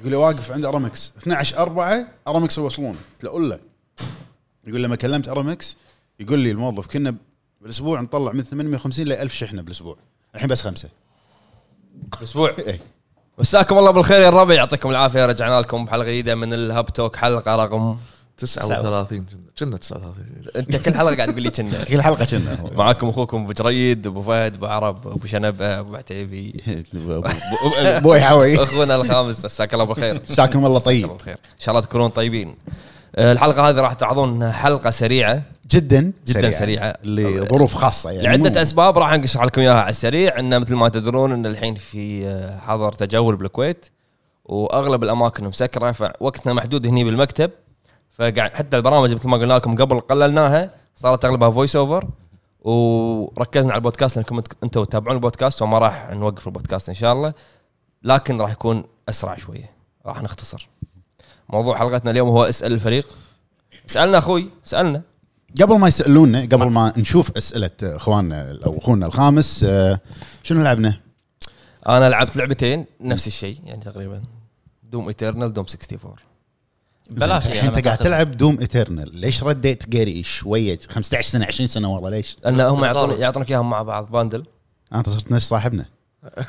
يقول لي واقف عند ارامكس 12 4 ارامكس يوصلون قلت له قول له يقول لما كلمت ارامكس يقول لي الموظف كنا بالاسبوع نطلع من 850 ل 1000 شحنه بالاسبوع الحين بس خمسه اسبوع اي مساكم الله بالخير يا الربع يعطيكم العافيه رجعنا لكم بحلقه جديده من الهاب توك حلقه رقم 39 كنا 39 انت كل حلقه قاعد تقول لي كنا كل حلقه كنا معاكم اخوكم ابو جريد ابو فهد ابو عرب ابو شنبه ابو عتيبي ابو حوي اخونا الخامس مساك الله بالخير مساكم الله طيب بخير ان شاء الله تكونون طيبين آه، الحلقه هذه راح تعرضون حلقه سريعه جدا جدا سريعه, سريعة. لظروف خاصه يعني لعده اسباب راح انقشع لكم اياها على السريع ان مثل ما تدرون ان الحين في آه، حظر تجول بالكويت واغلب الاماكن مسكره فوقتنا محدود هني بالمكتب فقعد حتى البرامج مثل ما قلنا لكم قبل قللناها صارت اغلبها فويس اوفر وركزنا على البودكاست لانكم انتم تتابعون البودكاست وما راح نوقف البودكاست ان شاء الله لكن راح يكون اسرع شويه راح نختصر موضوع حلقتنا اليوم هو اسال الفريق سالنا اخوي سالنا قبل ما يسالونا قبل ما نشوف اسئله اخواننا او اخونا الخامس آه، شنو لعبنا؟ انا لعبت لعبتين نفس الشيء يعني تقريبا دوم ايترنال دوم 64 بلاش يعني انت قاعد تلعب دوم اترنال ليش رديت جاري شويه 15 سنه 20 سنه ورا ليش؟ لان هم يعطون يعطونك اياهم مع بعض باندل انت صرت نفس صاحبنا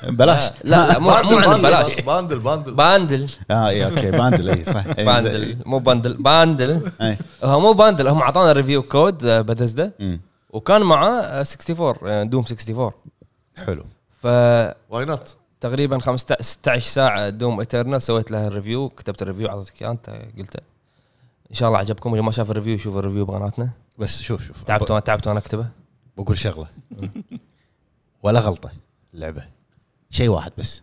بلاش لا لا مو مو بلاش باندل باندل باندل اه اي اوكي باندل اي صح باندل إيه، مو باندل إيه. باندل هو مو باندل هم اعطانا ريفيو كود بدزدا وكان معاه 64 آه، آه، دوم 64 حلو ف واي نوت تقريبا 15 16 ساعه دوم ايترنال سويت لها الريفيو كتبت الريفيو اعطيتك اياه انت قلته ان شاء الله عجبكم اللي ما شاف الريفيو شوف الريفيو بقناتنا بس شوف شوف تعبت وانا تعبت وانا اكتبه بقول شغله ولا غلطه اللعبه شيء واحد بس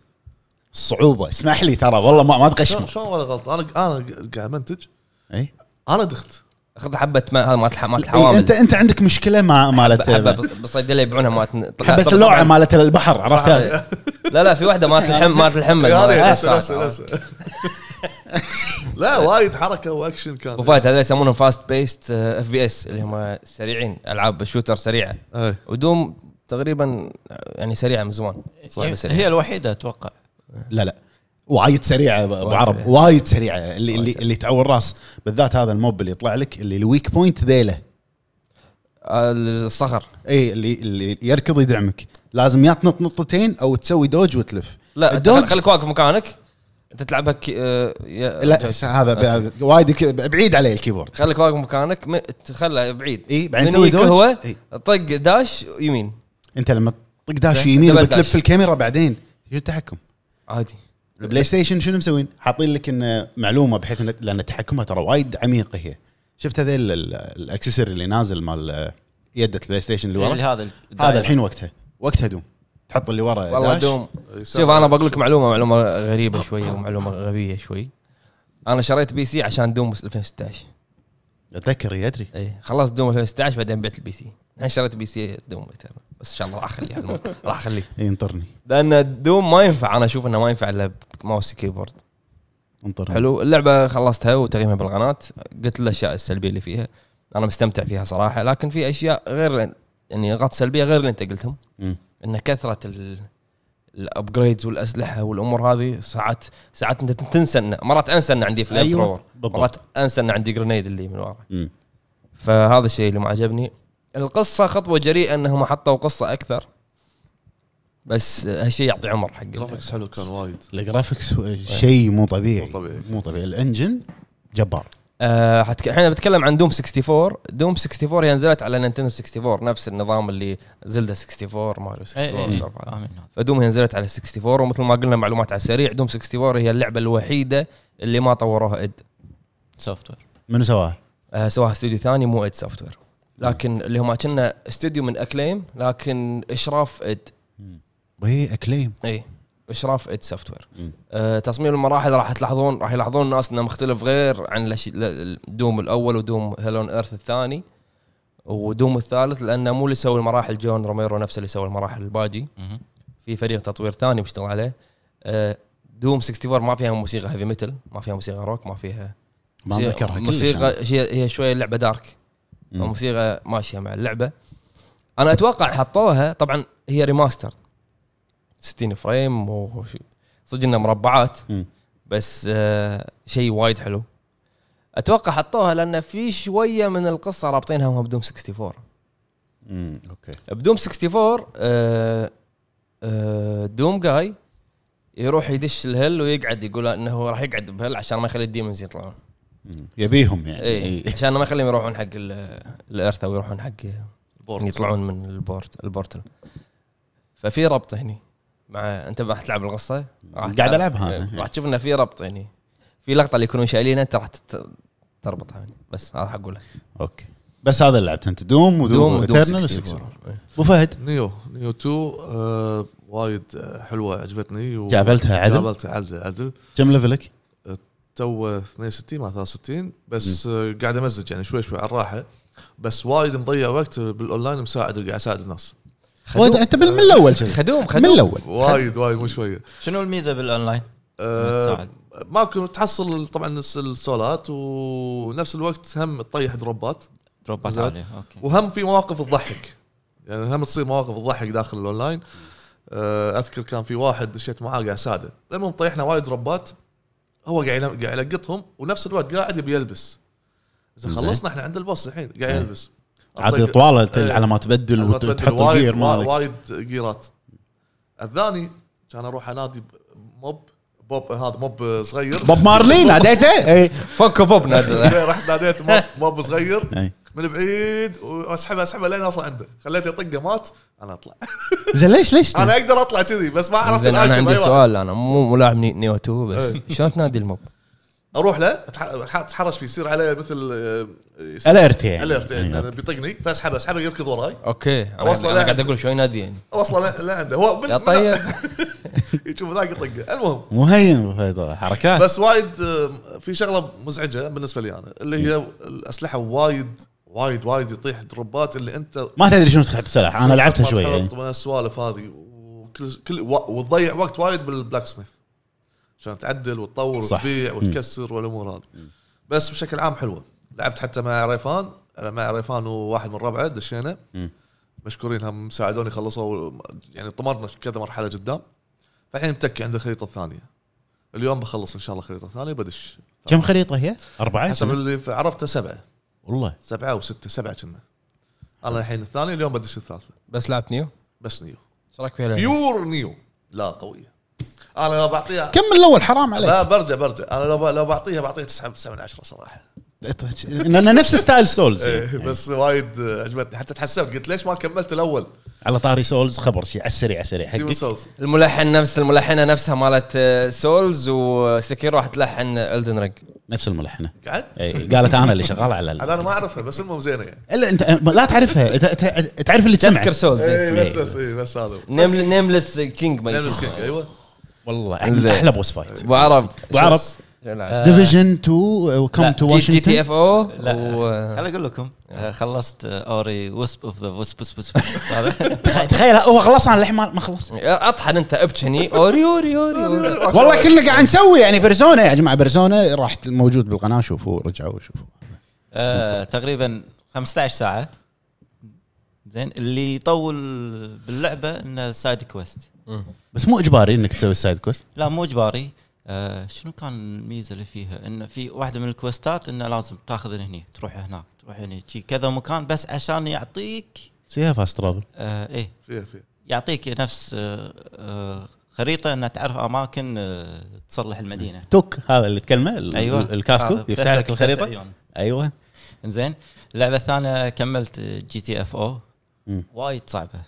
صعوبة اسمح لي ترى والله ما ما تغشم شلون ولا غلطه انا انا قاعد منتج اي انا دخت خذ حبه ما هذا مالت مالت إيه، الحوامل انت انت عندك مشكله مع مالت حبه بالصيدليه يبيعونها مالت حبه اللوعه مالت البحر عرفت آه، إيه. لا لا في واحده مالت الحم مالت الحمل لا وايد حركه واكشن كان وفايت هذول يسمونهم فاست بيست اف بي اس اللي هم سريعين العاب شوتر سريعه ودوم تقريبا يعني سريعه من زمان هي الوحيده اتوقع لا لا وايد سريعه ابو عرب وايد سريعه اللي اللي, اللي تعور راس بالذات هذا الموب اللي يطلع لك اللي الويك بوينت ذيله الصخر اي اللي, اللي يركض يدعمك لازم يا تنط نطتين او تسوي دوج وتلف لا الدوج خليك واقف مكانك انت تلعبها آه، كي... لا هذا وايد بعيد عليه الكيبورد خليك واقف مكانك م... تخله بعيد اي بعدين تسوي دوج هو إيه؟ طق داش يمين انت لما تطق داش يمين وتلف الكاميرا بعدين شو التحكم عادي البلاي ستيشن شنو مسوين؟ حاطين لك انه معلومه بحيث ان لان تحكمها ترى وايد عميق هي شفت هذا الاكسسوري اللي نازل مال يده البلاي ستيشن اللي ورا إيه، هذا هذا الحين وقتها وقتها دوم تحط اللي ورا والله دوم شوف انا بقول لك معلومه معلومه غريبه شويه ومعلومه غبيه شوي انا شريت بي سي عشان دوم 2016 اتذكر يدري اي خلصت دوم 2016 بعدين بعت البي سي الحين شريت بي سي دوم بس ان شاء الله راح اخليه راح اخليه ينطرني إيه، لان دوم ما ينفع انا اشوف انه ما ينفع الا بماوس كيبورد انطرني حلو اللعبه خلصتها وتقييمها بالقناه قلت الاشياء السلبيه اللي فيها انا مستمتع فيها صراحه لكن في اشياء غير يعني نقاط سلبيه غير اللي انت قلتهم ان كثره الابجريدز والاسلحه والامور هذه ساعات ساعات انت تنسى إن مرات انسى ان عندي فلاي أيوة. مرات انسى ان عندي جرينيد اللي من ورا فهذا الشيء اللي ما عجبني القصه خطوه جريئه انهم حطوا قصه اكثر بس هالشيء يعطي عمر حق الجرافكس حلو كان وايد الجرافكس إيه. شيء مو طبيعي مو طبيعي مو طبيعي الانجن جبار آه، احنا بتكلم عن دوم 64 دوم 64 هي نزلت على نينتندو 64 نفس النظام اللي زلدا 64 ماريو 64 فدوم هي نزلت على 64 ومثل ما قلنا معلومات على السريع دوم 64 هي اللعبه الوحيده اللي ما طوروها اد سوفت وير منو سواها؟ آه، سواها استوديو ثاني مو اد سوفت وير لكن اللي هم كنا استوديو من اكليم لكن اشراف اد اي اكليم اي اشراف اد سوفت وير أه تصميم المراحل راح تلاحظون راح يلاحظون الناس انه مختلف غير عن دوم الاول ودوم هيلون ايرث الثاني ودوم الثالث لانه مو اللي سوى المراحل جون روميرو نفسه اللي سوى المراحل الباجي في فريق تطوير ثاني مشتغل عليه أه دوم 64 ما فيها موسيقى هيفي ميتل ما فيها موسيقى روك ما فيها ما ذكرها موسيقى يعني. هي, هي شويه لعبه دارك موسيقى ماشيه مع اللعبه انا اتوقع حطوها طبعا هي ريماستر 60 فريم صدق انها مربعات بس آه، شيء وايد حلو اتوقع حطوها لان في شويه من القصه رابطينها وهم بدوم 64 امم اوكي بدوم 64 آه، آه، دوم جاي يروح يدش الهل ويقعد يقول انه راح يقعد بهل عشان ما يخلي الديمونز يطلعون يبيهم يعني عشان إيه، إيه. ما يخليهم يروحون حق الارث او يروحون حق البورت يطلعون من البورت البورتل ففي ربط هني مع انت راح تلعب القصه قاعد العبها إيه، راح تشوف انه في ربط هني في لقطه اللي يكونون شايلينها انت راح تربطها هني بس راح لك اوكي بس هذا اللي لعبته انت دوم ودوم ايترنال ابو فهد نيو نيو 2 آه وايد حلوه عجبتني و... جابلتها عدل جابلتها عدل عدل كم ليفلك؟ تو 62 ما 63 بس م. قاعد امزج يعني شوي شوي على الراحه بس وايد مضيع وقت بالاونلاين مساعد وقاعد اساعد الناس وايد انت من آه. الاول خدوم خدوم من الاول وايد وايد مو شويه شنو الميزه بالاونلاين؟ أه ماكو تحصل طبعا السولات ونفس الوقت هم تطيح دروبات دروبات عاليه اوكي وهم في مواقف تضحك يعني هم تصير مواقف تضحك داخل الاونلاين آه، اذكر كان في واحد دشيت معاه قاعد اساعده المهم طيحنا وايد دروبات هو قاعد قاعد يلقطهم ونفس الوقت قاعد يلبس اذا خلصنا احنا عند البوس الحين قاعد إيه. يلبس عاد طوال إيه. على ما تبدل وتحط الجير وايد جيرات الثاني كان اروح انادي موب بوب هذا موب صغير بوب مارلي ناديته اي فكوا بوب ناديته رحت ناديت موب, موب صغير من بعيد واسحبه اسحبه لين اوصل عنده خليته يطقه مات انا اطلع زين ليش ليش انا اقدر اطلع كذي بس ما عرفت انا عندي سؤال انا مو مو لاعب نيو 2 بس شلون تنادي الموب؟ اروح له اتحرش فيه يصير عليه مثل اليرت آه، يعني, يعني، اليرت يعني بيطقني فاسحبه اسحبه يركض وراي اوكي اوصله انا قاعد اقول شوي نادي يعني اوصله لا, عنده هو يا طيب يشوف ذاك يطقه المهم مهين حركات بس وايد آه، في شغله مزعجه بالنسبه لي انا اللي هي الاسلحه وايد وايد وايد يطيح دروبات اللي انت ما تدري شنو تحط السلاح انا لعبتها شوي يعني السوالف هذه وكل كل وتضيع وقت وايد بالبلاك سميث عشان تعدل وتطور وتبيع وتكسر والامور هذه بس بشكل عام حلوه لعبت حتى مع ريفان مع ريفان وواحد من ربعه دشينا مشكورين هم ساعدوني خلصوا يعني طمرنا كذا مرحله قدام فالحين متكي عند الخريطه الثانيه اليوم بخلص ان شاء الله الخريطه الثانيه بدش كم خريطه هي؟ اربعه؟ حسب اللي عرفته سبعه والله سبعه او سته سبعه كنا انا الحين الثاني اليوم بدش الثالثه بس لعبت نيو؟ بس نيو ايش رايك فيها؟ بيور نيو لا قويه انا لو بعطيها كمل الاول حرام عليك لا برجع برجع انا لو لو بعطيها بعطيها 9 9 من 10 صراحه انا نفس ستايل سولز يعني. إيه بس وايد عجبتني حتى تحسبت قلت ليش ما كملت الاول على طاري سولز خبر شيء على السريع على السريع حقك الملحن نفس الملحنه نفسها مالت آه، سولز وسكير راح تلحن الدن رينج نفس الملحنه قعد إيه، قالت انا اللي شغال على انا ما اعرفها بس المهم زينه يعني الا انت أه، لا تعرفها تعرف اللي تسمع تذكر سولز اي بس إيه. بس اي بس هذا نيملس كينج ايوه والله احلى بوس فايت ابو عرب ابو عرب ديفيجن 2 كم تو واشنطن جي تي اف او لا uh, خليني اقول لكم آه، خلصت اوري وسب اوف ذا وسب وسب تخيل هو خلص انا للحين ما خلص اطحن انت ابكي هني اوري اوري اوري والله كنا قاعد نسوي يعني بيرسونا يا جماعه بيرسونا راح موجود بالقناه شوفوا رجعوا شوفوا آه، تقريبا 15 ساعه زين اللي يطول باللعبه انه سايد كويست بس مو اجباري انك تسوي سايد كويست لا مو اجباري آه شنو كان الميزه اللي فيها انه في واحده من الكوستات انه لازم تاخذ هني تروح هناك تروح هني كذا مكان بس عشان يعطيك فيها فاست ترافل آه ايه فيها فيها يعطيك نفس آه آه خريطه انها تعرف اماكن آه، تصلح المدينه توك هذا اللي تكلمه ايوه الكاسكو يفتح لك الخريطه ايوه, أيوة. زين اللعبه الثانيه كملت جي تي اف او وايد صعبه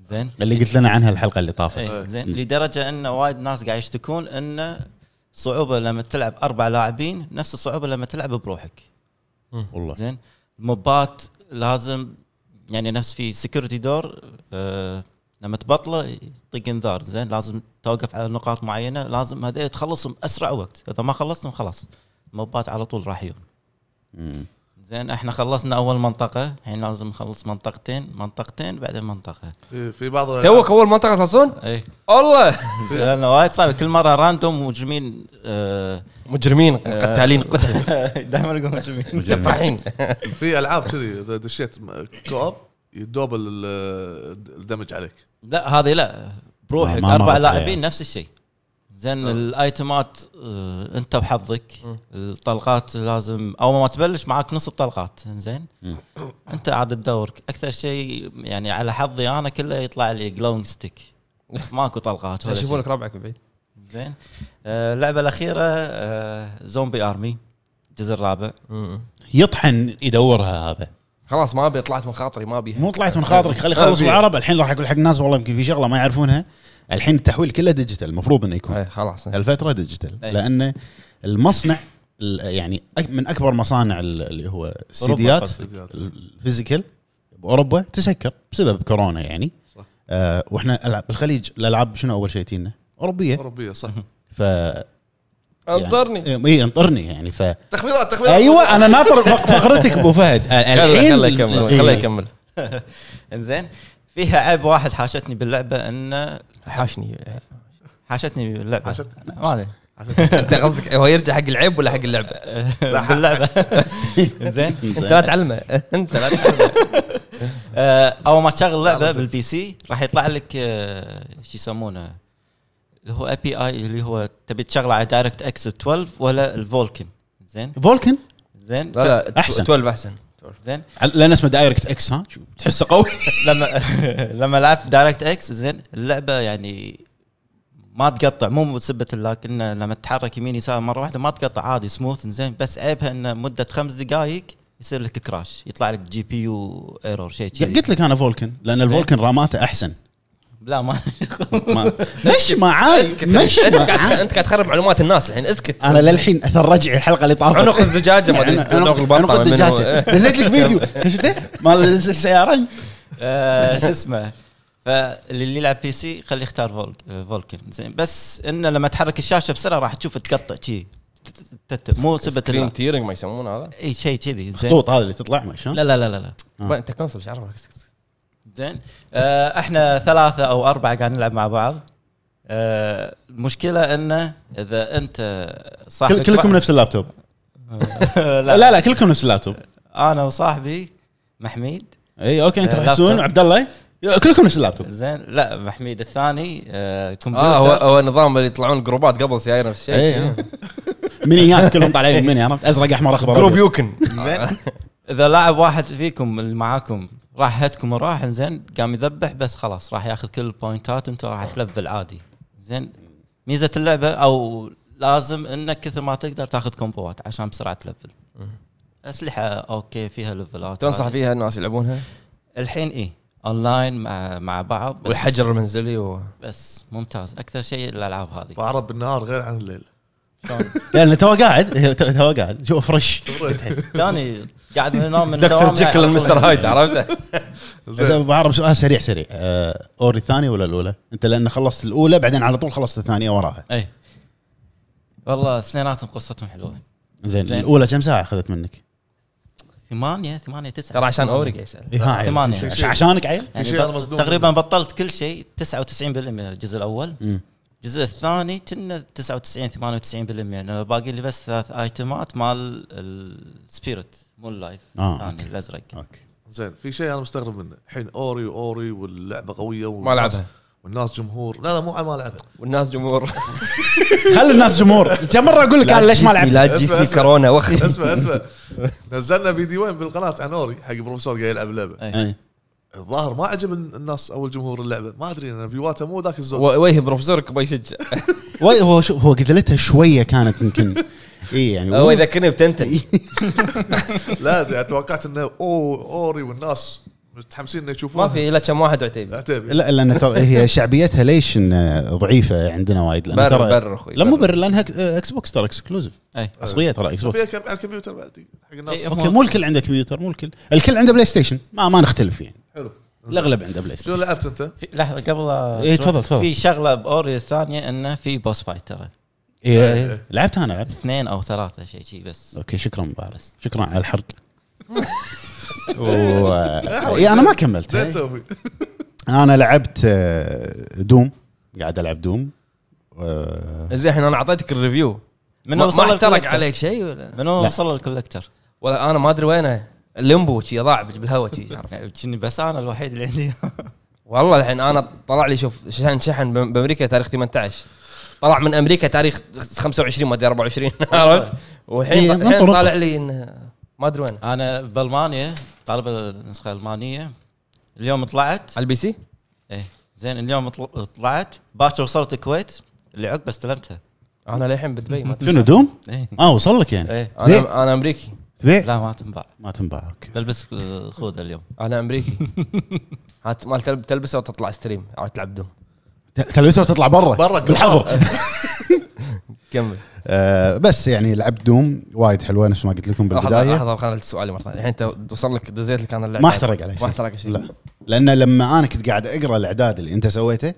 زين اللي قلت لنا عنها الحلقه اللي طافت إيه، زين لدرجه ان وايد ناس قاعد يشتكون ان صعوبه لما تلعب اربع لاعبين نفس الصعوبه لما تلعب بروحك والله زين الموبات لازم يعني نفس في سكيورتي دور آه لما تبطله يطق انذار زين لازم توقف على نقاط معينه لازم هذول تخلصهم اسرع وقت اذا ما خلصتهم خلاص الموبات على طول راح يجون زين احنا خلصنا اول منطقه الحين لازم نخلص منطقتين منطقتين بعدين منطقه إيه، في بعض توك اول منطقه تخلصون؟ اي الله زين وايد صعب كل مره راندوم مجرمين آه مجرمين آه، قتالين قتل دائما اقول مجرمين سفاحين في العاب كذي اذا دشيت كوب يدوبل الدمج عليك لا هذه لا بروحك اربع لاعبين نفس الشيء زين أه. الايتمات آه انت بحظك الطلقات لازم اول ما تبلش معك نص الطلقات زين انت عاد تدور اكثر شيء يعني على حظي انا كله يطلع لي جلونج ستيك ماكو طلقات ولا لك ربعك بعيد زين آه اللعبه الاخيره آه زومبي ارمي الجزء الرابع يطحن يدورها هذا خلاص ما ابي طلعت من خاطري ما ابي مو طلعت من خاطرك خلي خلص العرب الحين راح اقول حق الناس والله يمكن في شغله ما يعرفونها الحين التحويل كله ديجيتال المفروض انه يكون إيه، خلاص الفتره ديجيتال إيه. لان المصنع يعني من اكبر مصانع اللي هو السيديات الفيزيكال باوروبا تسكر بسبب كورونا يعني صح. آه واحنا بالخليج الالعاب شنو اول شيء تينا؟ اوروبيه اوروبيه صح ف يعني انطرني يعني إيه، اي انطرني يعني ف تخفيضات تخفيضات ايوه انا ناطر فقرتك ابو فهد الحين خليه يكمل خليه يكمل انزين فيها عيب واحد حاشتني باللعبه انه حاشني حاشتني اللعبه حاشتني ما ادري انت قصدك هو يرجع حق العيب ولا حق اللعبه؟ حق اللعبه زين انت لا تعلمه انت لا تعلمه آه، اول ما تشغل اللعبه بالبي سي راح يطلع لك آه، شو يسمونه اللي هو اي بي اي اللي هو تبي تشغله على دايركت اكس 12 ولا الفولكن زين فولكن زين لا لا احسن 12 احسن زين لان اسمه دايركت اكس ها تحسه قوي لما لما لعبت دايركت اكس زين اللعبه يعني ما تقطع مو بسبه اللاك انه لما تتحرك يمين يسار مره واحده ما تقطع عادي سموث زين بس عيبها انه مده خمس دقائق يصير لك كراش يطلع لك جي بي يو ايرور شيء قلت لك انا فولكن لان الفولكن راماته احسن لا ما مش ما عادي مش انت قاعد انت قاعد تخرب معلومات الناس الحين اسكت انا للحين اثر رجعي الحلقه اللي طافت عنق الزجاجه ما يعني عنق عنق الدجاجه نزلت لك فيديو شفته مال السياره آه، شو اسمه فاللي يلعب بي سي خليه يختار فولكن زين بس انه لما تحرك الشاشه بسرعه راح تشوف تقطع شي مو سبت سكرين تيرنج ما يسمونه هذا؟ اي شيء كذي زين الخطوط هذه اللي تطلع ما شلون لا لا لا لا انت كونسل ايش عرفك زين آه، احنا ثلاثه او اربعه قاعد نلعب مع بعض أه المشكله انه اذا انت صاحبك كل كلكم نفس اللابتوب لا. لا لا كلكم نفس اللابتوب انا وصاحبي محميد اي اوكي انت آه، حسون وعبد الله كلكم نفس اللابتوب زين لا محميد الثاني كمبيوتر آه،, اه هو, هو نظام اللي يطلعون جروبات قبل سياير نفس الشيء مينيات كلهم طالعين مني عرفت ازرق احمر اخضر جروب يوكن زين اذا لاعب واحد فيكم اللي معاكم راح هتكم راح زين قام يذبح بس خلاص راح ياخذ كل البوينتات وانت راح تلب عادي زين ميزه اللعبه او لازم انك كثر ما تقدر تاخذ كومبوات عشان بسرعه تلفل اسلحه اوكي فيها ليفلات تنصح عادي. فيها الناس يلعبونها؟ الحين اي اونلاين مع مع بعض والحجر المنزلي و... بس ممتاز اكثر شيء الالعاب هذه وعرب بالنهار غير عن الليل لان تو قاعد تو قاعد شوف فريش ثاني قاعد من النوم من دكتور جيكل مستر هايد عرفته زين بعرب سؤال آه، سريع سريع آه، اوري الثانيه ولا الاولى؟ انت لان خلصت الاولى بعدين على طول خلصت الثانيه وراها اي والله اثنيناتهم قصتهم حلوه زين الاولى كم ساعه اخذت منك؟ ثمانية ثمانية تسعة ترى عشان اوري قاعد يسأل إيه، ثمانية عشانك عيل؟ يعني تقريبا بطلت كل شيء 99% من الجزء الاول الجزء الثاني كنا 99 98% لانه باقي لي بس ثلاث ايتمات مال السبيريت مو اللايف آه الازرق اوكي زين في شيء انا مستغرب منه الحين اوري واوري واللعبه قويه ما لعبها والناس جمهور لا لا مو على ما لعبها والناس جمهور خلي الناس جمهور كم مره اقول لك انا ليش ما لعبت لا تجيسني كورونا واخي اسمع اسمع نزلنا فيديوين بالقناه عن اوري حق بروفيسور قاعد يلعب لعبه الظاهر ما عجب الناس او الجمهور اللعبه ما ادري انا فيواته مو ذاك الزود ويه بروفيسورك ما يشجع هو شوف هو قتلتها شويه كانت يمكن اي يعني هو يذكرني بتنتن لا توقعت انه اوه اوري والناس متحمسين انه يشوفون ما في الا كم واحد عتيبي عتيبي لا لان هي شعبيتها ليش ضعيفه عندنا وايد لان بر بر اخوي لا مو بر لانها اكس آه، بوكس ترى اكسكلوزيف اي اصليه ترى اكس بوكس على الكمبيوتر بعد حق الناس اوكي مو الكل عنده كمبيوتر مو الكل الكل عنده بلاي ستيشن ما ما نختلف يعني حلو الاغلب عنده بلاي ستيشن شو لعبت انت؟ لحظه قبل اي تفضل تفضل في شغله باوري الثانيه انه في بوس فايت ترى اي إيه. إيه. لعبت انا لعبت اثنين او ثلاثه شيء شيء بس اوكي شكرا مبارس شكرا على الحرق إيه، انا ما كملت انا لعبت آه، دوم قاعد العب دوم آه، زين الحين انا اعطيتك الريفيو منو وصل احترق عليك شيء ولا منو وصل الكولكتر ولا انا ما ادري وينه الليمبو شي ضاع بالهواء شي يعني كني بس انا الوحيد اللي عندي والله الحين انا طلع لي شوف شحن شحن بامريكا تاريخ 18 طلع من امريكا تاريخ 25 ما ادري 24 عرفت إيه، والحين الحين طالع لي انه ما ادري وين انا بالمانيا طالب النسخه الالمانيه اليوم طلعت على البي سي؟ ايه زين اليوم طلعت باكر وصلت الكويت اللي عقب استلمتها انا للحين بدبي شنو دوم؟ ايه اه وصل لك يعني؟ ايه انا انا امريكي تبيع؟ لا ما تنباع ما تنباع اوكي بلبس الخوذة آه، اليوم انا امريكي هات مال تلبسه وتطلع ستريم او تلعب دوم تلبسه وتطلع برا برا بالحظر كمل آه بس يعني لعبت دوم وايد حلوه نفس ما قلت لكم بالبدايه لحظه خلينا السؤال مره ثانيه الحين انت وصل لك دزيت لك انا اللعبه ما احترق علي شيء ما احترق شيء لا لان لما انا كنت قاعد اقرا الاعداد اللي انت سويته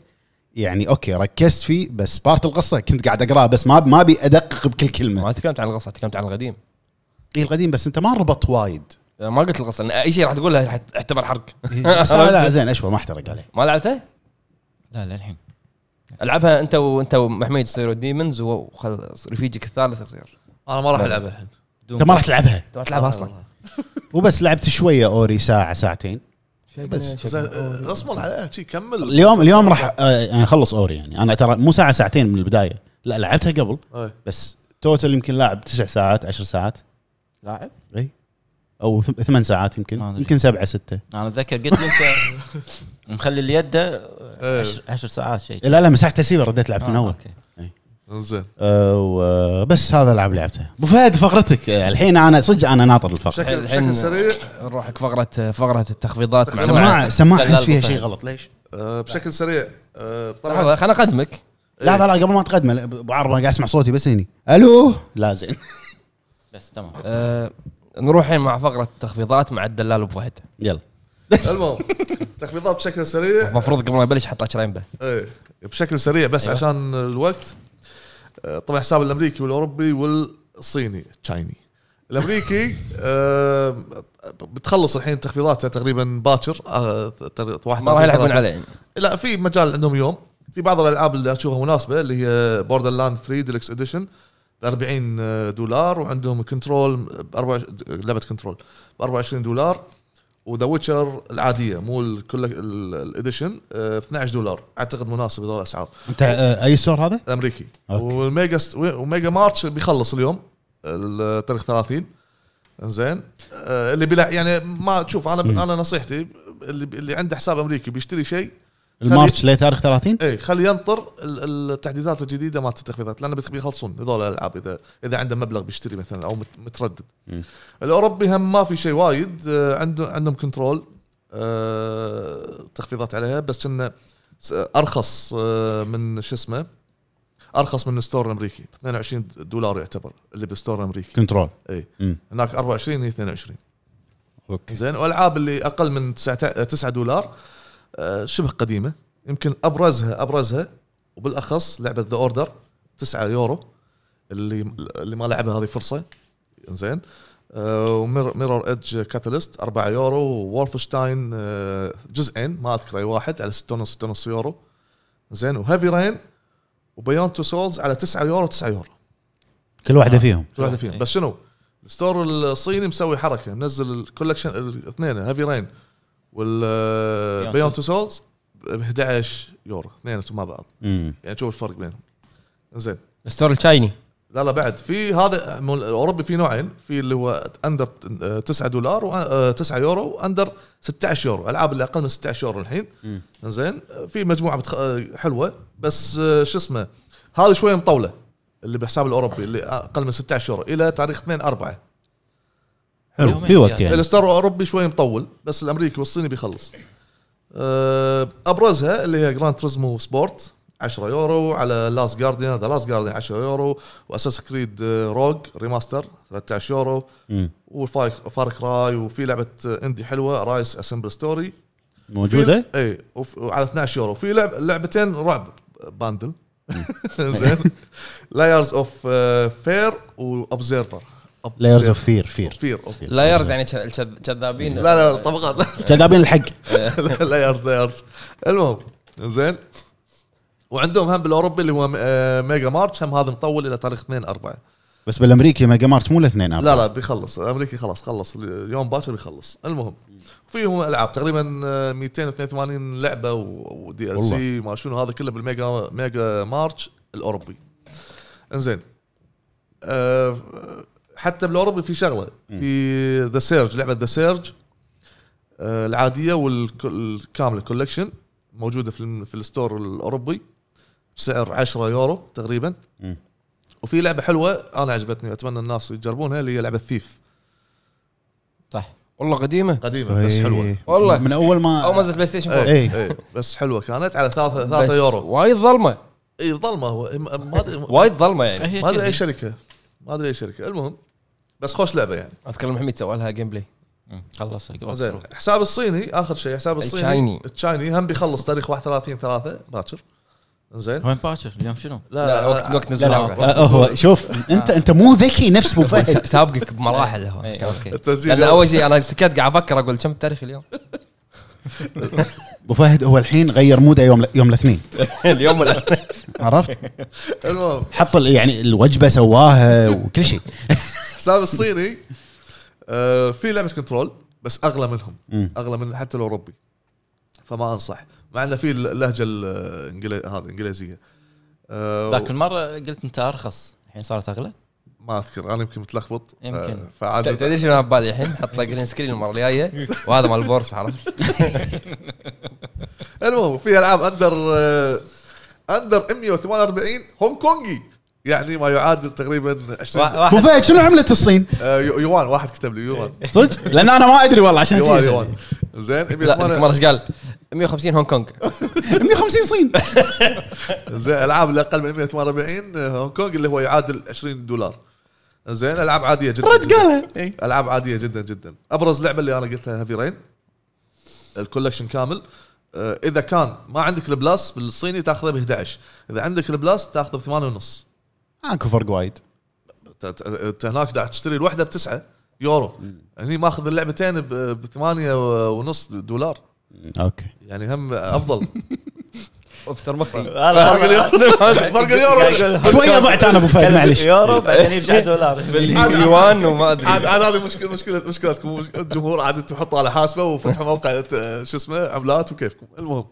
يعني اوكي ركزت فيه بس بارت القصه كنت قاعد اقراها بس ما ما ابي ادقق بكل كلمه ما تكلمت عن القصه تكلمت عن القديم اي القديم بس انت ما ربط وايد ما قلت القصه لان اي شيء راح راح يعتبر حرق بس لا زين اشوى ما احترق عليه ما لعبته؟ لا للحين العبها انت وانت ومحميد تصيروا ديمونز وخل رفيجك الثالث يصير انا ما راح العبها الحين انت ما راح تلعبها انت ما راح تلعبها اصلا وبس لعبت شويه اوري ساعه ساعتين بس آه، اصبر عليها شي كمل اليوم اليوم راح آه، يعني اخلص اوري يعني انا ترى مو ساعه ساعتين من البدايه لا لعبتها قبل بس توتال يمكن لاعب تسع ساعات عشر ساعات لاعب؟ اي او ثمان ساعات يمكن يمكن سبعه سته انا اتذكر قلت انت مخلي اليد إيه. عشر, عشر ساعات شيء لا لا مسحت سيبه رديت لعبت من آه، اول زين أه، بس هذا العب لعبته ابو فهد فقرتك الحين انا صدق انا ناطر الفقره الحين سريع نروح حق فقره فقره التخفيضات سماعه سماعه احس فيها شيء غلط ليش؟ أه، بشكل سريع طبعا خليني اقدمك لا لا لا قبل ما تقدمه ابو عربه قاعد اسمع صوتي بس هني الو لا زين بس تمام أه نروح الحين مع فقره التخفيضات مع الدلال ابو فهد يلا المهم تخفيضات بشكل سريع المفروض قبل ما يبلش حط 20 به ايه بشكل سريع بس أيوة. عشان الوقت آه، طبعا حساب الامريكي والاوروبي والصيني تشايني الامريكي آه، بتخلص الحين تخفيضاته تقريبا باكر آه، واحد ما راح يلحقون عليه لا في مجال عندهم يوم في بعض الالعاب اللي اشوفها مناسبه اللي هي بوردر لاند 3 ديلكس اديشن ب 40 دولار وعندهم كنترول ب 24 لعبه كنترول ب 24 دولار وذا ويتشر العاديه مو الكل الاديشن ب 12 دولار اعتقد مناسب هذول الاسعار انت آه، اي ستور هذا؟ امريكي أوكي. وميجا مارتش بيخلص اليوم التاريخ 30 زين آه، اللي بلا يعني ما تشوف انا انا نصيحتي اللي اللي عنده حساب امريكي بيشتري شيء المارتش لتاريخ 30 اي خلي ينطر التحديثات الجديده مالت التخفيضات لان بيخلصون هذول الالعاب اذا اذا عنده مبلغ بيشتري مثلا او متردد م. الاوروبي هم ما في شيء وايد آه، عنده عندهم كنترول آه، تخفيضات عليها بس كنا ارخص آه، من شو اسمه ارخص من الستور الامريكي 22 دولار يعتبر اللي بالستور الامريكي كنترول اي هناك 24 هي 22 اوكي زين والالعاب اللي اقل من 9 دولار آه، شبه قديمه يمكن ابرزها ابرزها وبالاخص لعبه ذا اوردر 9 يورو اللي اللي ما لعبها هذه فرصه زين وميرور ايدج كاتاليست 4 يورو وولفشتاين آه، جزئين ما اذكر اي واحد على 6 ونص 6 ونص يورو زين وهيفي رين وبيون تو سولز على 9 يورو 9 يورو كل واحده آه، فيهم كل واحده فيهم إيه. بس شنو الستور الصيني مسوي حركه منزل الكولكشن الاثنين هيفي رين والبيون تو سولز ب 11 يورو اثنيناتهم مع بعض مم. يعني شوف الفرق بينهم زين الستور التشايني لا لا بعد في هذا الاوروبي في نوعين في اللي هو اندر 9 دولار و 9 آه، يورو واندر 16 يورو العاب اللي اقل من 16 يورو الحين زين في مجموعه بتخ... آه، حلوه بس آه، شو اسمه هذه شويه مطوله اللي بحساب الاوروبي اللي اقل من 16 يورو الى تاريخ 2 4 حلو في وقت يعني الستار الاوروبي شوي مطول بس الامريكي والصيني بيخلص آه، ابرزها اللي هي جراند تريزمو سبورت 10 يورو على لاست جارديان ذا لاست جارديان 10 يورو واساس كريد روج ريماستر 13 يورو وفار كراي وفي لعبه اندي حلوه رايس اسمبل ستوري موجوده؟ اي وعلى 12 يورو في لعب لعبتين رعب باندل زين لايرز اوف فير واوبزرفر لايرز اوف فير فير فير لايرز يعني كذابين لا لا طبقات كذابين الحق لايرز لايرز المهم زين وعندهم هم بالاوروبي اللي هو آه، ميجا مارتش هم هذا مطول الى تاريخ 2 4 بس بالامريكي ميجا مارتش مو الاثنين لا لا بيخلص الامريكي خلاص خلص اليوم باكر بيخلص المهم فيهم العاب تقريبا 282 آه، لعبه ودي ال سي ما شنو هذا كله بالميجا ميجا مارتش الاوروبي انزين آه، حتى بالاوروبي في شغله في ذا سيرج لعبه ذا آه، سيرج العاديه والكامله كولكشن موجوده في في الستور الاوروبي بسعر 10 يورو تقريبا م. وفي لعبه حلوه انا عجبتني اتمنى الناس يجربونها اللي هي لعبه ثيف صح والله قديمه قديمه بس إيه. حلوه والله من اول ما اول ما نزلت بلاي ستيشن 4 اي بس حلوه كانت على 3 3 يورو وايد ظلمه اي ظلمه هو ما ادري وايد ظلمه يعني ما ادري اي شركه ما ادري اي شركه المهم بس خوش لعبه يعني اذكر محمد سوى لها جيم بلاي خلص زين حساب الصيني اخر شيء حساب الصيني التشايني التشايني هم بيخلص تاريخ 31 3 باكر زين وين باكر اليوم شنو؟ لا لا, لا وقت, وقت نزول آه، هو شوف آه. انت انت مو ذكي نفس مو فهد سابقك بمراحل هو إيه. اوكي التسجيل اول شيء انا سكت قاعد افكر اقول كم التاريخ اليوم ابو فهد هو الحين غير موده يوم يوم الاثنين اليوم الاثنين عرفت؟ المهم حط يعني الوجبه سواها وكل شيء الحساب الصيني آه، في لعبه كنترول بس اغلى منهم اغلى من حتى الاوروبي فما انصح مع انه في اللهجه الانجليزيه هذه الانجليزيه ذاك آه، المره قلت انت ارخص الحين صارت اغلى ما اذكر انا يمكن متلخبط آه، يمكن آه تدري شنو ببالي الحين حط له جرين سكرين المره الجايه وهذا مال البورصه عرفت المهم في العاب اندر اندر 148 هونغ كونغي يعني ما يعادل تقريبا 20 ابو شنو عملت الصين؟ آه، يوان واحد كتب لي يوان صدق لان انا ما ادري والله عشان يوان يوان زين لا مرة ايش قال 150 هونغ كونغ 150 صين زين العاب اللي اقل من 148 آه، هونغ كونغ اللي هو يعادل 20 دولار زين العاب عاديه جدا رد قالها إي. العاب عاديه جدا جدا ابرز لعبه اللي انا قلتها هافي رين الكولكشن كامل آه، اذا كان ما عندك البلاس بالصيني تاخذه ب 11 اذا عندك البلاس تاخذه ب 8 ونص ماكو فرق وايد انت هناك قاعد تشتري الوحده بتسعة يورو هني ماخذ اللعبتين بثمانية ونص دولار اوكي يعني هم افضل افتر مخي اليورو فرق اليورو شويه ضعت انا ابو فهد معلش يورو بعدين يرجع دولار باليوان وما ادري عاد هذه مشكله مشكله مشكلتكم الجمهور عاد انتم حطوا على حاسبه وفتحوا موقع شو اسمه عملات وكيفكم المهم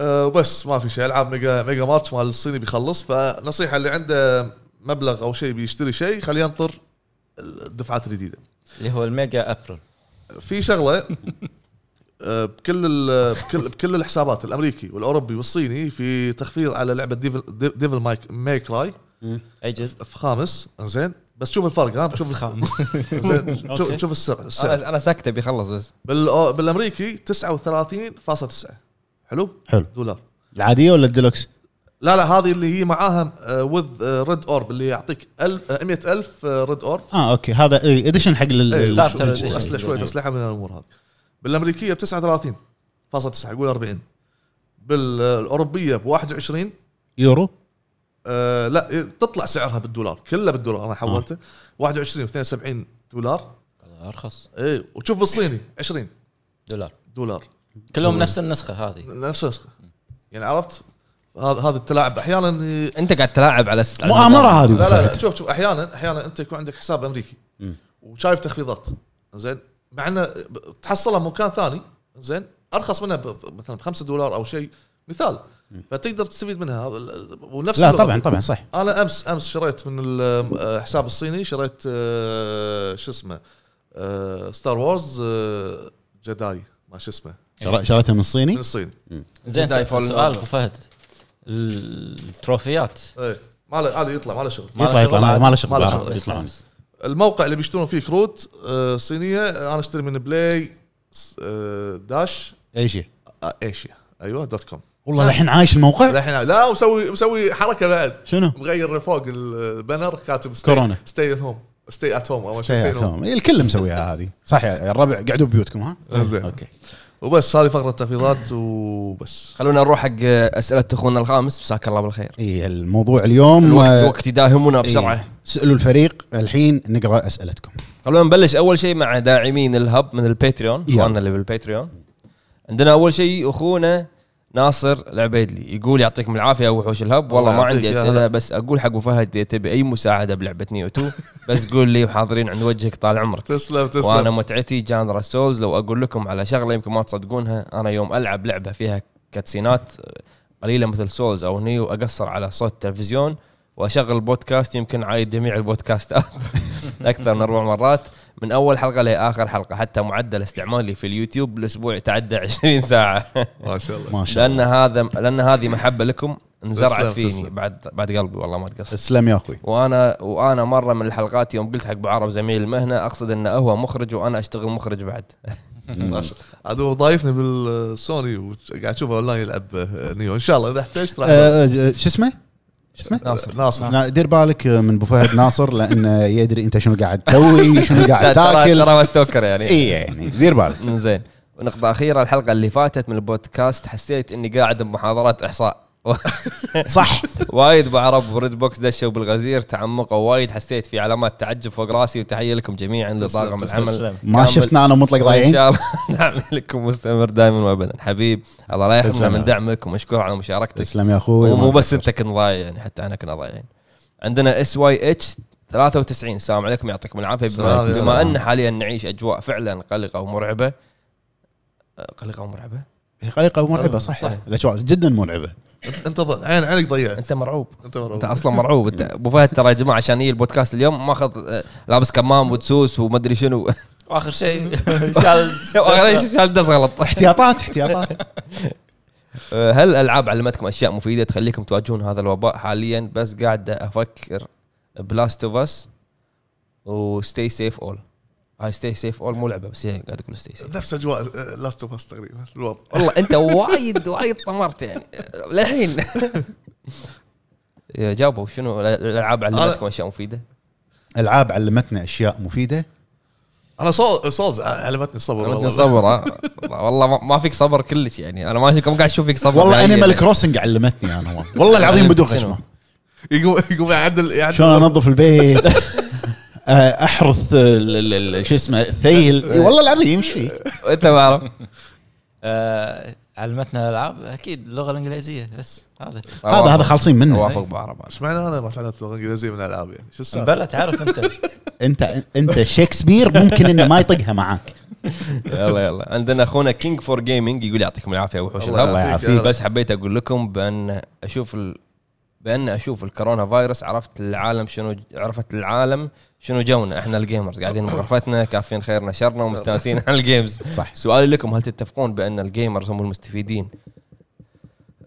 آه، وبس ما في شيء العاب ميجا ميجا مارتش مال الصيني بيخلص فنصيحه اللي عنده مبلغ او شيء بيشتري شيء خليه ينطر الدفعات الجديده اللي هو الميجا ابريل في شغله آه، بكل بكل بكل الحسابات الامريكي والاوروبي والصيني في تخفيض على لعبه ديفل ديفل مايك ماي كراي اي جزء في خامس زين بس شوف الفرق ها شوف الخامس زين شوف السعر انا ساكته بيخلص بس بالامريكي 39.9 حلو حلو دولار العاديه ولا الديلوكس؟ لا لا هذه اللي هي معاها وذ ريد اورب اللي يعطيك 100000 ريد اورب اه اوكي هذا اديشن حق إيه، اسلحه شويه اسلحه من الامور هذه بالامريكيه ب 39 فاصل 9 قول 40 بالاوروبيه ب 21 يورو آه لا إيه، تطلع سعرها بالدولار كله بالدولار انا حولته آه. 21 و 72 دولار ارخص اي وتشوف بالصيني 20 دولار دولار كلهم نفس النسخه هذه نفس النسخه يعني عرفت هذا هذا التلاعب احيانا انت قاعد تلاعب على مؤامره هذه لا لا, لا شوف شوف احيانا احيانا انت يكون عندك حساب امريكي وشايف تخفيضات زين مع انه تحصلها مكان ثاني زين ارخص منها مثلا ب 5 دولار او شيء مثال فتقدر تستفيد منها ونفس لا طبعا طبعا صح انا امس امس شريت من الحساب آه، الصيني شريت آه، شو اسمه ستار وورز جداي ما شو اسمه شريتها من الصيني؟ من الصين زين سؤال ابو فهد التروفيات ايه ما له هذا يطلع ما له شغل يطلع يطلع ما له شغل يطلع الموقع اللي بيشترون فيه كروت آه، صينيه انا اشتري من بلاي آه، داش ايشيا آه، ايشيا ايوه دوت كوم والله الحين عايش الموقع؟ الحين لا مسوي مسوي حركه بعد شنو؟ مغير فوق البانر كاتب ستي كورونا ستي ات هوم ستي ات هوم اول شيء ستي ات هوم الكل مسويها هذه صح يا الربع قعدوا ببيوتكم ها؟ زين اوكي وبس هذه فقره التخفيضات وبس خلونا نروح حق اسئله اخونا الخامس مساك الله بالخير اي الموضوع اليوم الوقت آه، وقت يداهمنا بسرعه إيه سالوا الفريق الحين نقرا اسئلتكم خلونا نبلش اول شيء مع داعمين الهب من الباتريون اخواننا اللي بالباتريون عندنا اول شيء اخونا ناصر العبيدلي يقول يعطيكم العافيه وحوش الهب والله ما عندي اسئله بس اقول حق فهد اذا تبي اي مساعده بلعبه نيو 2 بس قول لي وحاضرين عند وجهك طال عمرك تسلم تسلم وانا متعتي جانرا سولز لو اقول لكم على شغله يمكن ما تصدقونها انا يوم العب لعبه فيها كاتسينات قليله مثل سولز او نيو اقصر على صوت التلفزيون واشغل بودكاست يمكن عايد جميع البودكاستات اكثر من اربع مرات من اول حلقه لاخر حلقه حتى معدل استعمالي في اليوتيوب بالاسبوع يتعدى 20 ساعه ما شاء الله ما شاء الله لان هذا لان هذه محبه لكم انزرعت فيني تسلم. بعد بعد قلبي والله ما تقصر تسلم يا اخوي وانا وانا مره من الحلقات يوم قلت حق ابو عرب زميل المهنه اقصد انه هو مخرج وانا اشتغل مخرج بعد عاد هو ضايفني بالسوني وقاعد اشوفه اونلاين يلعب نيو ان شاء الله اذا احتجت راح أه، أه، شو اسمه؟ اسمه؟ ناصر ناصر دير بالك آه، من ابو فهد ناصر لانه يدري انت شنو قاعد تسوي شنو قاعد تاكل ترى ستوكر يعني اي يعني دير بالك زين ونقطة أخيرة الحلقة اللي فاتت من البودكاست حسيت إني قاعد بمحاضرات إحصاء صح وايد بعرب ريد بوكس دشوا بالغزير تعمقوا وايد حسيت في علامات تعجب فوق راسي وتحيه لكم جميعا لطاقم العمل ما شفنا انا مطلق ضايعين ان شاء الله دعمي لكم مستمر دائما وابدا حبيب الله لا يحرمنا من دعمك ومشكور على مشاركتك تسلم يا اخوي ومو بس انت كنت ضايع يعني حتى انا كنا ضايعين عندنا اس واي اتش 93 السلام عليكم يعطيكم العافيه بما, بما ان حاليا نعيش اجواء فعلا قلقه ومرعبه قلقه ومرعبه هي قلقه ومرعبه صح, صح. الاجواء جدا مرعبه انت عين عينك ضيعت انت مرعوب انت مرعوب انت اصلا مرعوب انت ابو فهد ترى يا جماعه عشان يجي البودكاست اليوم ماخذ آه، لابس كمام ودسوس ادري شنو واخر شيء شال شيء شال دس غلط احتياطات احتياطات آه، هل الالعاب علمتكم اشياء مفيده تخليكم تواجهون هذا الوباء حاليا بس قاعد افكر بلاست اوف اس وستي سيف اول هاي ستي سيف اول مو لعبه بس يعني قاعد اقول ستي سيف نفس اجواء لاست اوف اس تقريبا الوضع والله انت وايد وايد طمرت يعني للحين جابوا شنو الالعاب علمتكم اشياء مفيده؟ العاب علمتنا اشياء مفيده انا صوز سولز علمتني الصبر علمتني الصبر آه. والله, والله ما فيك صبر كلش يعني انا ما قاعد اشوف فيك صبر والله انيمال يعني. كروسنج علمتني انا والله العظيم بدون خشمه يقوم يقوم يعدل يعدل شلون انظف البيت آه، احرث آه، شو اسمه ثيل اي والله العظيم يمشي انت ما اعرف آه، علمتنا الالعاب اكيد اللغه الانجليزيه بس هذا هذا هذا خالصين منه وافق بعرب ايش معنى انا ما تعلمت اللغه الانجليزيه من الالعاب يعني شو السالفه؟ بلا تعرف انت انت انت شكسبير ممكن انه ما يطقها معاك يلا يلا عندنا اخونا كينج فور جيمنج يقول يعطيكم العافيه وحوش الله يعافيك بس حبيت اقول لكم بان اشوف ال... بان اشوف الكورونا فايروس عرفت العالم شنو عرفت العالم شنو جونا احنا الجيمرز قاعدين بغرفتنا كافين خيرنا شرنا ومستانسين على الجيمز صح سؤالي لكم هل تتفقون بان الجيمرز هم المستفيدين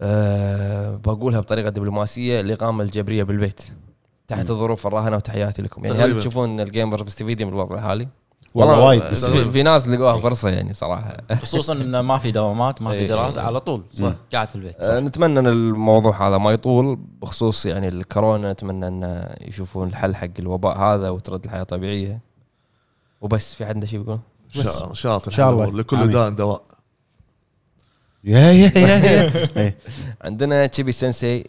أه بقولها بطريقه دبلوماسيه الاقامه الجبريه بالبيت تحت الظروف الراهنه وتحياتي لكم يعني هل تشوفون ان الجيمرز مستفيدين بالوضع الحالي؟ والله وايد بس في ناس لقوها فرصه يعني صراحه خصوصا انه ما في دوامات ما في دراسه على طول صح قاعد في البيت آه، صح. نتمنى ان الموضوع هذا ما يطول بخصوص يعني الكورونا نتمنى ان يشوفون الحل حق الوباء هذا وترد الحياه طبيعيه وبس في عندنا شيء بيقول ان شاء الله ان شاء الله لكل داء دواء يا يا يا عندنا تشيبي سنسي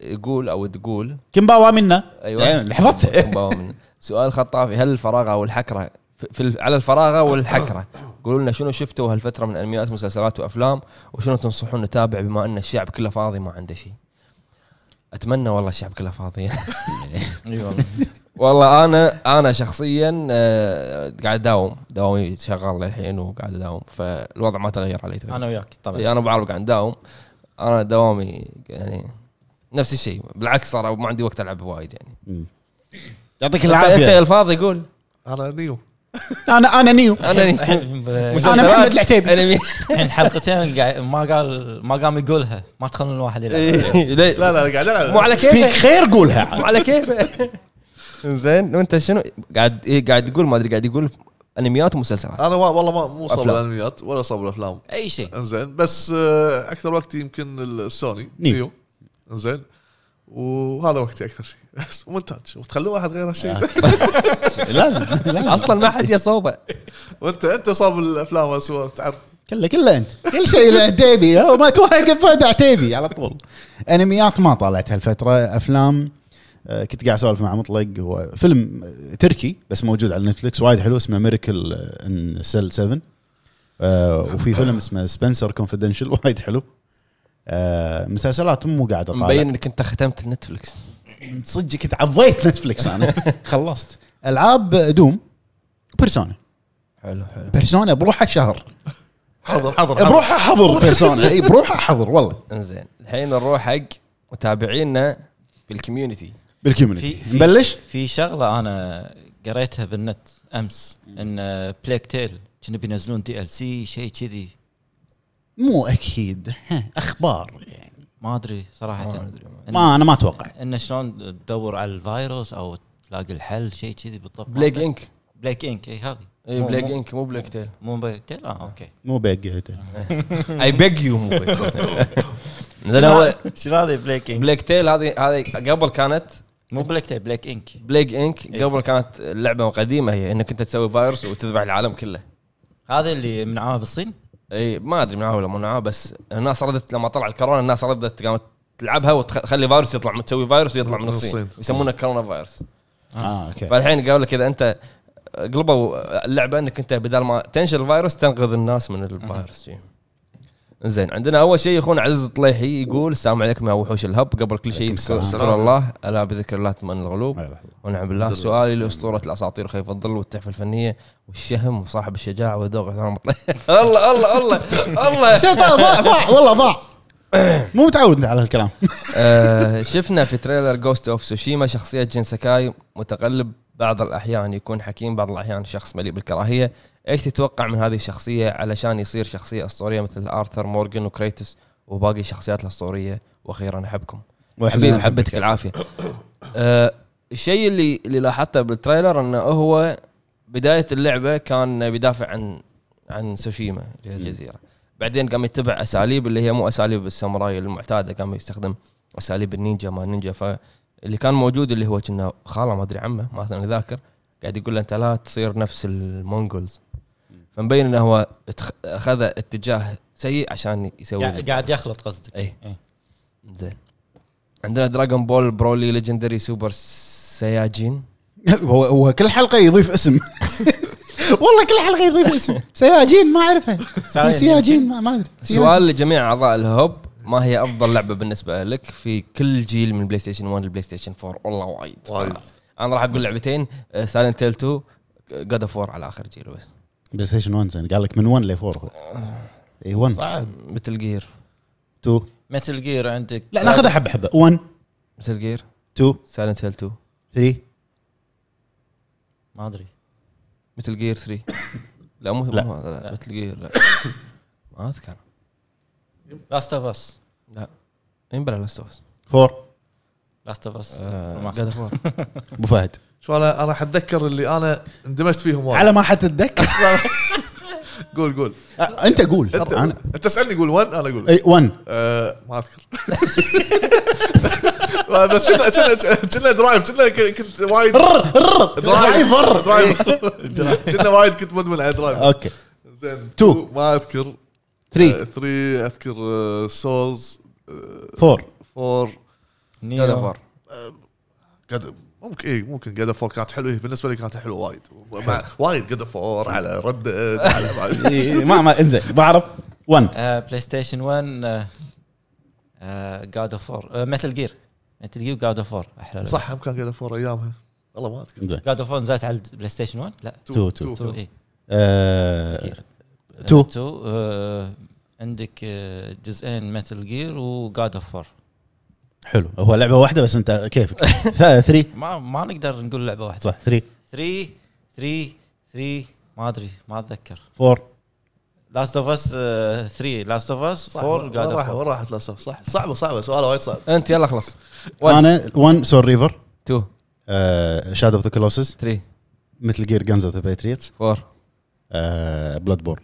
يقول او تقول كمباوا منا ايوه إيه، حفظت كمباوا منا سؤال خطافي هل الفراغ او الحكره في على الفراغه والحكره قولوا لنا شنو شفتوا هالفتره من انميات مسلسلات وافلام وشنو تنصحون نتابع بما ان الشعب كله فاضي ما عنده شيء اتمنى والله الشعب كله فاضي اي والله والله انا انا شخصيا آه، قاعد اداوم داومي شغال للحين وقاعد اداوم فالوضع ما تغير علي تغير. انا وياك طبعا انا ابو عرب قاعد اداوم انا دوامي يعني نفس الشيء بالعكس صار ما عندي وقت العب وايد يعني يعطيك العافيه انت الفاضي قول انا نيو انا انا نيو انا نيو انا محمد العتيبي الحين حلقتين ما قال ما قام يقولها ما تخلون الواحد يلعب إيه. لا لا قاعد مو على كيفه فيك خير قولها مو على كيفه زين وانت شنو قاعد إيه، قاعد تقول ما ادري قاعد يقول انميات ومسلسلات انا والله ما مو صاب الانميات ولا صاب الافلام اي شيء زين بس آه، اكثر وقت يمكن السوني نيو زين وهذا وقتي اكثر شيء بس مونتاج وتخلوا واحد غير هالشيء آه. لازم اصلا ما حد يصوبه وانت انت صوب الافلام والصور تعرف كله كله انت كل شيء العتيبي ما توهق فهد عتيبي على طول انميات ما طلعت هالفتره افلام آه، كنت قاعد اسولف مع مطلق هو فيلم تركي بس موجود على نتفلكس وايد حلو اسمه ميركل ان سيل 7 وفي فيلم اسمه سبنسر كونفدنشال وايد حلو آه، مسلسلات مو قاعد اطالع مبين انك انت ختمت نتفلكس صدق كنت عضيت نتفلكس انا خلصت العاب دوم بيرسونا حلو حلو بيرسونا بروحها شهر حضر حضر بروحها حضر بيرسونا اي بروحها حضر والله انزين الحين نروح حق متابعينا بالكوميونتي بالكوميونتي نبلش في شغله انا قريتها بالنت امس ان بليك تيل كانوا بينزلون دي ال سي شيء كذي مو اكيد اخبار يعني ما ادري صراحه ما أدري. إن- ما انا ما اتوقع انه شلون تدور على الفيروس او تلاقي الحل شيء كذي بالضبط بليك انك بليك انك اي هذه اي بليك انك مو بليك تيل مو بليك تيل اه اوكي مو بيج اي بيج يو مو بليك زين هو شنو هذه بليك انك بليك تيل هذه هذه قبل كانت مو بليك تيل بليك انك بليك انك قبل كانت لعبه قديمه هي انك انت تسوي فايروس وتذبح العالم كله هذا اللي منعوها بالصين اي ما ادري منعوه ولا منعوه بس الناس ردت لما طلع الكورونا الناس ردت قامت تلعبها وتخلي فيروس يطلع تسوي فيروس ويطلع من الصين يسمونه كورونا فيروس اه اوكي فالحين قالوا لك اذا انت قلبوا اللعبه انك انت بدل ما تنشر الفيروس تنقذ الناس من الفيروس آه. زين عندنا اول شيء اخونا عزيز الطليحي يقول السلام عليكم يا وحوش الهب قبل كل شيء اذكر الله الا بذكر الله تمن الغلوب ونعم بالله سؤالي لاسطوره الاساطير خيف الظل والتحفه الفنيه والشهم وصاحب الشجاعه والذوق الله الله الله الله شيطان ضاع ضاع والله ضاع مو متعود على هالكلام آه، شفنا في تريلر جوست اوف سوشيما شخصيه جين سكاي متقلب بعض الأحيان يكون حكيم بعض الأحيان شخص مليء بالكراهية إيش تتوقع من هذه الشخصية علشان يصير شخصية أسطورية مثل آرثر مورغان وكريتوس وباقي الشخصيات الأسطورية وأخيرا أحبكم حبيبي حبتك العافية أه الشيء اللي اللي لاحظته بالتريلر انه هو بدايه اللعبه كان بيدافع عن عن سوشيما اللي هي الجزيره بعدين قام يتبع اساليب اللي هي مو اساليب الساموراي المعتاده قام يستخدم اساليب النينجا ما النينجا اللي كان موجود اللي هو كنا خاله ما ادري عمه ما ادري ذاكر قاعد يقول له انت لا تصير نفس المونجولز فمبين انه هو اخذ اتجاه سيء عشان يسوي قاعد يخلط قصدك اي إيه. زين عندنا دراغون بول برولي ليجندري سوبر سياجين هو هو كل حلقه يضيف اسم والله كل حلقه يضيف اسم سياجين ما اعرفها سياجين ما ادري سؤال لجميع اعضاء الهوب ما هي افضل لعبه بالنسبه لك في كل جيل من بلاي ستيشن 1 لبلاي ستيشن 4 والله وايد وايد انا راح اقول لعبتين سايلنت تيل 2 جاد اوف 4 على اخر جيل بس بلاي ستيشن 1 زين قال لك من 1 ل 4 اي 1 صعب مثل جير 2 مثل جير عندك لا ناخذها حبه حبه 1 مثل جير 2 سايلنت تيل 2 3 ما ادري مثل جير 3 لا مو لا. مثل جير لا ما اذكر لاست اوف اس لا مين بلا لاست اوف اس فور لاست اوف اس فور ابو فهد شو انا انا حتذكر اللي انا اندمجت فيهم وايد على ما حتتذكر قول قول آه، انت قول انت انا انت اسالني قول وين انا اقول اي وين آه، ما اذكر بس كنا كنا كنا درايف كنا كنت وايد درايف درايف كنا وايد كنت مدمن على درايف اوكي زين تو ما اذكر 3 3 uh, اذكر سولز 4 4 جاد اوف جاد ممكن اي ممكن جاد اوف كانت حلوه إيه، بالنسبه لي كانت حلوه وايد وايد جاد اوف على رد على إيه، إيه، ما ما انزين بعرف 1 بلاي ستيشن 1 جاد اوف 4 متل جير متل جير جاد اوف 4 احلى صح هم كان جاد اوف 4 ايامها والله ما اذكر جاد اوف 4 نزلت على البلاي ستيشن 1 لا 2 2 2 اي 2 آه، 2 آه، عندك آه، جزئين متل جير وجاد اوف حلو هو لعبه واحده بس انت كيفك 3 ما ما نقدر نقول لعبه واحده صح 3 3 3 3 ما ادري ما اتذكر 4 لاست اوف اس 3 لاست اوف اس 4 جاد اوف وين راحت لاست اوف صح صعبه صعبه سؤال وايد صعب انت يلا خلص انا 1 سور ريفر 2 شادو اوف ذا كلوسس 3 مثل جير جانز اوف ذا باتريتس 4 بلاد بورن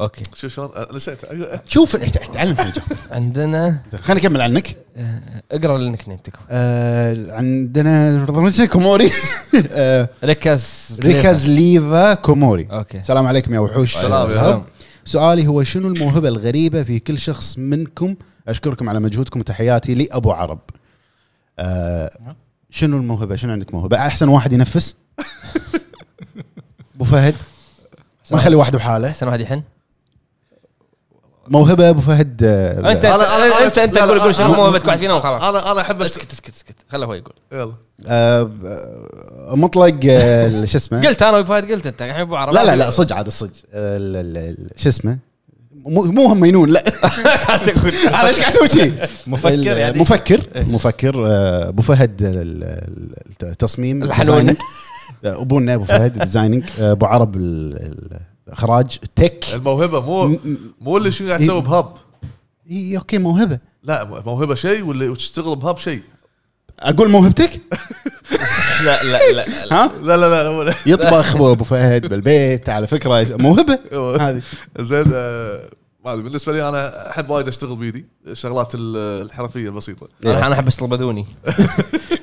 اوكي شو شلون أه، نسيت أيوة. شوف تعلم شنو عندنا خليني اكمل عنك أه، اقرا النك نيم تكفى أه، عندنا كوموري ريكاز ريكاز ليفا كوموري اوكي السلام عليكم يا وحوش سلام سؤالي هو شنو الموهبه الغريبه في كل شخص منكم اشكركم على مجهودكم وتحياتي لابو عرب شنو الموهبه شنو عندك موهبه احسن واحد ينفس ابو فهد ما خلي واحد بحاله احسن واحد يحن موهبه ابو فهد آه، انت انت انت قول قول شنو موهبتك واحد فينا وخلاص انا انا احب اسكت اسكت اسكت خله هو يقول يلا آه، آه، مطلق شو اسمه قلت انا فهد قلت انت الحين ابو عرب لا لا لا صدق عاد صدق شو اسمه مو هم مينون لا انا ايش قاعد اسوي كذي مفكر يعني مفكر مفكر ابو فهد التصميم الحلوين ابونا ابو فهد ديزايننج ابو عرب اخراج تك الموهبه مو مو اللي شو قاعد تسوي إيه. بهاب اي اوكي موهبه لا موهبه شيء واللي تشتغل بهاب شيء اقول موهبتك؟ لا لا لا ها؟ لا لا لا, لا. يطبخ ابو فهد بالبيت على فكره موهبه هذه زين آه، ما ادري بالنسبه لي انا احب وايد اشتغل بيدي الشغلات الحرفيه البسيطه انا احب اشتغل بدوني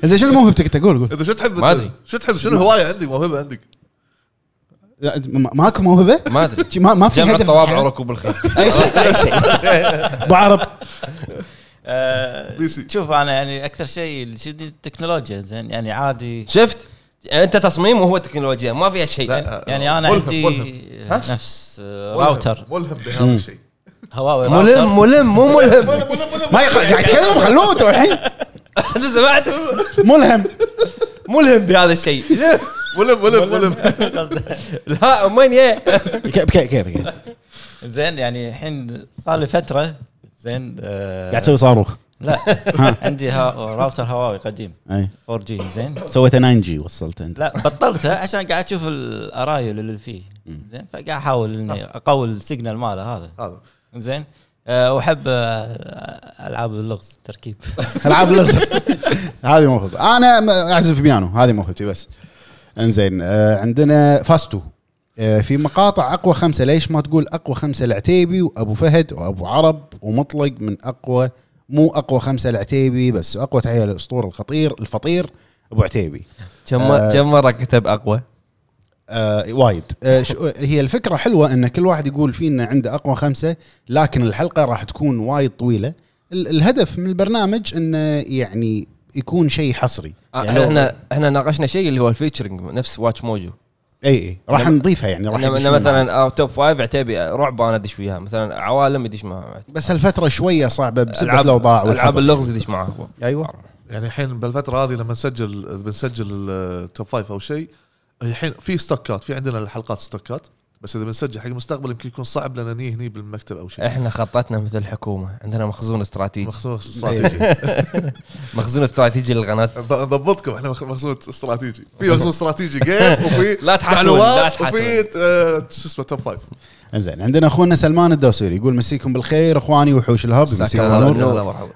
زين شنو موهبتك انت قول قول انت شو تحب ما ادري شو تحب شنو هوايه عندك موهبه عندك لا ماكو موهبه ما ادري ما, ما في جمع هدف وركوب الخيل اي شيء اي شيء ابو عرب آه، شوف انا يعني اكثر شيء التكنولوجيا زين يعني عادي شفت انت تصميم وهو تكنولوجيا ما فيها شيء يعني, آه، يعني آه، انا عندي نفس راوتر ملهم بهذا الشيء هواوي ملم ملم مو ملهم ما قاعد يتكلم يعني خلوه الحين انت سمعت ملهم ملهم بهذا الشيء ولم ولم ولم لا امين يا كيف كيف زين يعني الحين صار لي فتره زين آه، قاعد تسوي صاروخ لا عندي ها راوتر هواوي قديم 4 جي زين سويته 9 جي وصلته انت لا بطلته عشان قاعد اشوف الارايل اللي فيه زين فقاعد احاول اني آه. اقوي السيجنال ماله هذا هذا زين آه، واحب العاب اللغز تركيب العاب اللغز هذه موهبه انا اعزف بيانو هذه موهبتي بس انزين آه عندنا فاستو آه في مقاطع اقوى خمسه ليش ما تقول اقوى خمسه العتيبي وابو فهد وابو عرب ومطلق من اقوى مو اقوى خمسه العتيبي بس اقوى تحيه للاسطوره الخطير الفطير ابو عتيبي كم آه كم مره كتب اقوى؟ آه وايد آه هي الفكره حلوه ان كل واحد يقول فينا عنده اقوى خمسه لكن الحلقه راح تكون وايد طويله الهدف من البرنامج انه يعني يكون شيء حصري آه، يعني احنا احنا ناقشنا شيء اللي هو الفيتشرنج نفس واتش موجو اي راح نضيفها يعني راح نضيفها مثلا توب فايف آه، عتيبي رعب انا ادش وياها مثلا عوالم يدش معها بس هالفتره شويه صعبه بسبب الاوضاع العاب اللغز يدش معها ايوه يعني الحين بالفتره هذه لما نسجل بنسجل التوب فايف او شيء الحين في ستوكات في عندنا الحلقات ستوكات بس اذا بنسجل حق المستقبل يمكن يكون صعب لان نيه هني بالمكتب او شيء احنا خطتنا مثل الحكومه عندنا مخزون استراتيجي مخزون استراتيجي مخزون استراتيجي للقناه نضبطكم احنا مخزون استراتيجي في مخزون استراتيجي جيم وفي لا تحاتون وفي آه، شو اسمه توب فايف انزين عندنا اخونا سلمان الدوسري يقول مسيكم بالخير اخواني وحوش الهب مسيكم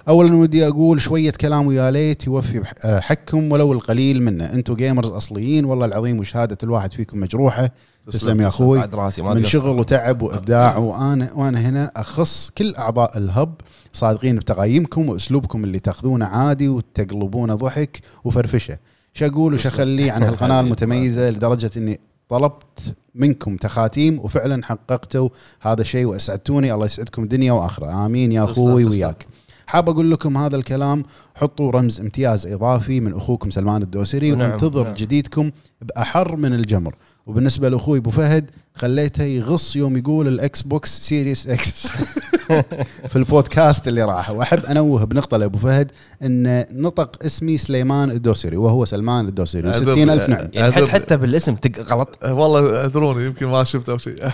اولا ودي اقول شويه كلام ويا ليت يوفي آه، حقكم ولو القليل منه انتم جيمرز اصليين والله العظيم وشهاده الواحد فيكم مجروحه تسلم يا اخوي من شغل وتعب وابداع آه. وانا وانا هنا اخص كل اعضاء الهب صادقين بتقييمكم واسلوبكم اللي تاخذونه عادي وتقلبونه ضحك وفرفشه شو اقول وش اخلي عن هالقناه المتميزه لدرجه اني طلبت منكم تخاتيم وفعلا حققتوا هذا الشيء واسعدتوني الله يسعدكم دنيا واخره امين يا اخوي وياك حاب اقول لكم هذا الكلام حطوا رمز امتياز اضافي من اخوكم سلمان الدوسري ونعم وانتظر نعم. جديدكم باحر من الجمر وبالنسبه لاخوي ابو فهد خليته يغص يوم يقول الاكس بوكس سيريس اكس في البودكاست اللي راح واحب انوه بنقطه لابو فهد ان نطق اسمي سليمان الدوسري وهو سلمان الدوسري و ألف نعم يعني حتى, بالاسم غلط أه، والله اعذروني يمكن ما شفت او شيء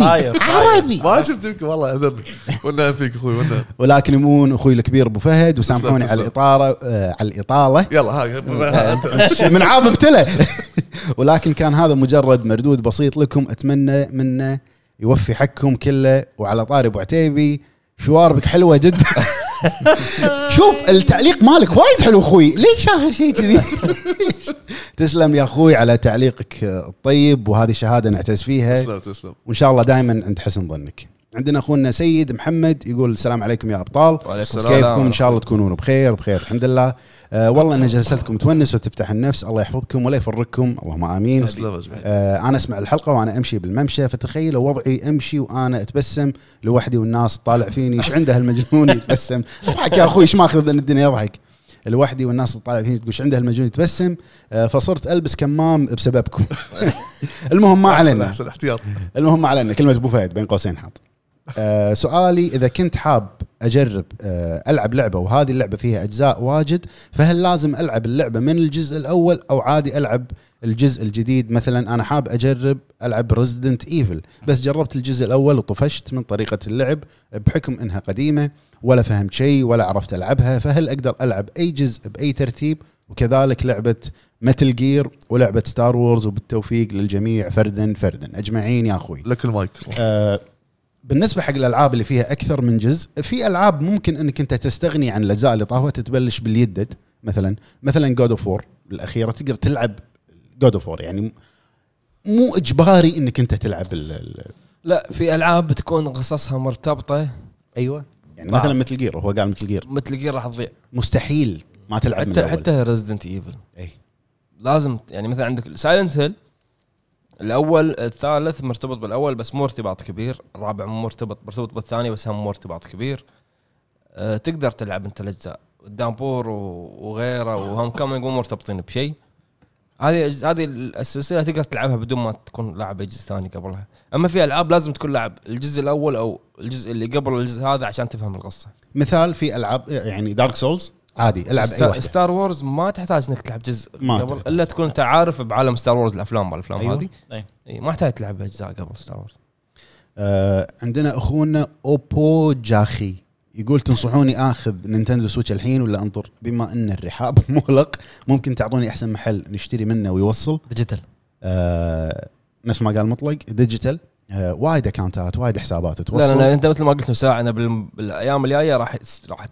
عربي عربي ما شفت يمكن والله اعذرني ونعم فيك اخوي ولكن يمون اخوي الكبير ابو فهد وسامحوني على الاطاره آه، على الاطاله يلا هاي آه، من عاب ابتلى ولكن كان هذا مجرد مردود بسيط لكم اتمنى منه يوفي حقكم كله وعلى طاري ابو عتيبي شواربك حلوه جدا شوف التعليق مالك وايد حلو اخوي ليش اخر شيء كذي تسلم يا اخوي على تعليقك الطيب وهذه شهاده نعتز فيها تسلم تسلم وان شاء الله دائما عند حسن ظنك عندنا اخونا سيد محمد يقول السلام عليكم يا ابطال وعليكم السلام كيفكم ان شاء الله تكونون بخير بخير الحمد لله آه والله ان جلستكم تونس وتفتح النفس الله يحفظكم ولا يفرقكم اللهم امين آه انا اسمع الحلقه وانا امشي بالممشى فتخيلوا وضعي امشي وانا اتبسم لوحدي والناس تطالع فيني ايش عنده المجنون يتبسم اضحك يا اخوي ايش ماخذ ان الدنيا يضحك لوحدي والناس تطالع فيني تقول ايش عنده المجنون يتبسم آه فصرت البس كمام بسببكم المهم ما علينا احسن احتياط المهم ما علينا كلمه ابو فهد بين قوسين حاط آه، سؤالي اذا كنت حاب اجرب آه، العب لعبه وهذه اللعبه فيها اجزاء واجد فهل لازم العب اللعبه من الجزء الاول او عادي العب الجزء الجديد مثلا انا حاب اجرب العب ريزدنت ايفل بس جربت الجزء الاول وطفشت من طريقه اللعب بحكم انها قديمه ولا فهمت شيء ولا عرفت العبها فهل اقدر العب اي جزء باي ترتيب وكذلك لعبه متل جير ولعبه ستار وورز وبالتوفيق للجميع فردا فردا اجمعين يا اخوي لك المايك آه بالنسبه حق الالعاب اللي فيها اكثر من جزء في العاب ممكن انك انت تستغني عن الاجزاء اللي طافت تبلش باليدد مثلا مثلا جود اوف وور الاخيره تقدر تلعب جود اوف وور يعني مو اجباري انك انت تلعب الـ لا في العاب بتكون قصصها مرتبطه ايوه يعني مثلا مثل جير هو قال مثل جير مثل جير راح تضيع مستحيل ما تلعب حتى من حتى ريزدنت ايفل اي لازم يعني مثلا عندك سايلنت هيل الاول الثالث مرتبط بالاول بس مو ارتباط كبير الرابع مو مرتبط مرتبط بالثاني بس هم مو ارتباط كبير أه تقدر تلعب انت الاجزاء الدامبور وغيره وهم كومينج مو مرتبطين بشيء هذه أجز... هذه السلسله تقدر تلعبها بدون ما تكون لاعب جزء ثاني قبلها اما في العاب لازم تكون لاعب الجزء الاول او الجزء اللي قبل الجزء هذا عشان تفهم القصه مثال في العاب يعني دارك سولز عادي العب اي واحده ستار وورز ما تحتاج انك تلعب جزء ما قبل الا تكون انت عارف بعالم ستار وورز الافلام والافلام أيوه. هذه أيوه. أي ما تحتاج تلعب اجزاء قبل ستار وورز آه عندنا اخونا اوبو جاخي يقول تنصحوني اخذ نينتندو سويتش الحين ولا انطر بما ان الرحاب مغلق ممكن تعطوني احسن محل نشتري منه ويوصل ديجيتال آه نفس ما قال مطلق ديجيتال آه وايد اكونتات وايد حسابات توصل لا لا انت مثل ما قلت ساعه انا بالايام الجايه راح راح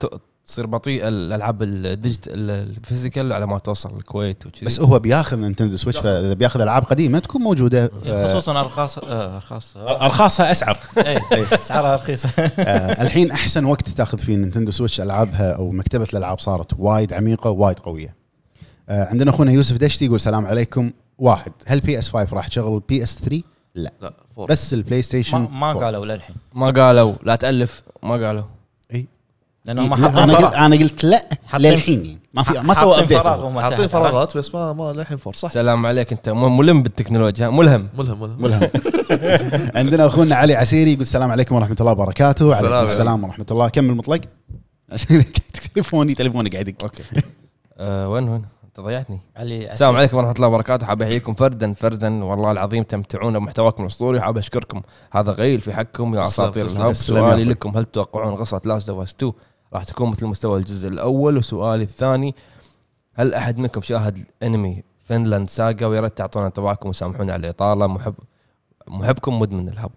تصير بطيئه الالعاب الديجيتال الفيزيكال على ما توصل الكويت وكذي بس هو بياخذ نينتندو سويتش فاذا بياخذ العاب قديمه تكون موجوده آه، خصوصا ارخاص آه، ارخاص ارخاصها اسعر اي إيه. اسعارها رخيصه آه، الحين احسن وقت تاخذ فيه نينتندو سويتش العابها او مكتبه الالعاب صارت وايد عميقه وايد قويه عندنا اخونا يوسف دشتي يقول السلام عليكم واحد هل بي اس 5 راح تشغل بي اس 3 لا, لا بس البلاي ستيشن ما, ما قالوا للحين ما قالوا لا تالف ما قالوا لانه إيه، ما لا انا قلت انا قلت لا للحين يعني. ما في ما سوى ابديت حاطين فراغات بس ما ما للحين فور صح سلام عليك انت ملم بالتكنولوجيا ملهم ملهم ملهم, ملهم. عندنا اخونا علي عسيري يقول السلام عليكم ورحمه الله وبركاته وعليكم السلام ورحمه الله كمل مطلق عشان تليفوني تليفوني قاعد اوكي آه، وين وين انت ضيعتني علي السلام عليكم ورحمه الله وبركاته حاب احييكم فردا فردا والله العظيم تمتعون بمحتواكم الاسطوري وحاب اشكركم هذا غيل في حقكم يا اساطير الهب سؤالي لكم هل تتوقعون قصه لاست اوف 2 راح تكون مثل مستوى الجزء الاول وسؤالي الثاني هل احد منكم شاهد انمي فنلاند ساجا ويا ريت تعطونا انطباعكم وسامحونا على الاطاله محب محبكم مدمن الهب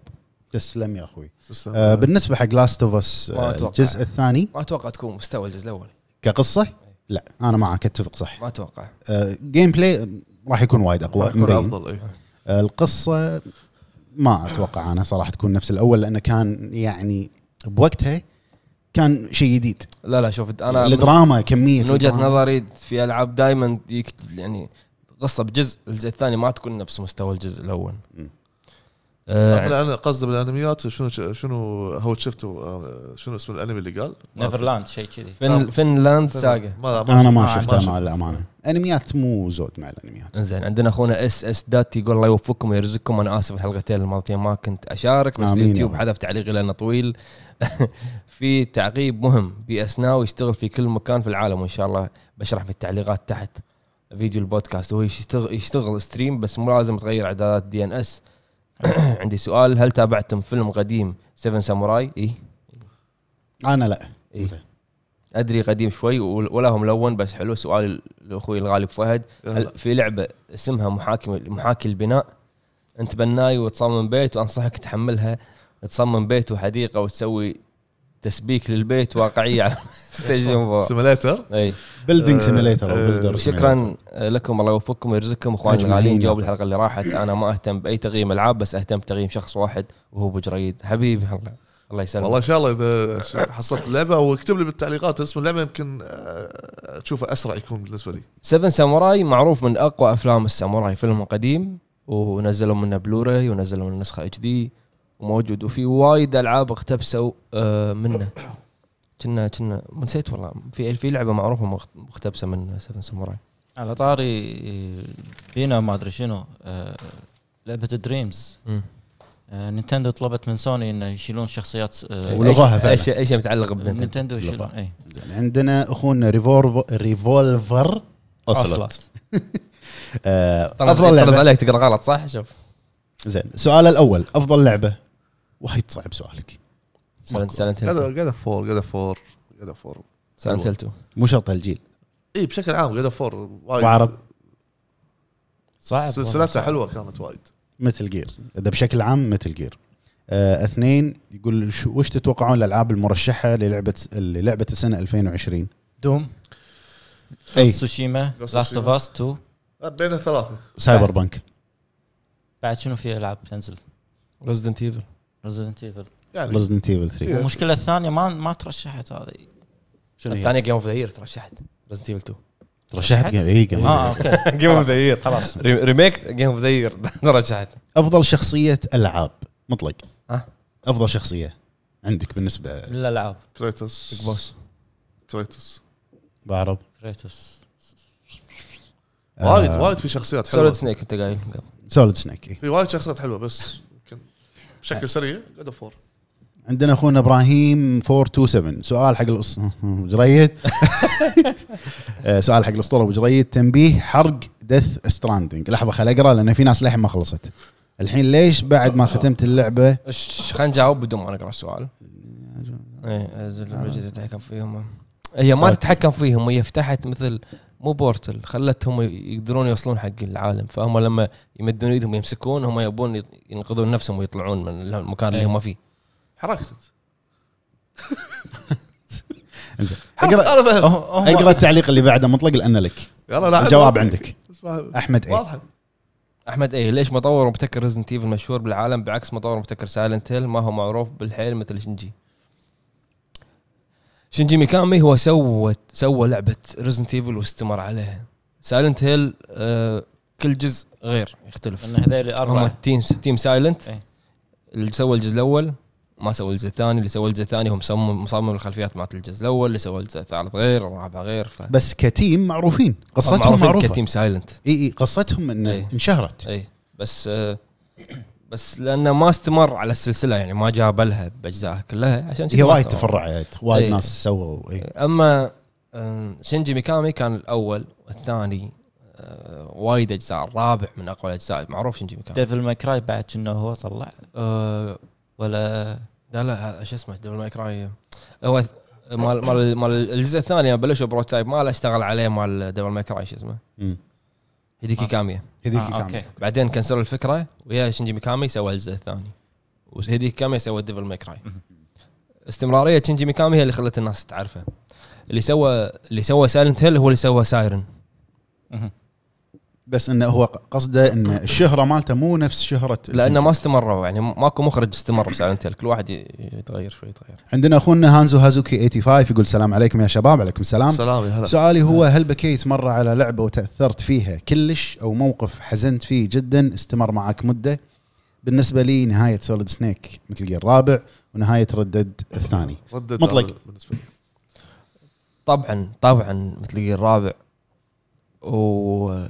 تسلم يا اخوي تسلم. آه بالنسبه حق لاست اوف اس الجزء الثاني ما اتوقع تكون مستوى الجزء الاول كقصه إيه. لا انا معك اتفق صح ما اتوقع آه جيم بلاي راح يكون وايد اقوى يكون افضل إيه. آه القصه ما اتوقع انا صراحه تكون نفس الاول لانه كان يعني بوقتها كان شيء جديد لا لا شوف انا الدراما كميه من وجهه نظري في العاب دائما يعني قصه بجزء الجزء الثاني ما تكون نفس مستوى الجزء الاول م. آه انا قصدي بالانميات شنو شنو هو شفته آه، شنو اسم الانمي اللي قال؟ نيفرلاند شيء كذي فن آه، فنلاند ساقه انا ما آه، شفتها مع الامانه انميات مو زود مع الانميات زين عندنا اخونا اس اس دات يقول الله يوفقكم ويرزقكم انا اسف الحلقتين الماضيتين ما كنت اشارك بس اليوتيوب حذف تعليقي لانه طويل في تعقيب مهم بي اس ناو يشتغل في كل مكان في العالم وان شاء الله بشرح في التعليقات تحت فيديو البودكاست هو يشتغل يشتغل ستريم بس مو لازم تغير اعدادات دي ان اس عندي سؤال هل تابعتم فيلم قديم سيفن ساموراي؟ اي انا لا إيه؟ ادري قديم شوي ولا هو ملون بس حلو سؤال لاخوي الغالي فهد هل في لعبه اسمها محاكم محاكي البناء انت بناي وتصمم بيت وانصحك تحملها تصمم بيت وحديقه وتسوي تسبيك للبيت واقعيه على ستيشن 4 سيميليتر اي بلدنج سيميليتر آه، آه، شكرا لكم الله يوفقكم ويرزقكم اخواني الغاليين جاوب الحلقه اللي راحت انا ما اهتم باي تقييم العاب بس اهتم بتقييم شخص واحد وهو ابو جريد حبيبي الله الله يسلمك والله ان شاء الله اذا حصلت اللعبه واكتب لي بالتعليقات اسم اللعبه يمكن تشوفه آه، اسرع يكون بالنسبه لي 7 ساموراي معروف من اقوى افلام الساموراي فيلم قديم ونزلوا منه بلوراي ونزلوا منه نسخه اتش دي وموجود وفي وايد العاب اقتبسوا آه، منه كنا كنا نسيت والله في في لعبه معروفه مقتبسه من سفن ساموراي على طاري بينا ما ادري شنو آه، لعبه دريمز آه، نينتندو طلبت من سوني انه يشيلون شخصيات ولغاها فعلا ايش ايش متعلق بنينتندو يشيلون اي عندنا اخونا ريفولفر ريفولفر اوسلوت افضل لعبه عليك تقرا غلط صح شوف زين السؤال الاول افضل لعبه وايد صعب سؤالك جاد اوف 4 جاد فور 4 فور اوف فور سالنت هيل 2 مو شرط الجيل اي بشكل عام اوف فور وايد وعرض صعب سلسلتها حلوه كانت وايد مثل جير اذا بشكل عام مثل جير آه اثنين يقول شو وش تتوقعون الالعاب المرشحه للعبه للعبه السنه 2020 دوم اي سوشيما لاست اوف اس 2 بين الثلاثه سايبر بانك بعد شنو في العاب تنزل ريزدنت ايفل ريزدنت ايفل يعني ريزدنت ايفل 3 والمشكله الثانيه ما ما ترشحت هذه شنو الثانيه جيم اوف ذا يير ترشحت ريزدنت ايفل 2 ترشحت جيم اوف ذا اه اوكي جيم اوف ذا يير خلاص ريميك جيم اوف ذا يير ترشحت افضل شخصيه العاب مطلق ها افضل شخصيه عندك بالنسبه للالعاب كريتوس بوس كريتوس بعرب كريتوس آه. وايد وايد في شخصيات حلوه سوليد سنيك انت قايل سوليد سنيك في وايد شخصيات حلوه بس بشكل آه. سريع جود اوف عندنا اخونا ابراهيم 427 سؤال حق الاسطوره ابو جريد آه، سؤال حق الاسطوره ابو جريد تنبيه حرق دث ستراندنج لحظه خل اقرا لان في ناس للحين ما خلصت الحين ليش بعد ما ختمت اللعبه خلينا نجاوب بدون ما نقرا السؤال آه. ايه تتحكم فيهم هي ما طيب. تتحكم فيهم هي فتحت مثل مو بورتل خلتهم يقدرون يوصلون حق العالم فهم لما يمدون ايدهم يمسكون هم يبون ينقذون نفسهم ويطلعون من المكان اللي إيه. هم فيه حركت اقرا اقرا التعليق اللي بعده مطلق لان لك الجواب عندك احمد اي احمد اي ليش مطور مبتكر ريزنت ايفل مشهور بالعالم بعكس مطور مبتكر سايلنت هيل ما هو معروف بالحيل مثل شنجي شنجي ميكامي هو سوى سوى لعبه ريزنت ايفل واستمر عليها سايلنت آه، هيل كل جزء غير يختلف ان هذول اربعه هم تيم تيم سايلنت اللي سوى الجزء الاول ما سوى الجزء الثاني اللي سوى الجزء الثاني هو مصمم مصمم الخلفيات مالت الجزء الاول اللي سوى الجزء الثالث غير الرابع غير ف... بس كتيم معروفين قصتهم معروفين معروفه كتيم سايلنت اي اي قصتهم ان ايه؟ انشهرت اي بس آه بس لانه ما استمر على السلسله يعني ما جابلها باجزائها كلها عشان هي وايد تفرعت يعني وايد إيه. ناس سووا ايه. اما شينجي ميكامي كان الاول والثاني آه، وايد اجزاء الرابع من اقوى الاجزاء معروف شينجي ميكامي ديفل كراي بعد انه هو طلع أه ولا لا لا آه، شو اسمه ديفل ماي كراي هو مال مال مال الجزء الثاني بلشوا بروتايب ماله اشتغل عليه مال ديفل ماي كراي شو اسمه هيديكي كاميا هيديكي آه، كاميا آه، أوكي. بعدين كنسلوا الفكره ويا شينجي ميكامي سوى الجزء الثاني وهيديكي كاميا سوى ديفل ماي كراي استمراريه شينجي ميكامي هي اللي خلت الناس تعرفه اللي سوى اللي سوى سايلنت هيل هو اللي سوى سايرن بس انه هو قصده ان الشهره مالته مو نفس شهره لانه ما استمروا يعني ماكو مخرج استمر بسايلنت كل واحد يتغير شوي يتغير عندنا اخونا هانزو هازوكي 85 يقول السلام عليكم يا شباب عليكم السلام سلام هلا سؤالي هو هل بكيت مره على لعبه وتاثرت فيها كلش او موقف حزنت فيه جدا استمر معك مده بالنسبه لي نهايه سوليد سنيك مثل جير الرابع ونهايه ردد الثاني ردد مطلق بالنسبه لي طبعا طبعا مثل جير الرابع و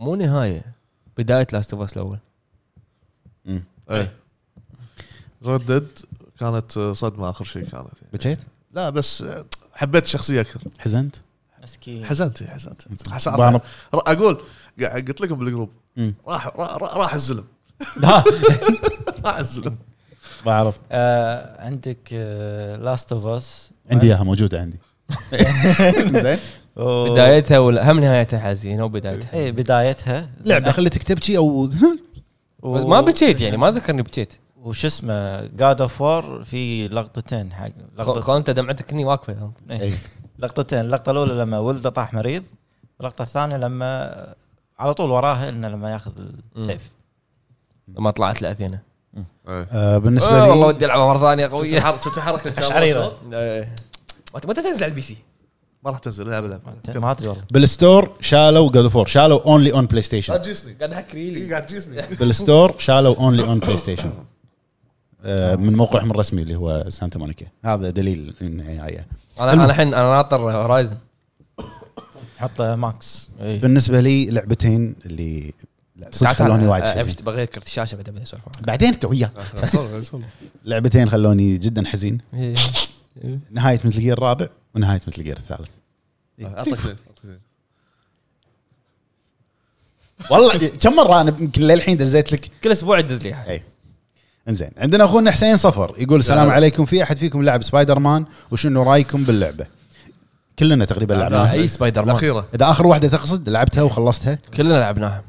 مو نهايه بدايه لاست اوف اس الاول امم ردد إيه. إيه. كانت صدمه اخر شيء كانت بكيت؟ لا بس حبيت الشخصيه اكثر حزنت؟ مسكين حزنت حزنت اقول قلت لكم بالجروب راح راح الزلم راح الزلم بعرف اعرف آه، عندك لاست اوف اس عندي اياها موجوده عندي زين بدايتها ولا هم نهايتها حزينه وبدايتها اي بدايتها لعبه خلتك تبكي او و... ما بكيت يعني ما ذكرني بكيت وش اسمه جاد اوف وور في لقطتين حق لقطة انت دمعتك اني واقفه إيه. لقطتين اللقطه الاولى لما ولده طاح مريض اللقطه الثانيه لما على طول وراها انه لما ياخذ السيف لما طلعت لاثينا إيه. آه بالنسبه آه، لي والله ودي العبها مره ثانيه قويه شفت الحركه شفت إيه. متى تنزل على البي سي؟ ما راح تنزل العب العب ما ادري والله بالستور شالوا جاد فور شالوا اونلي اون بلاي ستيشن قاعد تجيسني قاعد احكي لي إيه، قاعد تجيسني بالستور شالوا اونلي اون بلاي ستيشن من موقعهم الرسمي اللي هو سانتا مونيكا هذا دليل جايه انا انا الحين انا ناطر هورايزن حط ماكس إيه. بالنسبه لي لعبتين اللي صدق خلوني وايد أه، حزين أه، بغير كرت الشاشه بعدين بعدين انت وياه آه، لعبتين خلوني جدا حزين إيه. إيه. نهايه مثل جير الرابع ونهايه مثل جير الثالث إيه. اعطيك والله كم مره انا يمكن للحين دزيت لك كل اسبوع تدز لي اي انزين عندنا اخونا حسين صفر يقول السلام عليكم في احد فيكم لعب سبايدر مان وشنو رايكم باللعبه؟ كلنا تقريبا لعبناها اي سبايدر مان الاخيره اذا اخر واحده تقصد لعبتها وخلصتها كلنا لعبناها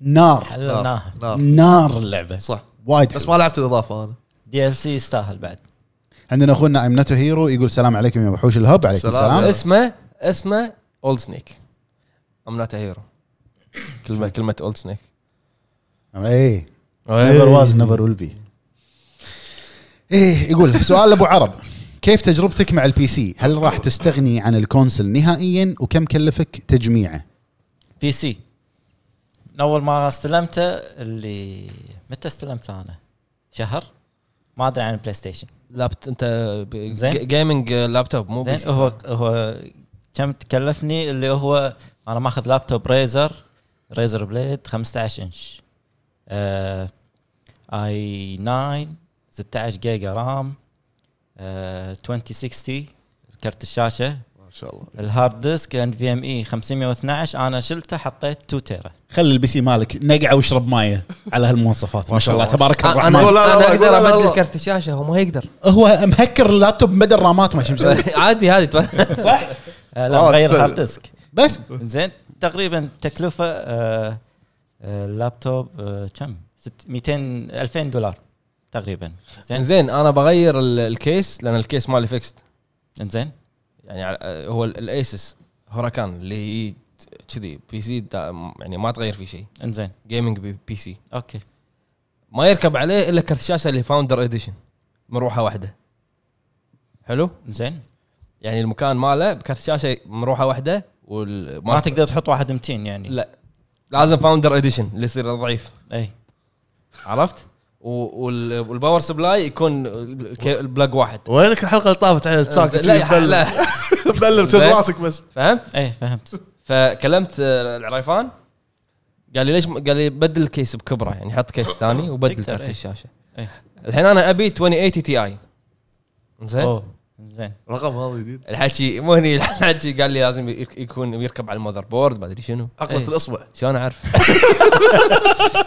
نار حللناها نار, نار اللعبه صح وايد بس ما لعبت الاضافه انا دي ال سي يستاهل بعد عندنا اخونا امنته هيرو يقول السلام عليكم يا وحوش الهب عليكم السلام, السلام. اسمه اسمه اولد سنيك امنته هيرو كلمه كلمه اولد سنيك اي نيفر واز نيفر ويل بي ايه يقول سؤال ابو عرب كيف تجربتك مع البي سي؟ هل راح تستغني عن الكونسل نهائيا وكم كلفك تجميعه؟ بي سي من اول ما استلمته اللي متى استلمته انا؟ شهر؟ ما ادري عن البلاي ستيشن لابت انت زين جيمنج لابتوب مو زين هو هو كم تكلفني اللي هو انا ماخذ لابتوب ريزر ريزر بليد 15 انش اي 9 16 جيجا رام 2060 آه، كرت الشاشه شاء الله الهارد ديسك اند في ام اي 512 انا شلته حطيت 2 تيرا خلي البي سي مالك نقع واشرب مايه على هالمواصفات ما شاء الله تبارك الرحمن انا, أنا, اقدر ابدل كرت الشاشه هو ما يقدر هو مهكر اللابتوب مدى الرامات ما مسوي عادي هذه صح؟ آه، لا غير الهارد ديسك بس زين تقريبا تكلفه آه، آه، اللابتوب كم؟ 200 2000 دولار تقريبا زين زين انا بغير الكيس لان الكيس مالي فيكست انزين يعني آه، هو الايسس هوراكان اللي هي كذي بي سي يعني ما تغير فيه شيء انزين جيمنج بي, بي سي اوكي ما يركب عليه الا كرت شاشه اللي فاوندر اديشن مروحه واحده حلو زين يعني المكان ماله بكرت شاشه مروحه واحده ما تقدر تحط واحد متين يعني لا لازم فاوندر اديشن اللي يصير ضعيف اي عرفت والباور سبلاي يكون البلاج واحد وينك الحلقه اللي طافت على التساك لا لا بلم راسك بس فهمت؟ ايه فهمت فكلمت آه، العريفان قال لي ليش قال لي بدل الكيس بكبره يعني حط كيس ثاني وبدل كارت إيه. الشاشه إيه. الحين انا ابي 2080 تي اي زين زين رقم هذا جديد الحكي مو هني الحكي قال لي لازم يكون يركب على المذر بورد ما ادري شنو عقله ايه. الاصبع شلون اعرف؟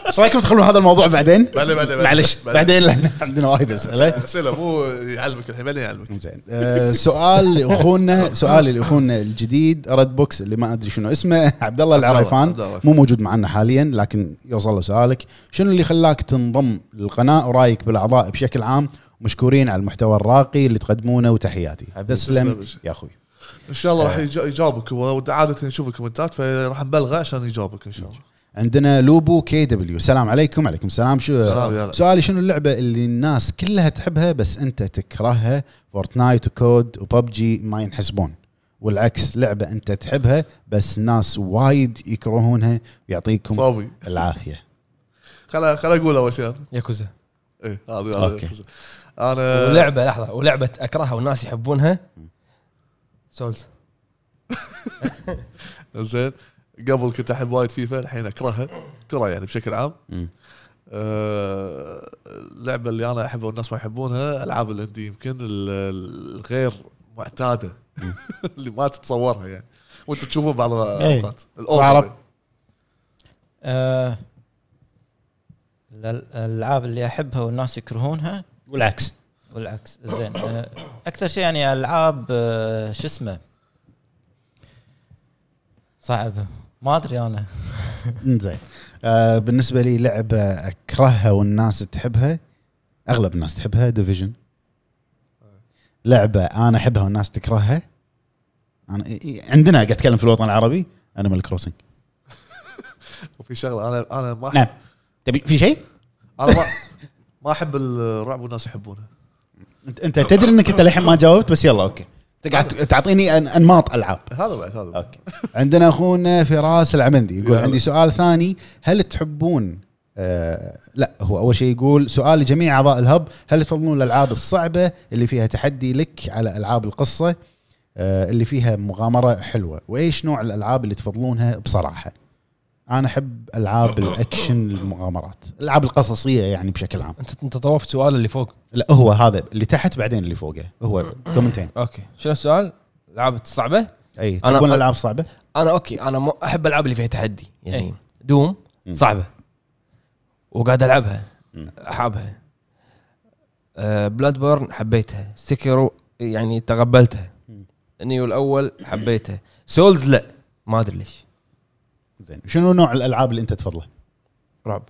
ايش رايكم تدخلون هذا الموضوع بعدين؟ بلي بلي بلي معلش بعدين لان عندنا وايد اسئله اسئله مو يعلمك الحين بعدين يعلمك زين أه سؤال لاخونا سؤال لاخونا الجديد ريد بوكس اللي ما ادري شنو اسمه عبد الله العريفان مو موجود معنا حاليا لكن يوصل له سؤالك شنو اللي خلاك تنضم للقناه ورايك بالاعضاء بشكل عام مشكورين على المحتوى الراقي اللي تقدمونه وتحياتي تسلم يا اخوي ان شاء الله راح آه. يجاوبك وعاده نشوف الكومنتات فراح نبلغه عشان يجاوبك ان شاء الله عندنا لوبو كي دبليو السلام عليكم عليكم السلام شو سلام سؤالي شنو اللعبه اللي الناس كلها تحبها بس انت تكرهها فورتنايت وكود وببجي ما ينحسبون والعكس لعبه انت تحبها بس ناس وايد يكرهونها يعطيكم العافيه خلا خلا اقول اول شيء ياكوزا اي هذا اوكي انا ولعبه لحظه ولعبه اكرهها والناس يحبونها سولز زين قبل كنت احب وايد فيفا الحين اكرهها كره يعني بشكل عام اللعبه آه، اللي انا احبها والناس ما يحبونها العاب الاندي يمكن الغير معتاده اللي ما تتصورها يعني وانت تشوفها بعض إيه. الاوقات العرب آه، الالعاب اللي احبها والناس يكرهونها والعكس والعكس زين آه، اكثر شيء يعني العاب آه، شو اسمه صعب ما ادري انا زين آه بالنسبه لي لعبه اكرهها والناس تحبها اغلب الناس تحبها ديفيجن لعبه انا احبها والناس تكرهها انا عندنا قاعد اتكلم في الوطن العربي انيمال كروسنج وفي شغله انا انا ما نعم تبي في شيء؟ انا ما ما احب الرعب والناس يحبونه انت انت تدري انك انت للحين ما جاوبت بس يلا اوكي تقعد تعطيني انماط العاب هذا بعد هذا اوكي عندنا اخونا فراس العمندي يقول عندي سؤال ثاني هل تحبون آه لا هو اول شيء يقول سؤال لجميع اعضاء الهب هل تفضلون الالعاب الصعبه اللي فيها تحدي لك على العاب القصه آه اللي فيها مغامره حلوه وايش نوع الالعاب اللي تفضلونها بصراحه انا احب العاب الاكشن المغامرات الالعاب القصصيه يعني بشكل عام انت انت طوفت سؤال اللي فوق لا هو هذا اللي تحت بعدين اللي فوقه هو كومنتين اوكي شنو السؤال؟ العاب صعبه؟ اي تكون العاب صعبه؟ انا اوكي انا مو احب العاب اللي فيها تحدي يعني أي. دوم صعبه وقاعد العبها احبها أه بلاد بورن حبيتها سكرو يعني تقبلتها نيو الاول حبيتها سولز لا ما ادري ليش زين شنو نوع الالعاب اللي انت تفضله؟ رعب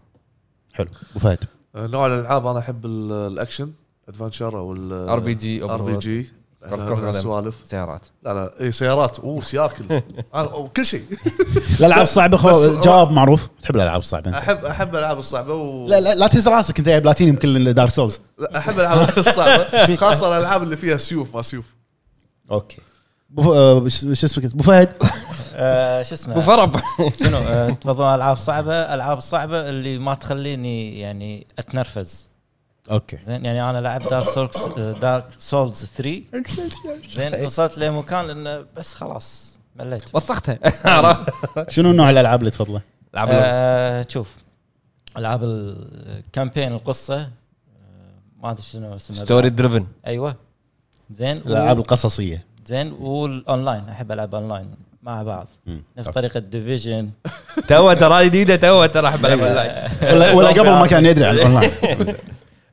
حلو ابو فهد آه، نوع الالعاب انا احب الاكشن ادفنشر او ار بي جي ار بي جي سوالف سيارات لا لا اي سيارات اوه سياكل وكل شيء الالعاب الصعبه خو... جواب معروف تحب الالعاب الصعبه احب احب الالعاب الصعبه و... لا لا, لا تهز راسك انت جايب بلاتينيوم كل دارك سولز احب الالعاب الصعبه خاصه الالعاب اللي فيها سيوف ما سيوف اوكي شو آه، اسمك ابو فهد آه، شو اسمه وفرب شنو آه، تفضلون العاب صعبه العاب صعبه اللي ما تخليني يعني اتنرفز اوكي زين يعني انا لعبت دارك سولز دارك سولز 3 زين وصلت لمكان انه بس خلاص مليت وسختها شنو نوع الالعاب اللي تفضله؟ آه، العاب شوف العاب الكامبين القصه ما ادري شنو اسمها ستوري دريفن ايوه زين الالعاب القصصيه زين والاونلاين احب العب اونلاين مع بعض نفس طريقه ديفيجن تو ترى جديده تو ترى احب العب اونلاين ولا قبل ما كان يدري عن الاونلاين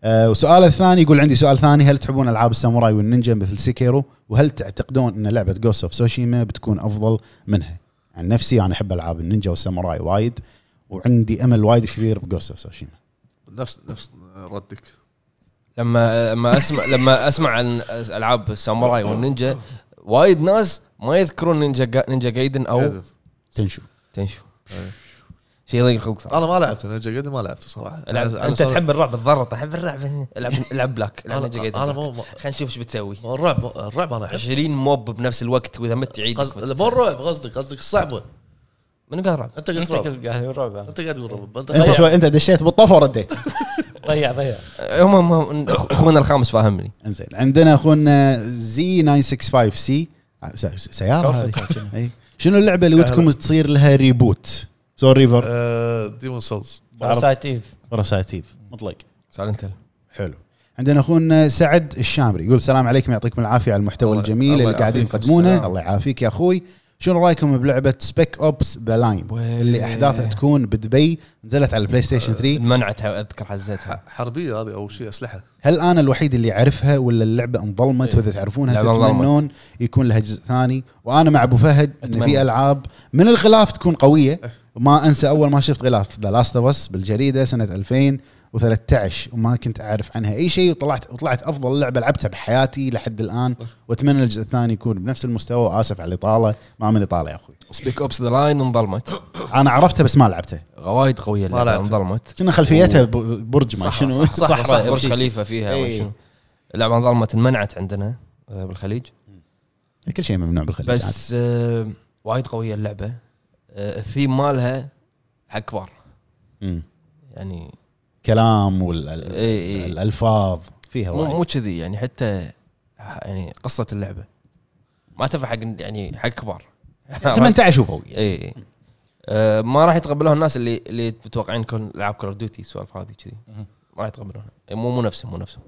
آه، والسؤال الثاني يقول عندي سؤال ثاني هل تحبون العاب الساموراي والنينجا مثل سيكيرو وهل تعتقدون ان لعبه جوست اوف سوشيما بتكون افضل منها عن نفسي انا احب العاب النينجا والساموراي وايد وعندي امل وايد كبير بجوست اوف سوشيما نفس نفس ردك لما لما اسمع لما اسمع عن العاب الساموراي والنينجا وايد ناس ما يذكرون نينجا نينجا جايدن او تنشو تنشو شيء يضيق الخلق انا ما لعبت نينجا جايدن ما لعبته صراحه انت تحب الرعب تضرط احب الرعب العب العب بلاك العب نينجا جايدن انا مو خلينا نشوف ايش بتسوي الرعب الرعب انا 20 موب بنفس الوقت واذا مت يعيد مو الرعب قصدك قصدك الصعبه من قال رعب انت قلت رعب انت قاعد تقول رعب انت قاعد تقول رعب انت شوي انت دشيت بالطفه ورديت ضيع ضيع هم اخونا الخامس فاهمني انزين عندنا اخونا زي 965 سي سياره اي شنو اللعبه اللي ودكم تصير لها ريبوت؟ سول ريفر ديمون سولز باراسايتيف باراسايتيف مطلق سالنتل حلو عندنا اخونا سعد الشامري يقول السلام عليكم يعطيكم العافيه على المحتوى الله الجميل الله اللي قاعدين يقدمونه الله يعافيك يا اخوي شنو رايكم بلعبه سبيك اوبس ذا لاين اللي احداثها تكون بدبي نزلت على البلاي ستيشن 3 منعتها اذكر حزتها حربيه هذه او شيء اسلحه هل انا الوحيد اللي اعرفها ولا اللعبه انظلمت إيه. واذا تعرفونها تتمنون يكون لها جزء ثاني وانا مع ابو فهد ان في العاب من الغلاف تكون قويه إيه. ما انسى اول ما شفت غلاف ذا لاست اوف اس بالجريده سنه 2000 و13 وما كنت اعرف عنها اي شيء وطلعت وطلعت افضل لعبه لعبتها بحياتي لحد الان واتمنى الجزء الثاني يكون بنفس المستوى واسف على الاطاله ما من اطاله يا اخوي سبيك اوبس ذا لاين انظلمت انا عرفتها بس ما لعبتها وايد قويه اللعبه انظلمت كنا خلفيتها برج ما شنو صح, صح, صح, صح, برج إيه. خليفه فيها ايه. شنو اللعبه انظلمت انمنعت عندنا آه، بالخليج كل شيء ممنوع بالخليج بس آه وايد قويه اللعبه آه الثيم مالها حق كبار يعني الكلام والالفاظ فيها مو مو كذي يعني حتى يعني قصه اللعبه ما تنفع حق يعني حق كبار 18 وفوق اي اي أه، ما راح يتقبلوها الناس اللي اللي متوقعين يكون العاب كول اوف ديوتي السوالف هذه كذي ما راح يتقبلوها مو مو نفسهم مو نفسهم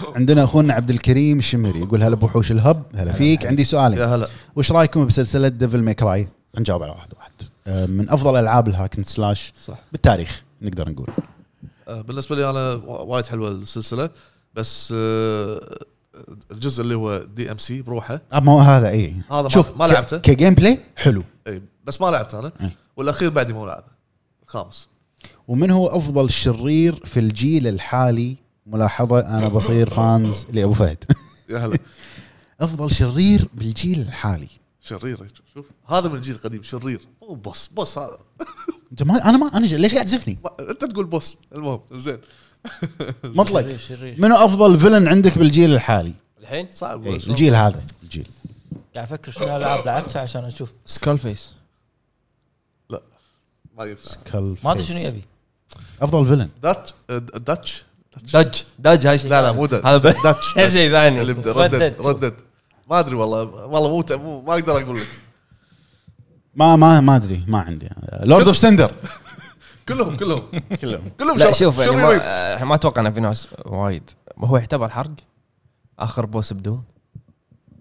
عندنا اخونا عبد الكريم الشمري يقول هلا بوحوش الهب هلا فيك عندي سؤال هلا وش رايكم بسلسله ديفل ماي كراي؟ نجاوب على واحد واحد أه، من افضل العاب الهاكن سلاش صح. بالتاريخ نقدر نقول بالنسبه لي انا وايد حلوه السلسله بس آه، الجزء اللي هو دي ام سي بروحه آه، ما هو هذا اي هذا شوف ما لعبته كجيم بلاي حلو اي بس ما لعبته انا والاخير بعدي ما لعبه الخامس ومن هو افضل شرير في الجيل الحالي ملاحظه انا بصير فانز لابو فهد يا هلا افضل شرير بالجيل الحالي شرير شوف هذا من الجيل القديم شرير مو بوس بوس هذا انت ما انا ما انا ليش قاعد تزفني؟ انت تقول بوس المهم زين مطلق شرير شرير منو افضل فيلن عندك بالجيل الحالي؟ الحين صعب إيه، الجيل هذا الجيل قاعد افكر شنو الالعاب لعبتها عشان اشوف سكول فيس ما ينفع ما ادري شنو يبي افضل فيلن داتش داتش داتش داتش هاي شيء لا لا مو داتش هذا ب- داتش شيء ثاني ردد ردد ما ادري والله والله مو ما اقدر اقول لك ما ما ما ادري ما عندي لورد اوف سندر كلهم كلهم كلهم كلهم لا شوف يعني ما, آه، ما اتوقع ان في ناس وايد هو يعتبر حرق اخر بوس بدون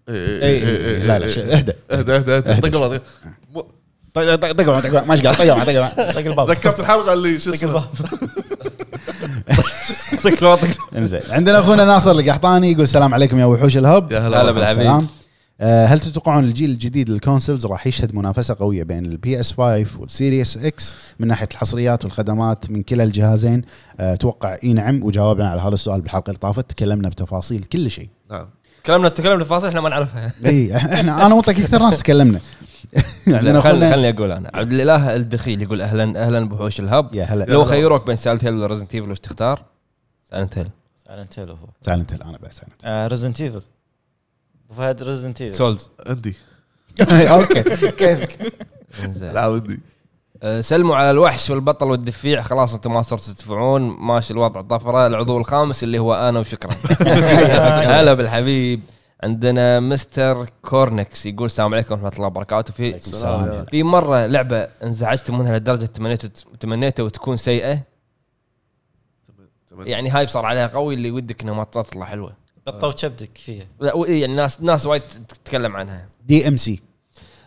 اي إيه، إيه،, إيه، إيه، لا لا إيه، شيء، اهدى اهدى اهدى اهدى اهدى. طق والله، طق. مو- طق طق طق ما ايش قال طق طق الباب ذكرت الحلقه اللي شو اسمه صكلوط انزين عندنا اخونا ناصر القحطاني يقول السلام عليكم يا وحوش الهب يا هلا بالعبيد آه، هل تتوقعون الجيل الجديد للكونسلز راح يشهد منافسه قويه بين البي اس 5 والسيريس اكس من ناحيه الحصريات والخدمات من كلا الجهازين اتوقع آه، اي نعم وجاوبنا على هذا السؤال بالحلقه اللي طافت تكلمنا بتفاصيل كل شيء نعم تكلمنا تكلمنا بتفاصيل احنا ما نعرفها اي احنا انا وانت اكثر ناس تكلمنا خلني خلني اقول انا عبد الاله الدخيل يقول اهلا اهلا بوحوش الهب يا هلا لو خيروك بين سالتي ولا ورزنت ايفل وش تختار؟ سايلنت هيل سايلنت هيل هو سايلنت هيل انا بعد سايلنت ريزنت ايفل فهد ريزنت ايفل سولز عندي اوكي كيفك لا ودي آه، سلموا على الوحش والبطل والدفيع خلاص انتم ما صرتوا تدفعون ماشي الوضع طفره العضو الخامس اللي هو انا وشكرا هلا بالحبيب عندنا مستر كورنكس يقول السلام عليكم ورحمه الله وبركاته في في مره لعبه انزعجت منها لدرجه تمنيت تمنيتها وتكون سيئه يعني هاي صار عليها قوي اللي ودك انه ما تطلع حلوه غطوا كبدك فيها لا إيه، يعني ناس ناس وايد تتكلم عنها دي ام سي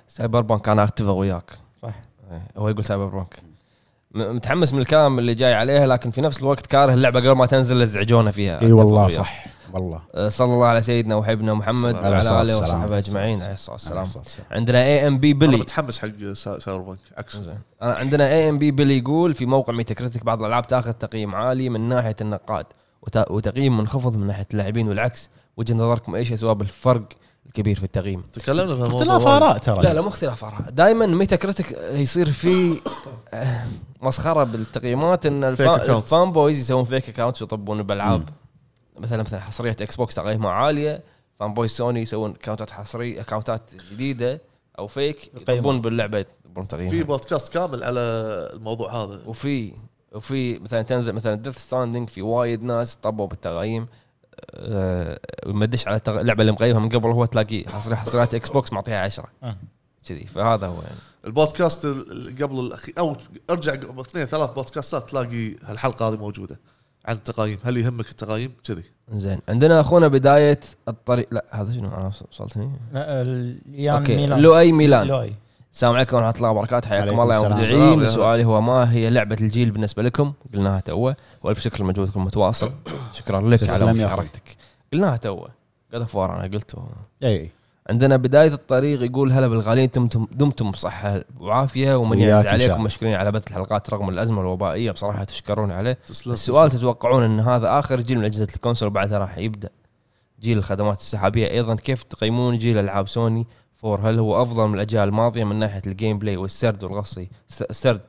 سايبر بانك انا اتفق وياك صح إيه، هو يقول سايبر بانك متحمس من الكلام اللي جاي عليها لكن في نفس الوقت كاره اللعبه قبل ما تنزل ازعجونا فيها اي والله صح والله أه، صلى الله على سيدنا وحبنا محمد وعلى اله وصحبه اجمعين عليه الصلاه والسلام عندنا اي ام بي بيلي انا متحمس حق سايبر بانك عكس أه، عندنا اي ام بي بيلي يقول في موقع ميتا كريتك بعض الالعاب تاخذ تقييم عالي من ناحيه النقاد وتقييم منخفض من ناحيه اللاعبين والعكس وجهه نظركم ايش اسباب الفرق الكبير في التقييم تكلمنا في اختلاف اراء ترى لا لا مو اختلاف اراء دائما ميتا كريتك يصير في أه، مسخره بالتقييمات ان الفان بويز يسوون فيك اكونت ويطبون بالالعاب مثلا مثلا حصريه اكس بوكس تقييمها عاليه فان بوي سوني يسوون اكونتات حصريه اكونتات جديده او فيك يطبون باللعبه في بودكاست كامل على الموضوع هذا وفي وفي مثلا تنزل مثلا ديث ستاندنج في وايد ناس طبوا بالتقييم أه ما تدش على التغ... اللعبه اللي مقيمها من قبل هو تلاقي حصري حصريات اكس بوكس معطيها 10 آه. كذي فهذا هو يعني البودكاست قبل الاخير او ارجع اثنين ثلاث بودكاستات تلاقي هالحلقه هذه موجوده عن التقايم هل يهمك التقايم كذي زين عندنا اخونا بدايه الطريق لا هذا شنو انا وصلتني لا الايام ميلان لؤي ميلان لؤي السلام عليكم ورحمه الله وبركاته حياكم الله يا مبدعين سؤالي هو ما هي لعبه الجيل بالنسبه لكم قلناها تو والف شكر لمجهودكم المتواصل شكرا لك على مشاركتك قلناها تو قد فور انا قلت اي عندنا بدايه الطريق يقول هلا بالغالين دمتم دمتم بصحه وعافيه ومن يعز عليكم مشكورين على بث الحلقات رغم الازمه الوبائيه بصراحه تشكرون عليه تسلط السؤال تسلط. تتوقعون ان هذا اخر جيل من اجهزه الكونسول وبعدها راح يبدا جيل الخدمات السحابيه ايضا كيف تقيمون جيل العاب سوني فور هل هو افضل من الاجيال الماضيه من ناحيه الجيم بلاي والسرد والغصي السرد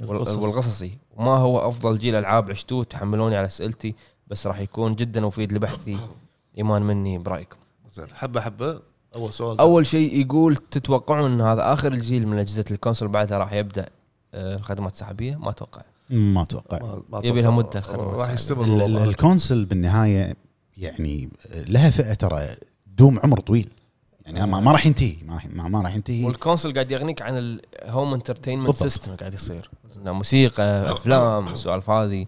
القصص. والقصصي وما هو افضل جيل العاب عشتوه تحملوني على اسئلتي بس راح يكون جدا مفيد لبحثي ايمان مني برايكم زين حبه حبه اول سؤال ده. اول شيء يقول تتوقعون ان هذا اخر الجيل من اجهزه الكونسول بعدها راح يبدا آه، الخدمات السحابيه ما اتوقع ما اتوقع يبي لها مده راح يستمر الكونسل بالنهايه يعني لها فئه ترى دوم عمر طويل يعني ما راح ينتهي ما راح ما راح ينتهي والكونسل قاعد يغنيك عن الهوم انترتينمنت سيستم قاعد يصير موسيقى افلام سوالف هذه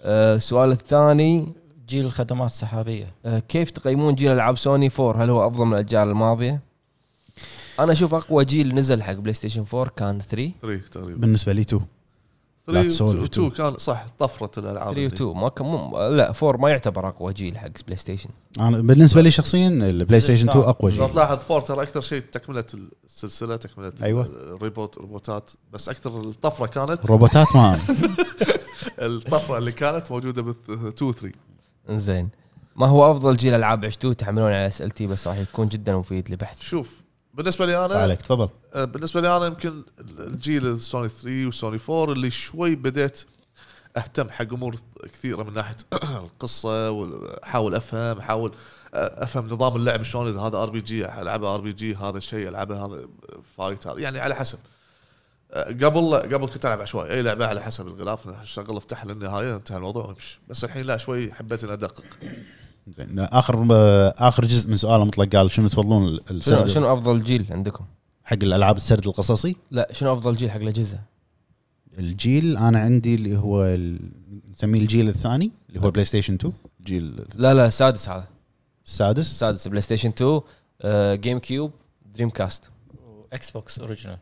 آه، السؤال الثاني جيل الخدمات السحابيه آه، كيف تقيمون جيل العاب سوني 4 هل هو افضل من الاجيال الماضيه انا اشوف اقوى جيل نزل حق بلاي ستيشن 4 كان 3 3 تقريبا بالنسبه لي 2 3 و 2 كان صح طفره الالعاب 3 و 2 ما كان مو لا 4 ما يعتبر اقوى جيل حق بلاي ستيشن انا بالنسبه لي شخصيا البلاي ستيشن 2 اقوى جيل تلاحظ 4 ترى اكثر شيء تكمله السلسله تكمله ايوه الريبوت روبوتات بس اكثر الطفره كانت روبوتات ما الطفره اللي كانت موجوده بال 2 3 زين ما هو افضل جيل العاب عشتوه تحملون على اسئلتي بس راح يكون جدا مفيد لبحث شوف بالنسبه لي انا عليك تفضل آه، بالنسبه لي انا يمكن الجيل السوني 3 وسوني 4 اللي شوي بديت اهتم حق امور كثيره من ناحيه القصه واحاول افهم احاول آه، افهم نظام اللعب شلون اذا هذا ار بي جي العبه ار بي جي هذا الشيء العبه هذا فايت هذا يعني على حسب قبل قبل كنت العب عشوائي اي لعبه على حسب الغلاف شغل افتح للنهايه انتهى الموضوع وامشي بس الحين لا شوي حبيت اني ادقق زين اخر اخر جزء من سؤال مطلق قال شنو تفضلون شنو, شنو افضل جيل عندكم؟ حق الالعاب السرد القصصي؟ لا شنو افضل جيل حق الاجهزه؟ الجيل انا عندي اللي هو نسميه الجيل الثاني اللي هو بلاي ستيشن 2 جيل لا لا السادس هذا السادس السادس بلاي ستيشن 2 جيم كيوب دريم كاست اكس بوكس اوريجنال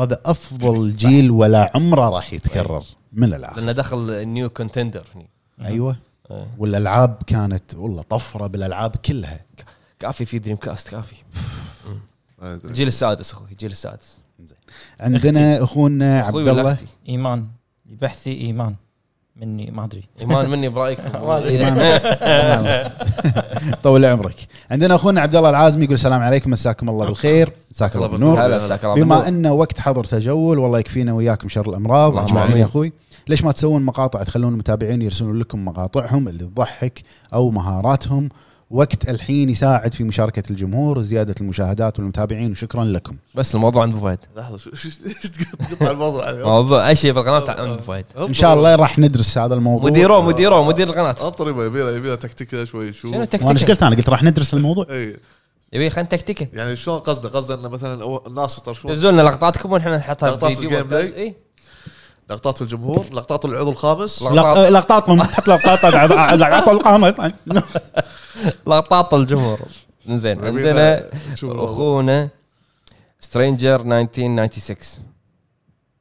هذا افضل جيل ولا عمره راح يتكرر من الالعاب لانه دخل نيو كونتندر ايوه أه. والالعاب كانت والله طفره بالالعاب كلها كافي في دريم كاست كافي الجيل السادس اخوي الجيل السادس زين عندنا اخونا عبد الله ايمان بحثي ايمان مني ما ادري ايمان مني برايك ما ادري طول عمرك عندنا اخونا عبد الله العازمي يقول السلام عليكم مساكم الله بالخير مساك الله بالنور بما انه وقت حظر تجول والله يكفينا وياكم شر الامراض اجمعين يا اخوي ليش ما تسوون مقاطع تخلون المتابعين يرسلون لكم مقاطعهم اللي تضحك او مهاراتهم وقت الحين يساعد في مشاركه الجمهور وزياده المشاهدات والمتابعين وشكرا لكم بس الموضوع عند ابو فهد لحظه ايش تقطع الموضوع موضوع اي شيء بالقناه عند ابو فهد ان شاء الله راح ندرس هذا الموضوع مديره مديره مدير القناه اطري أه، يبي يبي تكتيك تكتيكه شوي شو انا ايش قلت انا قلت راح ندرس الموضوع إيه. يبي خلينا تكتيكه يعني شلون قصده قصده انه مثلا الناس يطرشون نزلنا لنا لقطاتكم ونحن نحطها في الجيم بلاي لقطات الجمهور لقطات العضو الخامس لقطاتهم تحط لقطات آه، لقطات القامة لقطات الجمهور زين عندنا اخونا سترينجر 1996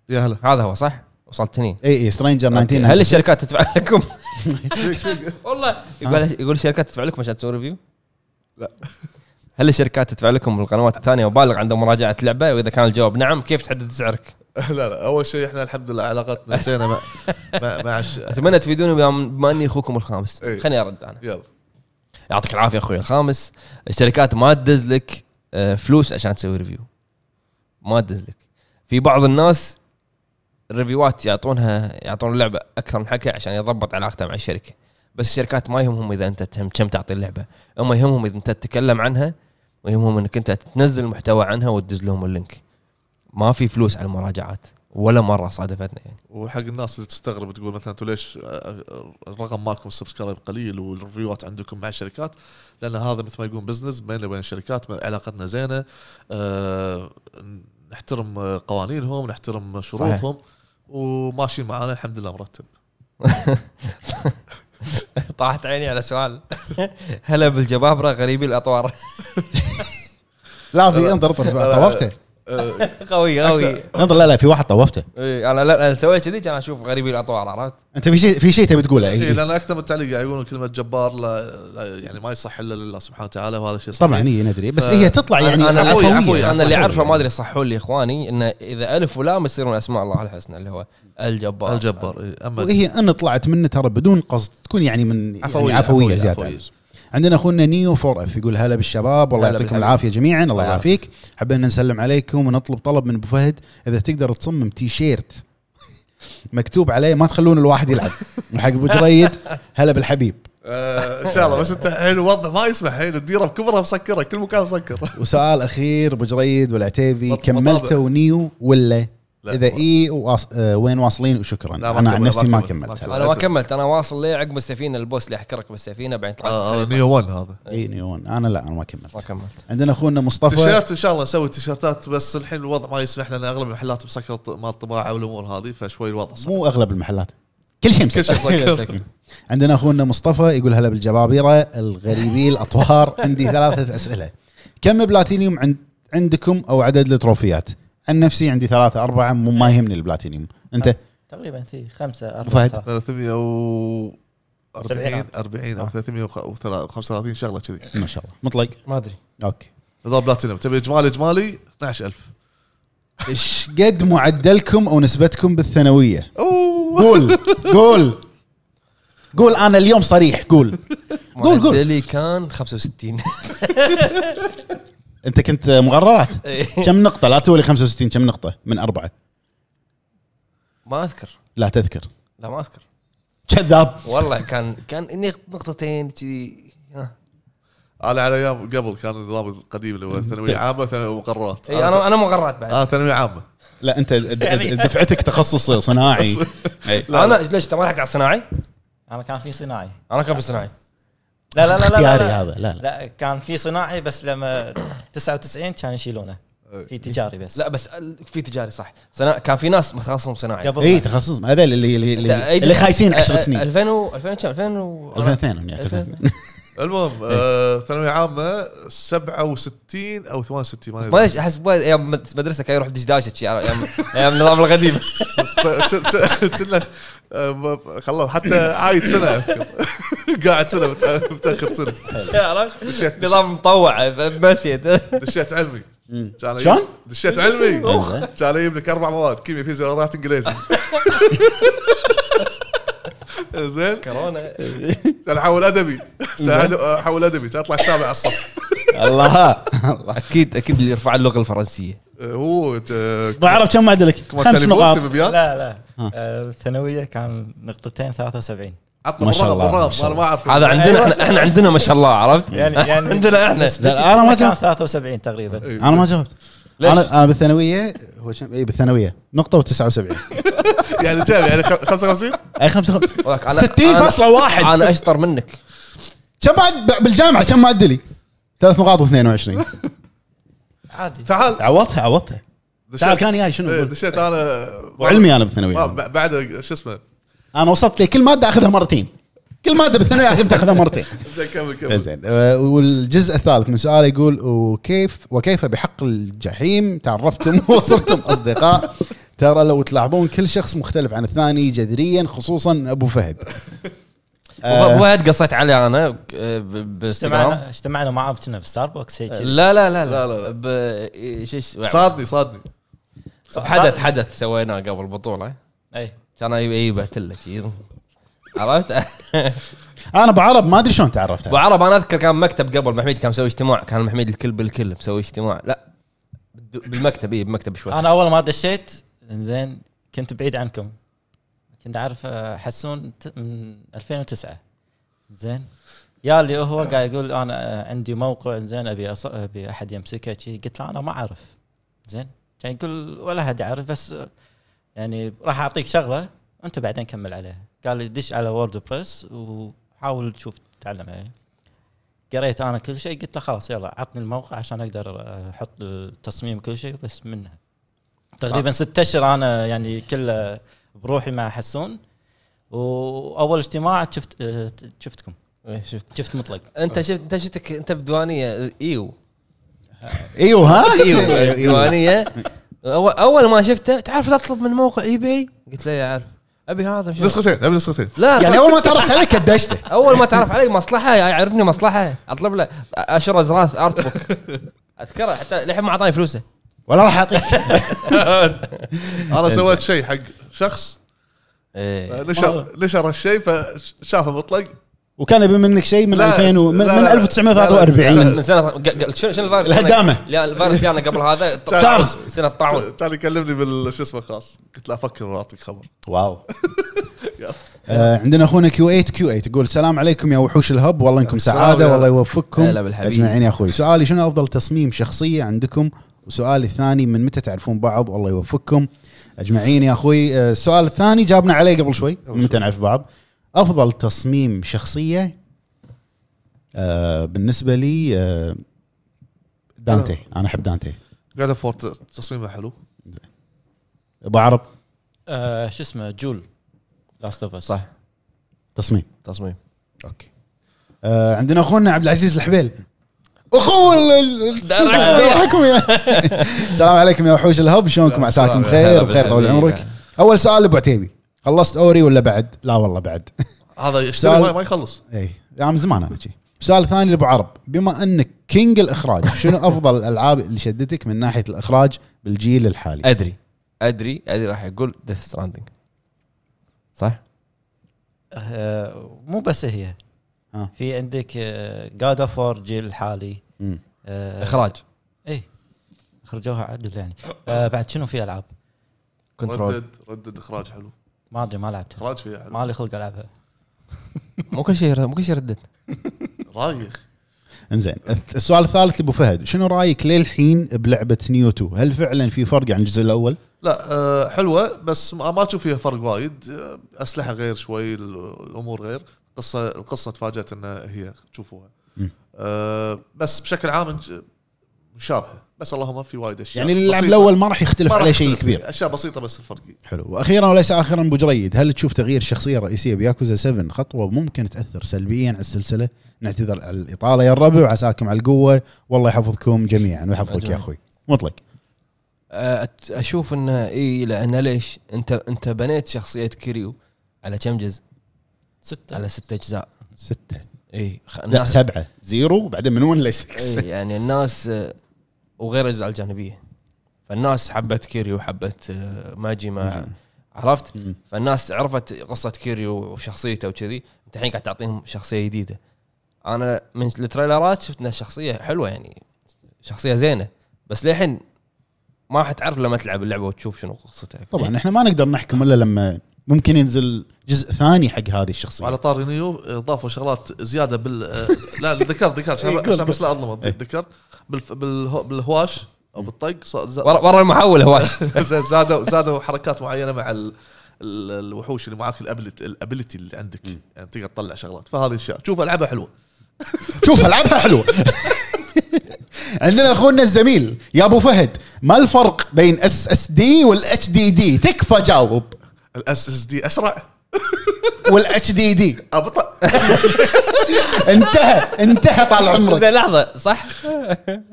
يا هلا هذا هو صح؟ وصلتني اي اي سترينجر 19 هل الشركات تدفع لكم؟ والله يقول يقول الشركات تدفع لكم عشان تسوي ريفيو؟ لا هل الشركات تدفع لكم القنوات الثانيه وبالغ عند مراجعه اللعبه واذا كان الجواب نعم كيف تحدد سعرك؟ لا لا اول شيء احنا الحمد لله علاقتنا زينه مع مع اتمنى تفيدوني بما اني اخوكم الخامس إيه. خليني ارد انا يلا يعطيك العافيه اخوي الخامس الشركات ما تدز لك آه، فلوس عشان تسوي ريفيو ما تدز لك في بعض الناس الريفيوات يعطونها يعطون اللعبه اكثر من حكي عشان يضبط علاقته مع الشركه بس الشركات ما يهمهم اذا انت كم تعطي اللعبه هم يهمهم اذا انت تتكلم عنها ويهمهم انك انت تنزل محتوى عنها وتدز لهم اللينك ما في فلوس على المراجعات ولا مره صادفتنا يعني وحق الناس اللي تستغرب تقول مثلا انتم ليش الرقم آه، آه، مالكم السبسكرايب قليل والريفيوات عندكم مع الشركات لان هذا مثل ما يقول بزنس بيننا وبين الشركات علاقتنا زينه أه نحترم قوانينهم نحترم شروطهم صحيح. وماشيين معانا الحمد لله مرتب طاحت عيني على سؤال هلا بالجبابره غريبي الاطوار لا في انطر طوفته آه، قوي قوي انظر لا لا في واحد طوفته اي انا لا انا سويت كذي كان اشوف غريبي الاطوار عرفت انت في شيء في شيء تبي تقوله اي إيه. لان اكثر من التعليق قاعد يقولون كلمه جبار لا يعني ما يصح الا لله سبحانه وتعالى وهذا شيء طبعا هي إيه، ندري بس هي تطلع يعني انا يعني. انا اللي اعرفه ما ادري صحوا لي إيه، اخواني انه اذا الف ولام يصيرون اسماء الله الحسنى اللي هو الجبار الجبار اما وهي انا طلعت منه ترى بدون قصد تكون يعني من يعني عفويه عفويه زياده عندنا اخونا نيو فور اف يقول هلا بالشباب والله يعطيكم العافيه جميعا الله يعافيك حبينا نسلم عليكم ونطلب طلب من ابو فهد اذا تقدر تصمم تي شيرت مكتوب عليه ما تخلون الواحد يلعب وحق ابو جريد هلا بالحبيب آه، ان شاء الله بس انت الحين الوضع ما يسمح الحين الديره بكبرها مسكره كل مكان مسكر وسؤال اخير ابو جريد والعتيبي كملته ونيو ولا لا اذا اي واص... آه وين واصلين وشكرا لا انا عن نفسي ما كملت انا ما كملت انا واصل لي عقب السفينه البوس اللي احكرك بالسفينه بعدين آه, آه، نيو 1 هذا إيه. اي نيو 1 انا لا انا ما كملت ما كملت عندنا اخونا مصطفى تيشيرت ان شاء الله نسوي تيشيرتات بس الحين الوضع ما يسمح لان اغلب المحلات مسكره مال الطباعه والامور هذه فشوي الوضع صعب مو اغلب المحلات كل شيء مسكر عندنا اخونا مصطفى يقول هلا بالجبابره الغريبين الاطوار عندي ثلاثه اسئله كم بلاتينيوم عند عندكم او عدد التروفيات عن نفسي عندي ثلاثة أربعة مو ما إيه. يهمني البلاتينيوم أنت آه، تقريبا في إيه، خمسة أربعة فهد 300 و 40 40 او 335 آه. شغله كذي ما شاء الله مطلق ما ادري اوكي نظام بلاتينيوم تبي اجمالي اجمالي 12000 ايش قد معدلكم او نسبتكم بالثانويه؟ قول قول قول انا اليوم صريح قول قول قول معدلي كان 65 انت كنت مغررات إيه. كم نقطه لا تولي 65 كم نقطه من اربعه ما اذكر لا تذكر لا ما اذكر كذاب والله كان كان اني نقطتين كذي انا على قبل كان النظام القديم اللي هو ثانويه عامه ثانويه مقررات اي انا انا مقررات بعد اه ثانويه عامه لا انت دفعتك تخصص صناعي انا ليش انت ما رحت على الصناعي؟ انا كان في صناعي انا كان في صناعي لا لا لا اختياري لا هذا لا, لا لا كان في صناعي بس لما 99 كانوا يشيلونه في تجاري بس لا بس في تجاري صح صنا... كان في ناس متخصصهم صناعي قبل اي تخصصهم هذا اللي اللي اللي, اللي خايسين 10 سنين 2000 و 2000 كم 2000 2002 المهم آه، ثانوية عامة 67 او 68 ما ادري احس ايام مدرسة كان يروح دشداشة ايام ايام النظام القديم خلاص حتى عايد سنه قاعد سنه متاخر سنه عرفت نظام مطوع مسيد دشيت علمي شلون؟ دشيت علمي كان يجيب لك اربع مواد كيمياء فيزياء رياضيات انجليزي زين كورونا كان احول ادبي حول ادبي كان اطلع السابع على الصف الله الله اكيد اكيد اللي يرفع اللغه الفرنسيه هو ما اعرف كم معدلك خمس نقاط لا لا الثانويه آه. آه، كان نقطتين 73 ما شاء الله ما اعرف هذا عندنا احنا, احنا عندنا ما شاء الله عرفت؟ يعني يعني عندنا احنا انا ما جاوبت 73 تقريبا إيه. انا ما جاوبت انا انا بالثانويه هو اي بالثانويه نقطه و79 يعني كم يعني 55 اي 55 60 انا اشطر منك كم بعد بالجامعه كم معدلي؟ ثلاث نقاط و22 عادي تعال عوضتها عوضتها تعال كان جاي شنو إيه، دشيت انا وعلمي انا بالثانويه بعد شو اسمه انا وصلت لي كل ماده اخذها مرتين كل ماده بالثانويه اخذها مرتين زين كمل كمل زين آه، والجزء الثالث من سؤاله يقول وكيف وكيف بحق الجحيم تعرفتم وصرتم اصدقاء ترى لو تلاحظون كل شخص مختلف عن الثاني جذريا خصوصا ابو فهد ابو آه، فهد قصيت عليه انا آه، باستمعنا اجتمعنا معاه في ستاربكس شيء لا لا لا لا لا صادني صادني حدث حدث سويناه قبل البطوله اي كان يبعت لك عرفت؟ انا ابو عرب ما ادري شلون تعرفت ابو عرب انا اذكر كان مكتب قبل محميد كان مسوي اجتماع كان محميد الكل بالكل مسوي اجتماع لا بالمكتب اي بمكتب شوي انا اول ما دشيت زين كنت بعيد عنكم كنت اعرف حسون من 2009 زين يا اللي هو قاعد يقول انا عندي موقع زين ابي ابي احد يمسكه قلت له انا ما اعرف زين كان يعني يقول ولا حد يعرف بس يعني راح اعطيك شغله انت بعدين كمل عليها قال لي دش على وورد بريس وحاول تشوف تتعلم عليه يعني قريت انا كل شيء قلت له خلاص يلا عطني الموقع عشان اقدر احط التصميم كل شيء بس منها تقريبا ست اشهر انا يعني كله بروحي مع حسون واول اجتماع شفت شفتكم إيه، شفت شفت مطلق انت شفت انت شفتك انت بالديوانيه ايو ايوه ها إيوه،, إيوه،, إيوه،, ايوه ايوانيه اول ما شفته تعرف تطلب من موقع اي بي قلت له يا عارف ابي هذا نسختين ابي نسختين لا يعني اول ما تعرفت عليه كدشته اول ما تعرف علي مصلحه يعرفني مصلحه اطلب له اشر ازراث ارت بوك اذكره حتى للحين ما اعطاني فلوسه ولا راح اعطيك انا سويت شيء حق شخص إيه. نشر نشر الشيء فشافه مطلق وكان يبي منك شيء من 2000 و... من, من 1943 من سنه شنو شنو الفيروس الهدامه لا اللي جانا قبل هذا سارز سنه الطاعون كان يكلمني بالشو اسمه الخاص قلت له افكر واعطيك خبر واو آه عندنا اخونا كيو 8 كيو 8 يقول السلام عليكم يا وحوش الهب والله انكم سعاده والله يوفقكم اجمعين يا اخوي سؤالي شنو افضل تصميم شخصيه عندكم وسؤالي الثاني من متى تعرفون بعض والله يوفقكم اجمعين يا اخوي آه، السؤال الثاني جابنا عليه قبل شوي متى نعرف بعض افضل تصميم شخصيه آه بالنسبه لي آه دانتي آه. انا احب دانتي قاعد افور تصميمه حلو ابو عرب آه شو اسمه جول لاست اوف اس صح تصميم تصميم اوكي آه عندنا اخونا عبد العزيز الحبيل اخو السلام عليكم يا وحوش الهب شلونكم عساكم بخير بخير طول عمرك اول سؤال لابو عتيبي خلصت اوري ولا بعد؟ لا والله بعد هذا يشتري ما يخلص اي يا يعني من زمان انا سؤال ثاني لابو عرب بما انك كينج الاخراج شنو افضل الالعاب اللي شدتك من ناحيه الاخراج بالجيل الحالي؟ ادري ادري ادري راح يقول ديث ستراندنج صح؟ آه، مو بس هي ها. آه. في عندك جاد اوف وور جيل الحالي آه، اخراج اي خرجوها عدل يعني آه، بعد شنو في العاب كنترول ردد ردد اخراج حلو ما ادري ما لعبتها خرج فيها ما لي خلق العبها مو كل شيء مو كل شيء ردت رايخ انزين السؤال الثالث لابو فهد شنو رايك للحين بلعبه نيو 2 هل فعلا في فرق عن الجزء الاول لا آه، حلوه بس ما اشوف فيها فرق وايد آه، اسلحه غير شوي الامور غير قصه القصه تفاجات انها هي تشوفوها آه، بس بشكل عام مشابهه بس اللهم في وايد اشياء يعني اللاعب الاول ما راح يختلف عليه شيء كبير اشياء بسيطه بس الفرق حلو واخيرا وليس اخرا ابو جريد هل تشوف تغيير الشخصيه الرئيسيه بياكوزا 7 خطوه ممكن تاثر سلبيا على السلسله نعتذر على الاطاله يا الربع عساكم على القوه والله يحفظكم جميعا ويحفظك يا اخوي مطلق أه، اشوف انه اي لان ليش انت انت بنيت شخصيه كيريو على كم جزء؟ سته على سته اجزاء سته اي لا سبعه زيرو وبعدين من وين ل 6 يعني الناس وغير الاجزاء الجانبيه فالناس حبت كيريو وحبت آه، ماجي ما عرفت فالناس عرفت قصه كيريو وشخصيته وكذي انت الحين قاعد تعطيهم شخصيه جديده انا من التريلرات شفت انها شخصيه حلوه يعني شخصيه زينه بس للحين ما راح تعرف لما تلعب اللعبه وتشوف شنو قصتها طبعا احنا ما نقدر نحكم الا لما ممكن ينزل جزء ثاني حق هذه الشخصيه على طار نيو ضافوا شغلات زياده بال آه، لا ذكرت ذكرت عشان إيه، بس لا اظلم إيه. ذكرت بالهواش او بالطق ورا المحول هواش زادوا زادوا حركات معينه مع ال الوحوش اللي معاك الابيلتي اللي عندك يعني تقدر تطلع شغلات فهذه الاشياء شوف العبها حلوه شوف العبها حلوه عندنا اخونا الزميل يا ابو فهد ما الفرق بين اس اس دي والاتش دي دي تكفى جاوب الاس اس دي اسرع والاتش دي دي ابطا انتهى انتهى طال عمرك زين لحظه صح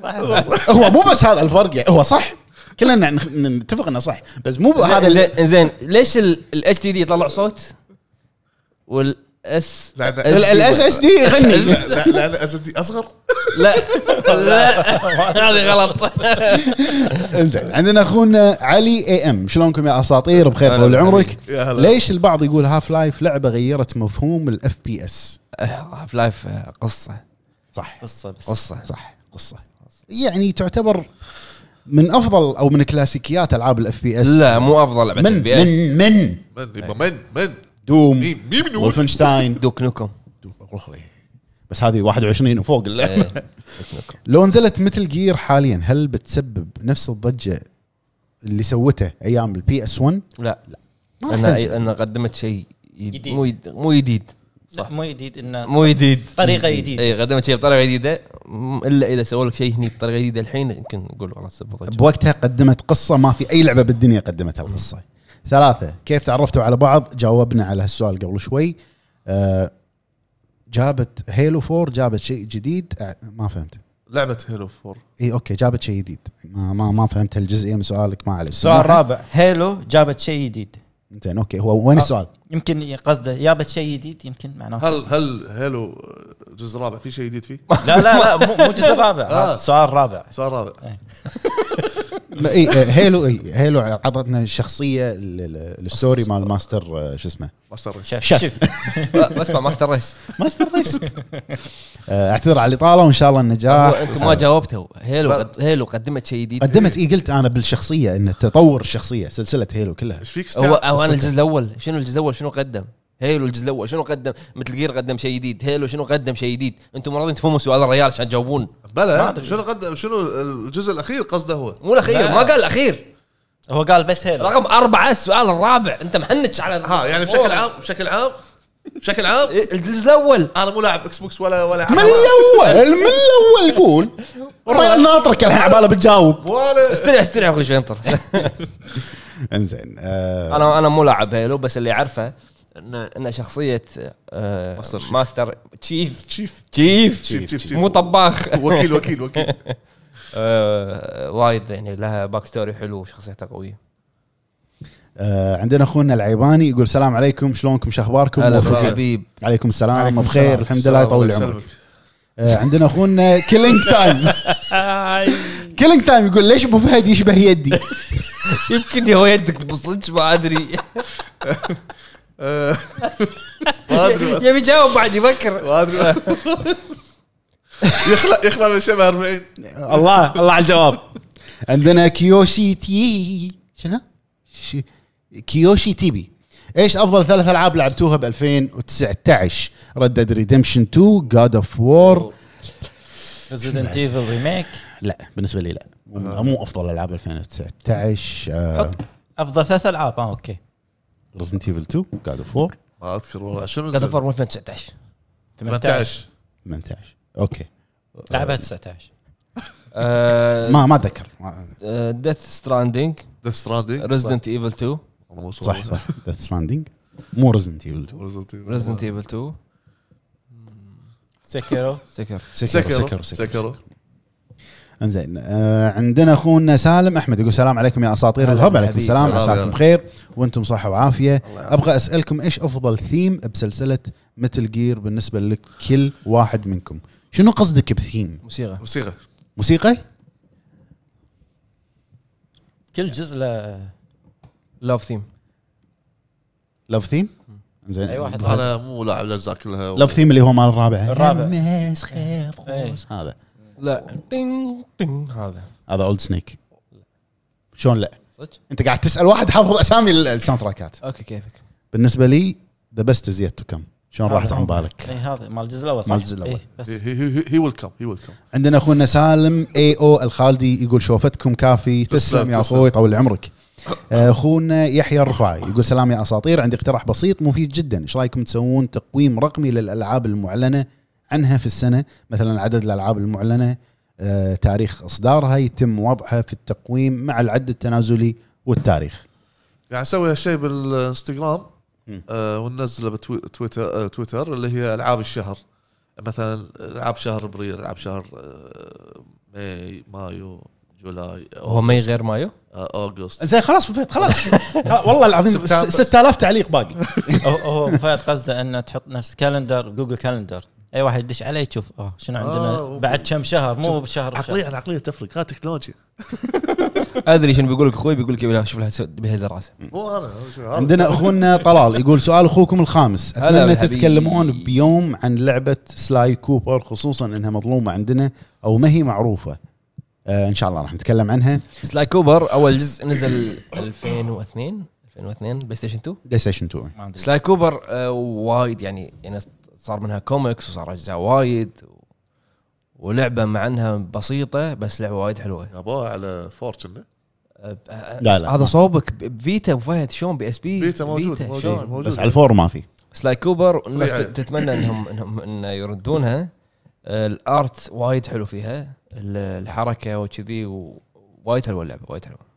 صح هو مو بس هذا الفرق يعني هو صح كلنا نتفق انه صح بس مو هذا زين ليش الاتش دي دي يطلع صوت وال اس الاس اس دي غني لا لا الاس اس دي اصغر لا لا هذه غلط انزين عندنا اخونا علي اي ام شلونكم يا اساطير بخير طول عمرك ليش البعض يقول هاف لايف لعبه غيرت مفهوم الاف بي اس هاف لايف قصه صح قصه بس قصه صح قصه يعني تعتبر من افضل او من كلاسيكيات العاب الاف بي اس لا مو افضل لعبه من من من من من دوم مين ولفنشتاين دوك نوكم بس هذه 21 وفوق اللعبه إيه. لو نزلت مثل جير حاليا هل بتسبب نفس الضجه اللي سوته ايام البي اس 1 لا لا انا انا قدمت شيء مو مو جديد صح. لا مو جديد انه مو جديد طريقه جديده اي قدمت شيء بطريقه جديده الا اذا سووا لك شيء هني بطريقه جديده الحين يمكن نقول والله سبب بوقتها قدمت قصه ما في اي لعبه بالدنيا قدمتها القصه ثلاثة كيف تعرفتوا على بعض جاوبنا على هالسؤال قبل شوي آه جابت هيلو 4 جابت شيء جديد آه ما فهمت لعبة هيلو 4 اي اوكي جابت شيء جديد ما ما, ما فهمت الجزئية من سؤالك ما عليه السؤال الرابع هيلو جابت شيء جديد زين اوكي هو وين آه. السؤال؟ يمكن قصده بس شيء جديد يمكن معناه هل هل هيلو جزء رابع في شيء جديد فيه؟ لا لا لا مو جزء رابع آه. سؤال رابع سؤال رابع اي إيه، إيه، هيلو اي هيلو عطتنا الشخصيه الستوري مال ماستر آه، شو اسمه ماستر ريس شيف شيف اسمع ماستر ريس ماستر ريس آه، اعتذر على الاطاله وان شاء الله النجاح انتم ما آه، جاوبتوا هيلو هيلو قدمت شيء جديد قدمت اي قلت انا بالشخصيه ان تطور الشخصيه سلسله هيلو كلها ايش فيك هو, انا الجزء الاول شنو الجزء الاول شنو قدم؟ هيلو الجزء الاول شنو قدم؟ مثل جير قدم شيء جديد، هيلو شنو قدم شيء جديد؟ انتم راضيين تفهموا سؤال الريال عشان تجاوبون بلا شنو قدم شنو الجزء الاخير قصده هو؟ مو الاخير ما قال الاخير هو قال بس هيلو رقم أربعة السؤال الرابع أنت مهنج على ها يعني بشكل عام بشكل عام بشكل عام إيه، الجزء الاول انا مو لاعب اكس بوكس ولا ولا من الاول من الاول قول ناطرك الحين عباله بتجاوب ولا استريح استريح كل شوي انطر انزين آه. انا انا مو لاعب هيلو بس اللي اعرفه ان ان شخصيه آه، ماستر ماستر تشيف تشيف تشيف مو طباخ وكيل وكيل وكيل آه، وايد يعني لها باك ستوري حلو وشخصيتها قويه آه عندنا اخونا العيباني يقول السلام عليكم شلونكم شخباركم حبيب عليكم السلام عليكم بخير الحمد لله يطول عمرك آه عندنا اخونا كيلينج تايم كيلينج تايم يقول ليش ابو فهد يشبه يدي يمكن هو يدك بصدق ما ادري ما ادري يبي يجاوب بعد يفكر ما ادري يخلق يخلق من شبه 40 الله الله على الجواب عندنا كيوشي تي شنو؟ كيوشي تيبي ايش افضل ثلاث العاب لعبتوها ب 2019 ردد ديد ريدمشن 2 جاد اوف وور ريزيدنت ايفل ريميك لا بالنسبه لي لا مو افضل العاب 2019 آه. حط افضل ثلاث العاب اه اوكي ريزيدنت ايفل 2 جاد اوف وور ما اذكر والله شنو جاد اوف وور 2019 18 18 اوكي لعبها 19 آه ما ما اتذكر ديث ستراندينج ديث ستراندينج ريزدنت ايفل 2 صح صح ديث ستراندينج مو ريزدنت ايفل 2 ريزدنت ايفل 2 سكرو سكر سكرو سكرو انزين آه عندنا اخونا سالم احمد يقول السلام عليكم يا اساطير الهب عليكم السلام عساكم بخير وانتم صحه وعافيه ابغى اسالكم ايش افضل ثيم بسلسله متل جير بالنسبه لكل واحد منكم شنو قصدك بثيم موسيقى موسيقى موسيقى كل جزء له لاف ثيم لاف ثيم زين اي واحد انا مو لاعب الاجزاء كلها لاف ثيم اللي هو مال الرابع الرابع إيه. هذا لا تين تين هذا هذا اولد سنيك شلون لا؟ صدق؟ انت قاعد تسال واحد حافظ اسامي الساوند تراكات اوكي كيفك بالنسبه لي ذا بيست از يت تو كم شلون راحت عن بالك؟ اي هذا مال الجزء الاول صح؟ مال الجزء الاول هي ويل كم هي ويل كم عندنا اخونا سالم اي او الخالدي يقول شوفتكم كافي تسلم يا اخوي طول عمرك آه، اخونا يحيى الرفاعي يقول سلام يا اساطير عندي اقتراح بسيط مفيد جدا ايش رايكم تسوون تقويم رقمي للالعاب المعلنه عنها في السنه مثلا عدد الالعاب المعلنه آه، تاريخ اصدارها يتم وضعها في التقويم مع العد التنازلي والتاريخ قاعد اسوي هالشيء بالانستغرام آه وننزله بتويتر آه تويتر اللي هي العاب الشهر مثلا العاب شهر ابريل العاب شهر آه ماي مايو جولاي هو ماي غير مايو؟ آه اوغست زين خلاص فهد خلاص والله العظيم 6000 تعليق باقي هو فهد قصده انه تحط نفس كالندر جوجل كالندر اي واحد يدش عليه يشوف اه شنو عندنا بعد كم شهر مو بشهر عقليه عن تفرق ها تكنولوجيا ادري شنو بيقول لك اخوي بيقول لك شوف لها بها دراسه عندنا اخونا طلال يقول سؤال اخوكم الخامس اتمنى تتكلمون بيوم عن لعبه سلاي كوبر خصوصا انها مظلومه عندنا او ما هي معروفه آه ان شاء الله راح نتكلم عنها سلاي كوبر اول جزء نزل 2002 2002 بلاي ستيشن 2 بلاي ستيشن 2 سلاي كوبر آه وايد يعني يعني صار منها كوميكس وصار اجزاء وايد ولعبه مع انها بسيطه بس لعبه وايد حلوه ابوها على فورتشن لا لا هذا صوبك بفيتا ابو فهد شلون بي اس بي فيتا موجود, موجود, موجود, موجود بس على الفور ما في سلاي كوبر الناس تتمنى انهم انهم إن يردونها الارت وايد حلو فيها الحركه وكذي وايد حلوه اللعبه وايد حلوه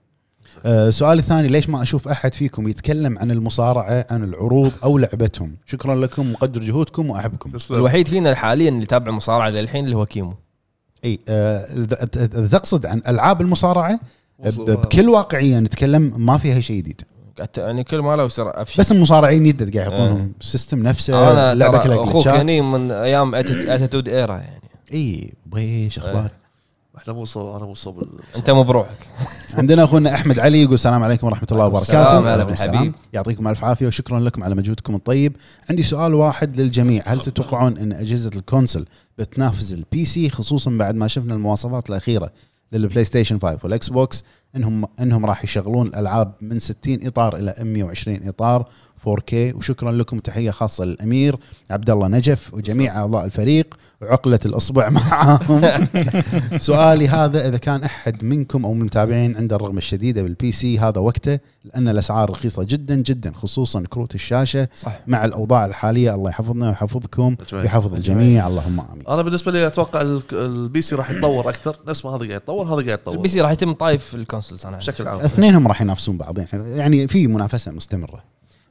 السؤال آه، الثاني ليش ما اشوف احد فيكم يتكلم عن المصارعه عن العروض او لعبتهم شكرا لكم مقدر جهودكم واحبكم الوحيد فينا حاليا اللي تابع المصارعه للحين اللي هو كيمو اي آه، تقصد عن العاب المصارعه بكل واقعيه نتكلم ما فيها شيء جديد يعني كل ما لو سر أفشي. بس المصارعين يدد قاعد يحطونهم سيستم آه. نفسه لعبه كلها اخوك يعني من ايام اتيتود ايرا يعني اي بيش اخبارك احنا مو صوب انا مو صوب انت مو بروحك عندنا اخونا احمد علي يقول السلام عليكم ورحمه الله وبركاته السلام بالحبيب يعطيكم الف عافيه وشكرا لكم على مجهودكم الطيب عندي سؤال واحد للجميع هل تتوقعون ان اجهزه الكونسل بتنافس البي سي خصوصا بعد ما شفنا المواصفات الاخيره للبلاي ستيشن 5 والاكس بوكس انهم انهم راح يشغلون الالعاب من 60 اطار الى 120 اطار 4K وشكرا لكم تحيه خاصه للامير عبد الله نجف وجميع اعضاء الفريق وعقله الاصبع معاهم سؤالي هذا اذا كان احد منكم او من المتابعين عنده الرغبه الشديده بالبي سي هذا وقته لان الاسعار رخيصه جدا جدا خصوصا كروت الشاشه صح. مع الاوضاع الحاليه الله يحفظنا ويحفظكم ويحفظ الجميع اللهم امين انا بالنسبه لي اتوقع البي سي راح يتطور اكثر نفس ما هذا قاعد يتطور هذا قاعد يتطور البي سي راح يتم طايف الكونسولز انا بشكل عام اثنينهم راح ينافسون بعض يعني في منافسه مستمره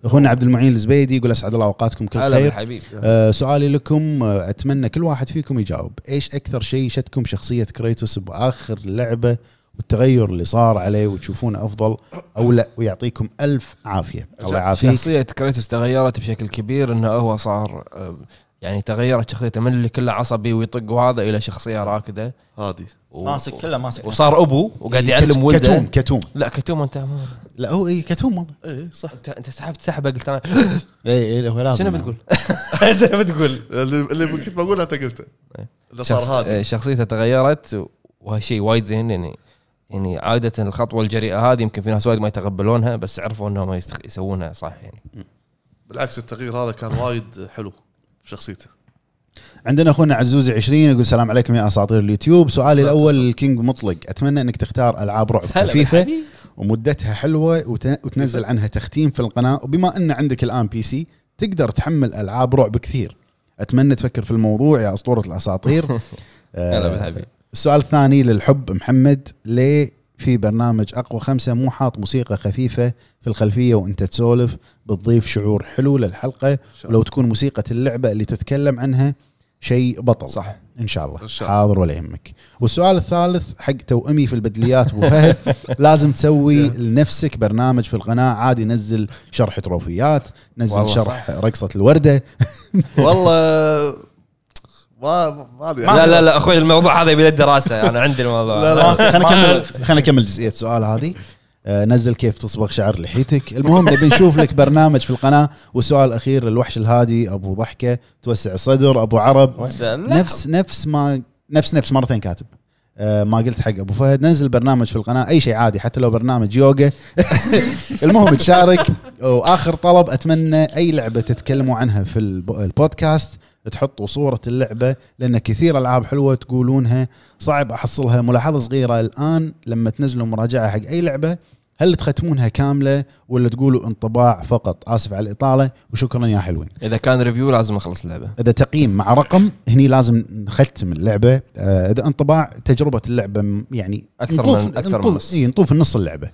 اخونا عبد المعين الزبيدي يقول اسعد الله اوقاتكم كل خير آه سؤالي لكم آه، اتمنى كل واحد فيكم يجاوب ايش اكثر شيء شتكم شخصيه كريتوس باخر لعبه والتغير اللي صار عليه وتشوفونه افضل او لا ويعطيكم الف عافيه الله يعافيك شخصيه كريتوس تغيرت بشكل كبير انه هو صار آه، يعني تغيرت شخصيته من اللي كله عصبي ويطق وهذا الى شخصيه راكده هادي و... ماسك كله ماسك وصار ابو وقاعد إيه يعلم ولده كتوم كتوم لا كتوم انت مو... لا هو اي كتوم اي إيه، صح انت انت سحبت سحبه قلت انا اي اي إيه، هو لازم شنو يعني. بتقول؟ إيه، شنو بتقول؟ اللي كنت بقوله انت قلته اللي صار هادي شخصيته تغيرت وهالشيء وايد زين يعني يعني عاده الخطوه الجريئه هذه يمكن في ناس وايد ما يتقبلونها بس عرفوا انهم يسوونها صح يعني بالعكس التغيير هذا كان وايد حلو شخصيته عندنا اخونا عزوزي 20 يقول السلام عليكم يا اساطير اليوتيوب سؤالي الاول الكينج مطلق اتمنى انك تختار العاب رعب خفيفه ومدتها حلوه وتنزل عنها تختيم في القناه وبما ان عندك الان بي سي تقدر تحمل العاب رعب كثير اتمنى تفكر في الموضوع يا اسطوره الاساطير آه، بالحبيب السؤال الثاني للحب محمد ليه في برنامج اقوى خمسه مو حاط موسيقى خفيفه في الخلفيه وانت تسولف بتضيف شعور حلو للحلقه ولو تكون موسيقى اللعبه اللي تتكلم عنها شيء بطل صح ان شاء الله, شاء حاضر ولا يهمك والسؤال الثالث حق توأمي في البدليات ابو فهد لازم تسوي لنفسك برنامج في القناه عادي نزل شرح تروفيات نزل شرح صح. رقصه الورده والله ما ما ادري لا لا لا اخوي الموضوع هذا يبي له دراسه انا عندي الموضوع لا لا خلينا نكمل خلينا نكمل جزئيه السؤال هذه آه، نزل كيف تصبغ شعر لحيتك المهم نبي نشوف لك برنامج في القناه والسؤال الاخير للوحش الهادي ابو ضحكه توسع الصدر ابو عرب نفس نفس ما نفس نفس مرتين كاتب آه، ما قلت حق ابو فهد نزل برنامج في القناه اي شيء عادي حتى لو برنامج يوغا المهم تشارك واخر طلب اتمنى اي لعبه تتكلموا عنها في البودكاست تحطوا صورة اللعبة لأن كثير ألعاب حلوة تقولونها صعب أحصلها ملاحظة صغيرة الآن لما تنزلوا مراجعة حق أي لعبة هل تختمونها كاملة ولا تقولوا انطباع فقط آسف على الإطالة وشكرا يا حلوين إذا كان ريفيو لازم أخلص اللعبة إذا تقييم مع رقم هني لازم نختم اللعبة آه، إذا انطباع تجربة اللعبة يعني أكثر من أكثر من نص نطوف نص إيه، اللعبة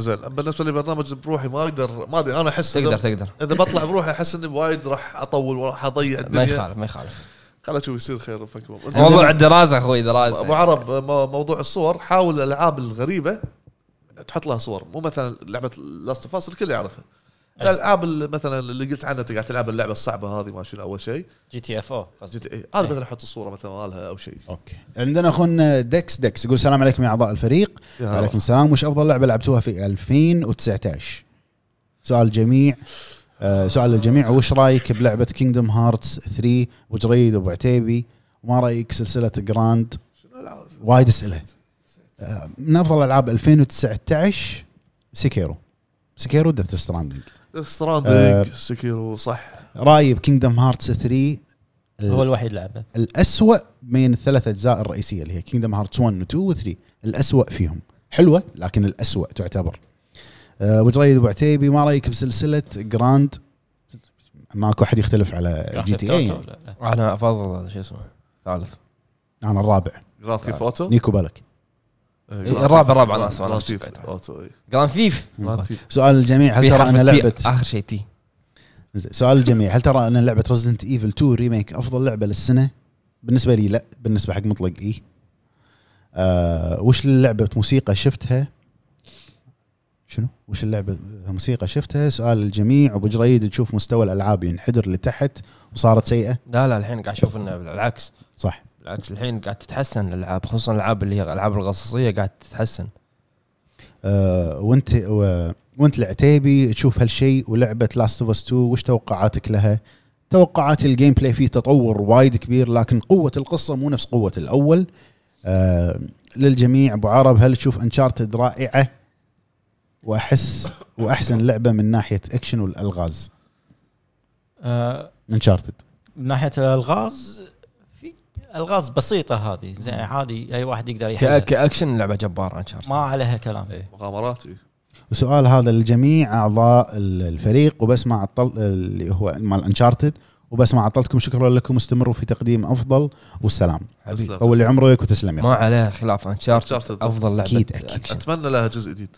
زين بالنسبه لي برنامج بروحي ما اقدر ما ادري انا احس تقدر تقدر اذا بطلع بروحي احس اني وايد راح اطول وراح اضيع الدنيا ما يخالف ما يخالف خلنا نشوف يصير خير موضوع الدراسه اخوي دراسه ابو عرب موضوع الصور حاول الالعاب الغريبه تحط لها صور مو مثلا لعبه لاست اوف الكل يعرفها الالعاب مثلا اللي قلت عنها انت قاعد تلعب اللعبه الصعبه هذه ما شنو اول شيء جي تي اف او إيه. هذا إيه. مثلا احط الصوره مثلا مالها او شيء اوكي عندنا اخونا دكس دكس يقول السلام عليكم يا اعضاء الفريق وعليكم السلام وش افضل لعبه لعبتوها في 2019 سؤال الجميع آه سؤال للجميع وش رايك بلعبه كينجدم هارتس 3 وجريد وابو عتيبي وما رايك سلسله جراند وايد اسئله آه، من افضل العاب 2019 سيكيرو سيكيرو ديث ستراندنج ستراندنج آه، سكيرو صح رايي بكينجدم هارتس 3 هو آه، الوحيد لعبه الاسوء بين الثلاث اجزاء الرئيسيه اللي هي كينجدم هارتس 1 و 2 و 3 الاسوء فيهم حلوه لكن الاسوء تعتبر وش رايك ابو عتيبي ما رايك بسلسله جراند ماكو احد يختلف على جي تي اي انا افضل شو اسمه ثالث انا الرابع جراند ثيفت نيكو بالك إيه، الرابع الرابع انا اسف جراند فيف سؤال الجميع هل ترى ان لعبه اخر شيء تي سؤال الجميع هل ترى ان لعبه رزنت ايفل 2 ريميك افضل لعبه للسنه؟ بالنسبه لي لا بالنسبه حق مطلق اي آه، وش اللعبه موسيقى شفتها؟ شنو؟ وش اللعبه موسيقى شفتها؟ سؤال الجميع ابو جريد تشوف مستوى الالعاب ينحدر لتحت وصارت سيئه؟ لا لا الحين قاعد اشوف انه بالعكس صح بالعكس الحين قاعد تتحسن الالعاب خصوصا الالعاب اللي هي الالعاب القصصيه قاعد تتحسن أه وانت و... وانت العتيبي تشوف هالشيء ولعبه لاست اوف اس 2 وش توقعاتك لها؟ توقعات الجيم بلاي فيه تطور وايد كبير لكن قوه القصه مو نفس قوه الاول أه للجميع ابو عرب هل تشوف انشارتد رائعه؟ واحس واحسن لعبه من ناحيه اكشن والالغاز. أه انشارتد من ناحيه الالغاز الغاز بسيطه هذه زين عادي اي واحد يقدر يحلها كاكشن لعبه جباره انشارتد ما عليها كلام إيه. مغامرات إيه. وسؤال هذا لجميع اعضاء الفريق وبس ما عطل اللي هو مال انشارتد وبس ما عطلتكم شكرا لكم استمروا في تقديم افضل والسلام طول عمرك وتسلم يا ما عليها خلاف انشارتد افضل لعبه اكيد اكيد اتمنى لها جزء جديد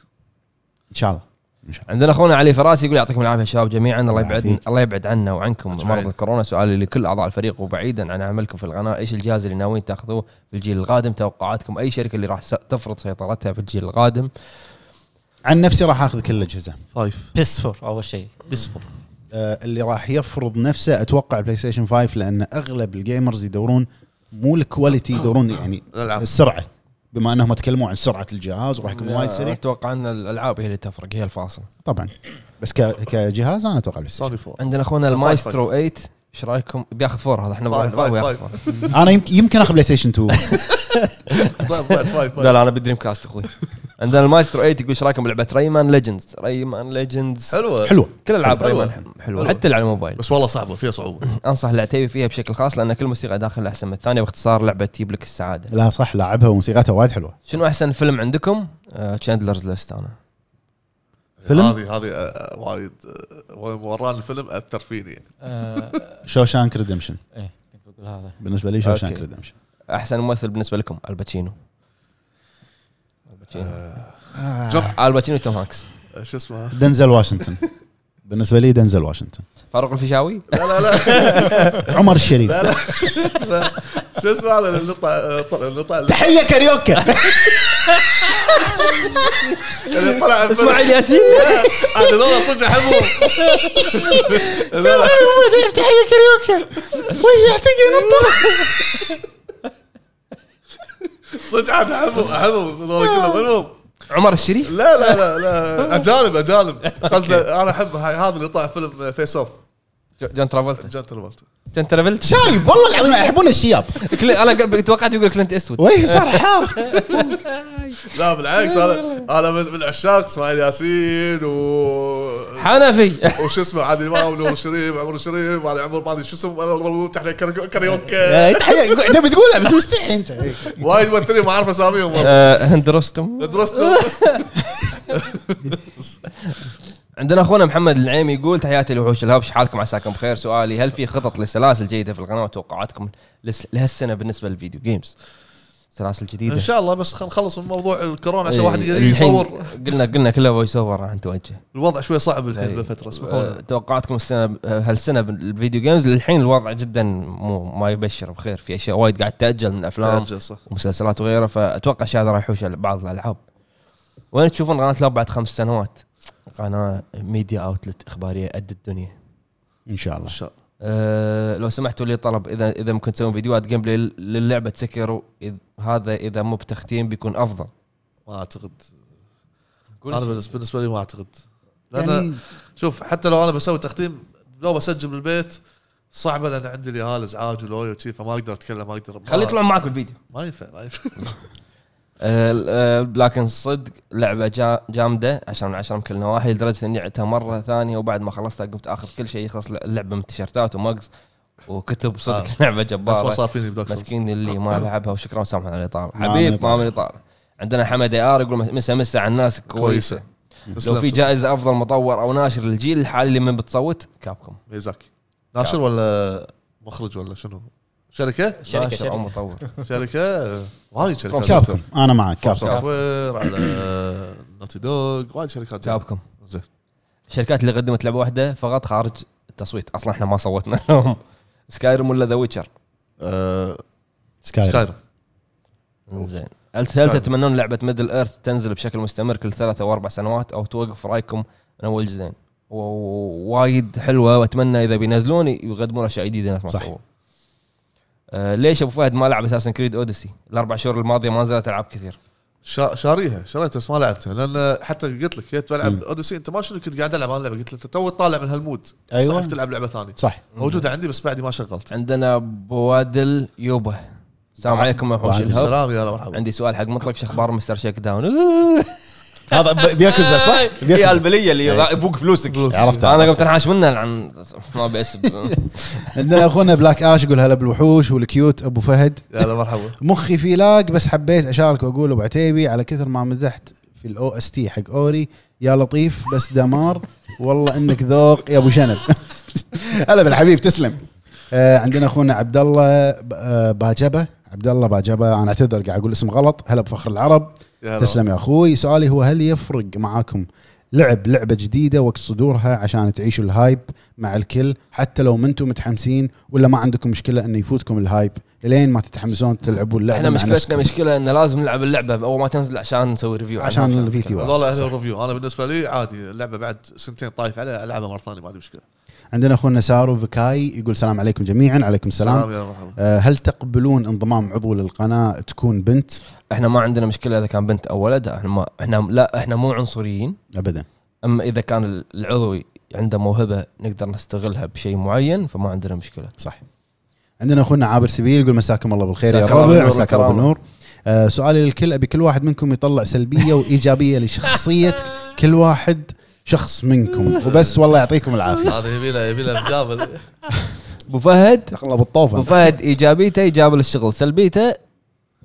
ان شاء الله عندنا اخونا علي فراسي يقول يعطيكم العافيه شباب جميعا الله يبعد الله يبعد عنا وعنكم مرض الكورونا سؤالي لكل اعضاء الفريق وبعيدا عن عملكم في القناه ايش الجهاز اللي ناويين تاخذوه في الجيل القادم توقعاتكم اي شركه اللي راح تفرض سيطرتها في الجيل القادم عن نفسي راح اخذ كل الاجهزه فايف بيس فور اول شيء بيس فور آه، اللي راح يفرض نفسه اتوقع البلاي ستيشن 5 لان اغلب الجيمرز يدورون مو الكواليتي يدورون يعني السرعه بما انهم تكلموا عن سرعه الجهاز وراح يكون وايد سريع اتوقع ان الالعاب هي اللي تفرق هي الفاصل طبعا بس كجهاز انا اتوقع بس عندنا اخونا طيب، المايسترو 8 طيب. ايش رايكم بياخذ فور هذا احنا بياخذ طيب، فور انا يمكن يمكن اخذ بلاي ستيشن 2 لا لا انا بالدريم كاست اخوي عندنا المايسترو 8 يقول ايش رايكم بلعبه ريمان ليجندز ريمان ليجندز حلوه حلوه كل العاب ريمان حلوه, حلوة. حتى اللي على الموبايل بس والله صعبه فيها صعوبه انصح العتيبي فيها بشكل خاص لان كل موسيقى داخل احسن من الثانيه باختصار لعبه تجيب لك السعاده لا صح لعبها وموسيقاتها وايد حلوه شنو احسن فيلم عندكم؟ تشاندلرز آه، ليست انا فيلم هذه هذه آه، وايد آه، وران الفيلم اثر فيني يعني شانك ريدمشن ايه هذا بالنسبه لي شوشانك ريدمشن احسن ممثل بالنسبه لكم الباتشينو آه. الباتشينو توم هانكس آه، شو اسمه دنزل واشنطن بالنسبه لي دنزل واشنطن فاروق الفيشاوي لا لا لا عمر الشريف لا لا شو اسمه هذا اللي طلع اللي طلع تحيه كاريوكا اللي طلع اسماعيل ياسين هذا والله صدق احبهم تحيه كاريوكا ويعتقد انه صدق عاد احبهم احبهم هذول كلهم المهم عمر الشريف لا لا لا لا اجانب اجانب قصدي انا احب هذا اللي طلع فيلم فيس اوف جون ترافولتا جون ترافولتا انت ليفلت شايب والله العظيم يحبون الشياب انا توقعت يقول كلينت اسود وي صار حار لا بالعكس انا انا من عشاق اسماعيل ياسين و حنفي وش اسمه عادل امام نور شريف عمر شريف علي عمر ما ادري شو اسمه تحت كاريوكي انت إيه، بتقولها بس مستحي انت وايد ممثلين ما اعرف اساميهم آه، هند رستم هند رستم عندنا اخونا محمد العيمي يقول تحياتي لوحوش الهبش حالكم عساكم بخير سؤالي هل في خطط لسلاسل جيده في القناه وتوقعاتكم لهالسنه بالنسبه للفيديو جيمز؟ سلاسل جديده ان شاء الله بس خلينا نخلص من موضوع الكورونا عشان إيه، واحد يقدر يصور قلنا قلنا كلها فويس اوفر راح نتوجه الوضع شوي صعب الحين إيه. بالفتره اسمحوا أه، توقعاتكم السنه أه، هالسنه بالفيديو جيمز للحين الوضع جدا مو ما يبشر بخير في اشياء وايد قاعد تاجل من افلام ومسلسلات وغيره فاتوقع الشيء هذا راح يحوش بعض الالعاب وين تشوفون قناه لاب بعد خمس سنوات؟ قناه ميديا اوتلت اخباريه قد الدنيا ان شاء الله ان شاء الله أه لو سمحتوا لي طلب اذا اذا ممكن تسوون فيديوهات جيم بلاي للعبه سكر هذا اذا مو بتختيم بيكون افضل ما اعتقد انا بالنسبه لي ما اعتقد لان يعني... شوف حتى لو انا بسوي تختيم لو بسجل بالبيت صعبه لان عندي اليهال ازعاج ولويا وشي فما اقدر اتكلم ما اقدر خليه يطلعون معك بالفيديو ما ينفع ما ينفع آه، آه، لكن صدق لعبه جامده 10 من 10 من كل النواحي لدرجه اني لعبتها مره ثانيه وبعد ما خلصتها قمت اخذ كل شيء يخلص اللعبه من تيشرتات ومقص وكتب آه. صدق آه. لعبه جباره بس وصافيني مسكين اللي ما لعبها وشكرا وسامحنا على الاطاله حبيب ما من الاطاله عندنا حمد اي ار يقول مسا مسا على الناس كويسه لو في جائزه افضل مطور او ناشر للجيل الحالي اللي من بتصوت كابكم ميزاكي ناشر ولا مخرج ولا شنو شركه شركه شركه مطور شركه وايد شركات كابكم انا معك كابكم على نوتي دوغ وايد شركات كابكم زين الشركات اللي قدمت لعبه واحده فقط خارج التصويت اصلا احنا ما صوتنا لهم سكايرم ولا ذا ويتشر سكايرم زين هل تتمنون لعبه ميدل ايرث تنزل بشكل مستمر كل ثلاثة او اربع سنوات او توقف رايكم من اول جزئين وايد حلوه واتمنى اذا بينزلون يقدمون اشياء جديده نفس ما سووا آه، ليش ابو فهد ما لعب اساسن كريد اوديسي الاربع شهور الماضيه ما نزلت العاب كثير شاريها شريتها بس ما لعبتها لان حتى قلت لك جيت بلعب اوديسي انت ما شنو كنت قاعد العب انا لعبه قلت انت تو طالع من هالمود ايوه صح تلعب لعبه ثانيه صح موجوده عندي بس بعدي ما شغلت عندنا بوادل يوبه السلام عليكم يا حوش السلام يا مرحبا عندي سؤال حق مطلق شخبار مستر شيك داون هذا بياكوزا صح؟ آه، هي البليه اللي يبوك إيه. فلوسك عرفت انا قمت انحاش منها عن ما ابي اسب عندنا اخونا بلاك اش يقول هلا بالوحوش والكيوت ابو فهد هلا مرحبا مخي في لاج بس حبيت اشارك واقول ابو عتيبي على كثر ما مزحت في الاو اس تي حق اوري يا لطيف بس دمار والله انك ذوق يا ابو شنب هلا بالحبيب تسلم آه، عندنا اخونا عبد الله آه، باجبه عبد الله باجبه انا اعتذر قاعد اقول اسم غلط هلا بفخر العرب يا تسلم يا اخوي سؤالي هو هل يفرق معاكم لعب لعبه جديده وقت صدورها عشان تعيشوا الهايب مع الكل حتى لو منتم متحمسين ولا ما عندكم مشكله انه يفوتكم الهايب لين ما تتحمسون تلعبون اللعبه احنا مشكلتنا مشكله انه لازم نلعب اللعبه اول ما تنزل عشان نسوي ريفيو عشان الفيديو والله الريفيو انا بالنسبه لي عادي اللعبه بعد سنتين طايف عليها العبها مره ثانيه ما عندي مشكله عندنا اخونا سارو فكاي يقول السلام عليكم جميعا عليكم السلام يا آه، هل تقبلون انضمام عضو للقناه تكون بنت احنا ما عندنا مشكله اذا كان بنت او ولد احنا ما احنا لا احنا مو عنصريين ابدا اما اذا كان العضو عنده موهبه نقدر نستغلها بشيء معين فما عندنا مشكله صح عندنا اخونا عابر سبيل يقول مساكم الله بالخير يا ربع مساك الله بالنور آه، سؤالي للكل ابي كل واحد منكم يطلع سلبيه وايجابيه لشخصيه كل واحد شخص منكم وبس والله يعطيكم العافيه هذا يبي له يبي مجابل ابو فهد ابو الطوفه ابو فهد ايجابيته يجابل الشغل سلبيته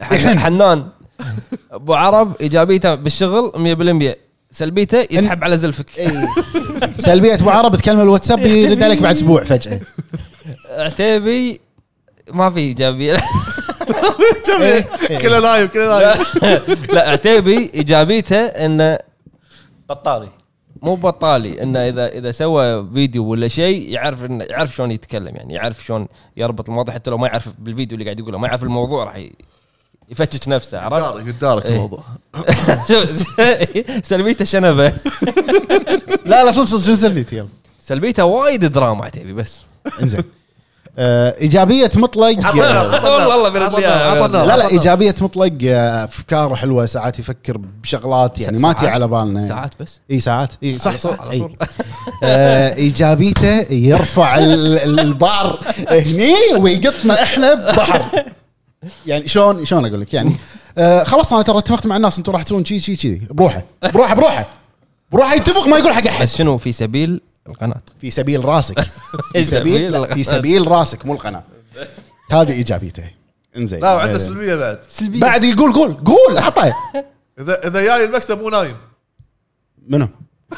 حنان ابو عرب ايجابيته بالشغل 100% سلبيته يسحب على زلفك سلبيه ابو عرب تكلم الواتساب يرد عليك بعد اسبوع فجاه عتيبي ما في ايجابيه كله نايم كله نايم لا عتيبي ايجابيته انه بطاري مو بطالي انه اذا اذا سوى فيديو ولا شيء يعرف انه يعرف شلون يتكلم يعني يعرف شلون يربط المواضيع حتى لو ما يعرف بالفيديو اللي قاعد يقوله ما يعرف الموضوع راح يفتش نفسه عرفت؟ قدارك قدارك إيه. الموضوع سلبيته شنبه لا لا صدق صدق شنو سلبيته يلا سلبيته وايد دراما عتيبي بس انزين آه، ايجابيه مطلق والله الله برديها لا لا ايجابيه مطلق آه، افكار حلوه ساعات يفكر بشغلات يعني ما تي على بالنا ساعات بس اي ساعات اي صح صح آه، ايجابيته يرفع البار هني ويقطنا احنا ببحر يعني شلون شلون اقول لك يعني خلاص انا ترى اتفقت مع الناس انتم راح تسوون شي شي شي بروحه بروحه بروحه بروحه يتفق ما يقول حق احد بس شنو في سبيل القناه في سبيل راسك في سبيل في سبيل راسك مو القناه هذه ايجابيته انزين لا وعنده سلبيه بعد سلبيه بعد يقول قول قول عطه اذا اذا جاي المكتب مو نايم منو؟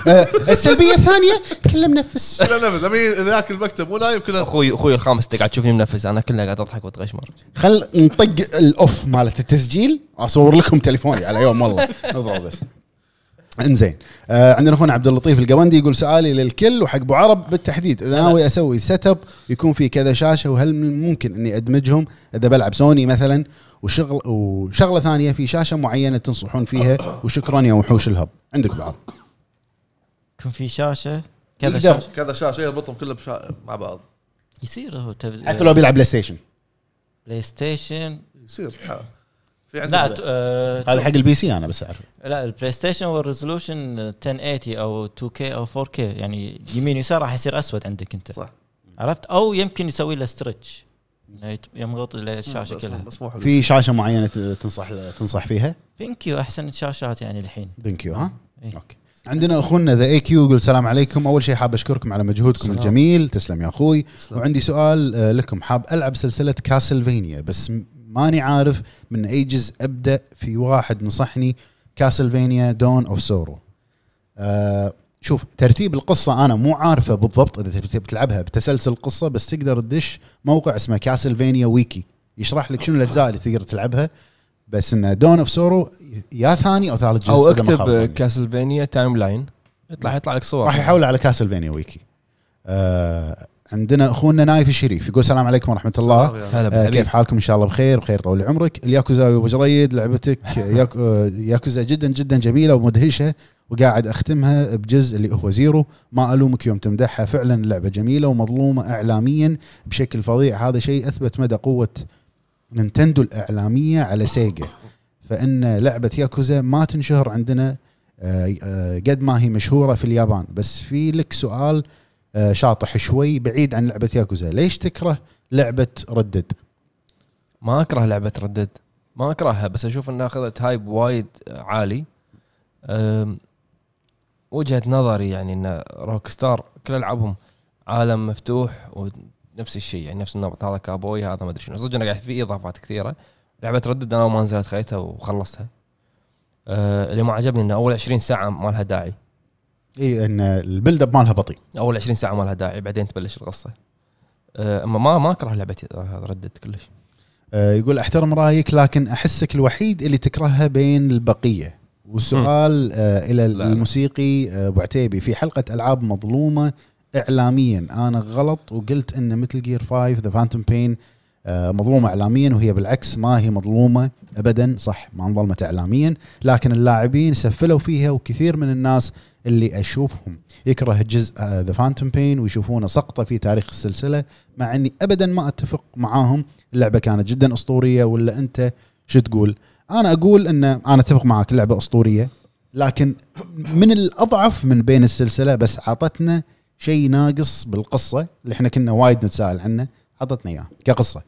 آه، السلبيه الثانيه كله منفس كله منفس لما ياكل المكتب مو نايم كله اخوي اخوي الخامس قاعد تشوفني منفس انا كله قاعد اضحك واتغشمر خل نطق الاوف مالت التسجيل اصور لكم تليفوني على يوم والله نضرب بس انزين آه عندنا اخونا عبد اللطيف القوندي يقول سؤالي للكل وحق ابو عرب بالتحديد اذا ناوي اسوي سيت اب يكون في كذا شاشه وهل ممكن اني ادمجهم اذا بلعب سوني مثلا وشغل وشغله ثانيه في شاشه معينه تنصحون فيها وشكرا يا وحوش الهب عندك ابو عرب يكون في شاشه كذا شاشه كذا شاشه يربطهم كلهم بشا... مع بعض يصير هو تفز... حتى لو بيلعب بلاي ستيشن بلاي ستيشن يصير لا آه، هذا حق البي سي انا بس اعرف لا البلاي ستيشن والريزولوشن 1080 او 2K او 4K يعني يمين يسار راح يصير اسود عندك انت صح عرفت او يمكن يسوي له ستريتش يعني يمغط الشاشه كلها بس في شاشه معينه تنصح تنصح فيها؟ بنكيو احسن الشاشات يعني الحين بنكيو ها؟ إيه؟ اوكي عندنا اخونا ذا اي كيو يقول السلام عليكم اول شيء حاب اشكركم على مجهودكم سلام. الجميل تسلم يا اخوي سلام. وعندي سؤال آه، لكم حاب العب سلسله كاسلفينيا بس ماني عارف من اي جزء ابدا في واحد نصحني كاسلفينيا دون اوف سورو أه شوف ترتيب القصه انا مو عارفه بالضبط اذا بتلعبها تلعبها بتسلسل القصه بس تقدر تدش موقع اسمه كاسلفينيا ويكي يشرح لك شنو الاجزاء اللي تقدر تلعبها بس انه دون اوف سورو يا ثاني او ثالث جزء او اكتب كاسلفينيا تايم لاين يطلع يطلع لك صور راح يحول على كاسلفينيا ويكي أه عندنا اخونا نايف الشريف يقول السلام عليكم ورحمه الله آه كيف حالكم ان شاء الله بخير بخير طول عمرك الياكوزا ابو جريد لعبتك آه، ياكوزا جدا جدا جميله ومدهشه وقاعد اختمها بجزء اللي هو زيرو ما الومك يوم تمدحها فعلا لعبه جميله ومظلومه اعلاميا بشكل فظيع هذا شيء اثبت مدى قوه نينتندو الاعلاميه على سيجا فان لعبه ياكوزا ما تنشهر عندنا آه، آه، قد ما هي مشهوره في اليابان بس في لك سؤال آه، شاطح شوي بعيد عن لعبه ياكوزا ليش تكره لعبه ردد ما اكره لعبه ردد ما اكرهها بس اشوف انها اخذت هايب وايد عالي وجهه نظري يعني ان روك ستار كل العابهم عالم مفتوح ونفس الشيء يعني نفس النمط هذا كابوي هذا ما ادري شنو صدق انا قاعد في اضافات كثيره لعبه ردد انا ما نزلت خليتها وخلصتها أه اللي ما عجبني انه اول 20 ساعه ما لها داعي اي ان البيلد اب مالها بطيء اول 20 ساعه ما لها داعي بعدين تبلش القصه أه، اما ما ما اكره لعبه ردد كلش أه، يقول احترم رايك لكن احسك الوحيد اللي تكرهها بين البقيه والسؤال أه، الى الموسيقي ابو عتيبي في حلقه العاب مظلومه اعلاميا انا غلط وقلت ان مثل جير 5 ذا فانتوم بين مظلومه اعلاميا وهي بالعكس ما هي مظلومه ابدا صح ما انظلمت اعلاميا لكن اللاعبين سفلوا فيها وكثير من الناس اللي اشوفهم يكره جزء ذا فانتوم بين ويشوفونه سقطه في تاريخ السلسله مع اني ابدا ما اتفق معاهم اللعبه كانت جدا اسطوريه ولا انت شو تقول؟ انا اقول ان انا اتفق معك اللعبه اسطوريه لكن من الاضعف من بين السلسله بس عطتنا شيء ناقص بالقصه اللي احنا كنا وايد نتساءل عنه عطتنا اياه كقصه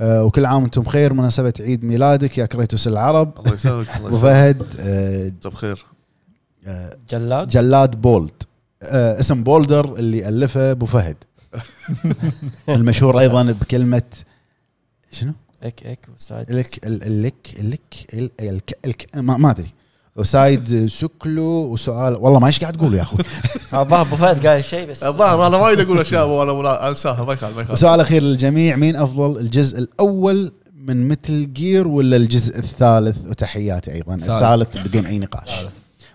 آه، وكل عام وانتم بخير مناسبه عيد ميلادك يا كريتوس العرب الله يسلمك الله ابو فهد طب آه، بخير جلاد جلاد بولد آه، اسم بولدر اللي الفه ابو فهد المشهور ايضا بكلمه شنو؟ اك اك الك الك الك, الك ما ادري وسايد سكلو وسؤال والله ما ايش قاعد تقول يا اخوي الظاهر ابو فهد قال شيء بس الظاهر انا وايد اقول اشياء وانا انساها ما يخالف ما يخالف وسؤال اخير للجميع مين افضل الجزء الاول من متل جير ولا الجزء الثالث وتحياتي ايضا الثالث بدون اي نقاش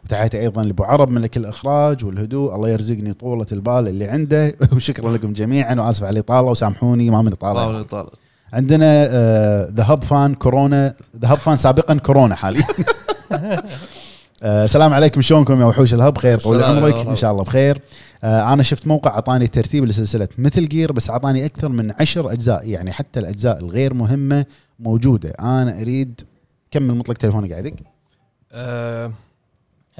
تحياتي ايضا لابو عرب ملك الاخراج والهدوء الله يرزقني طوله البال اللي عنده وشكرا لكم جميعا واسف على الاطاله وسامحوني ما من اطاله ما من اطاله عندنا ذا هب فان كورونا ذا هب فان سابقا كورونا حاليا آه، السلام عليكم شلونكم يا وحوش الهب خير طول عمرك ان شاء الله بخير آه، انا شفت موقع اعطاني ترتيب لسلسله مثل جير بس اعطاني اكثر من عشر اجزاء يعني حتى الاجزاء الغير مهمه موجوده انا اريد كمل مطلق تليفونك قاعدك آه،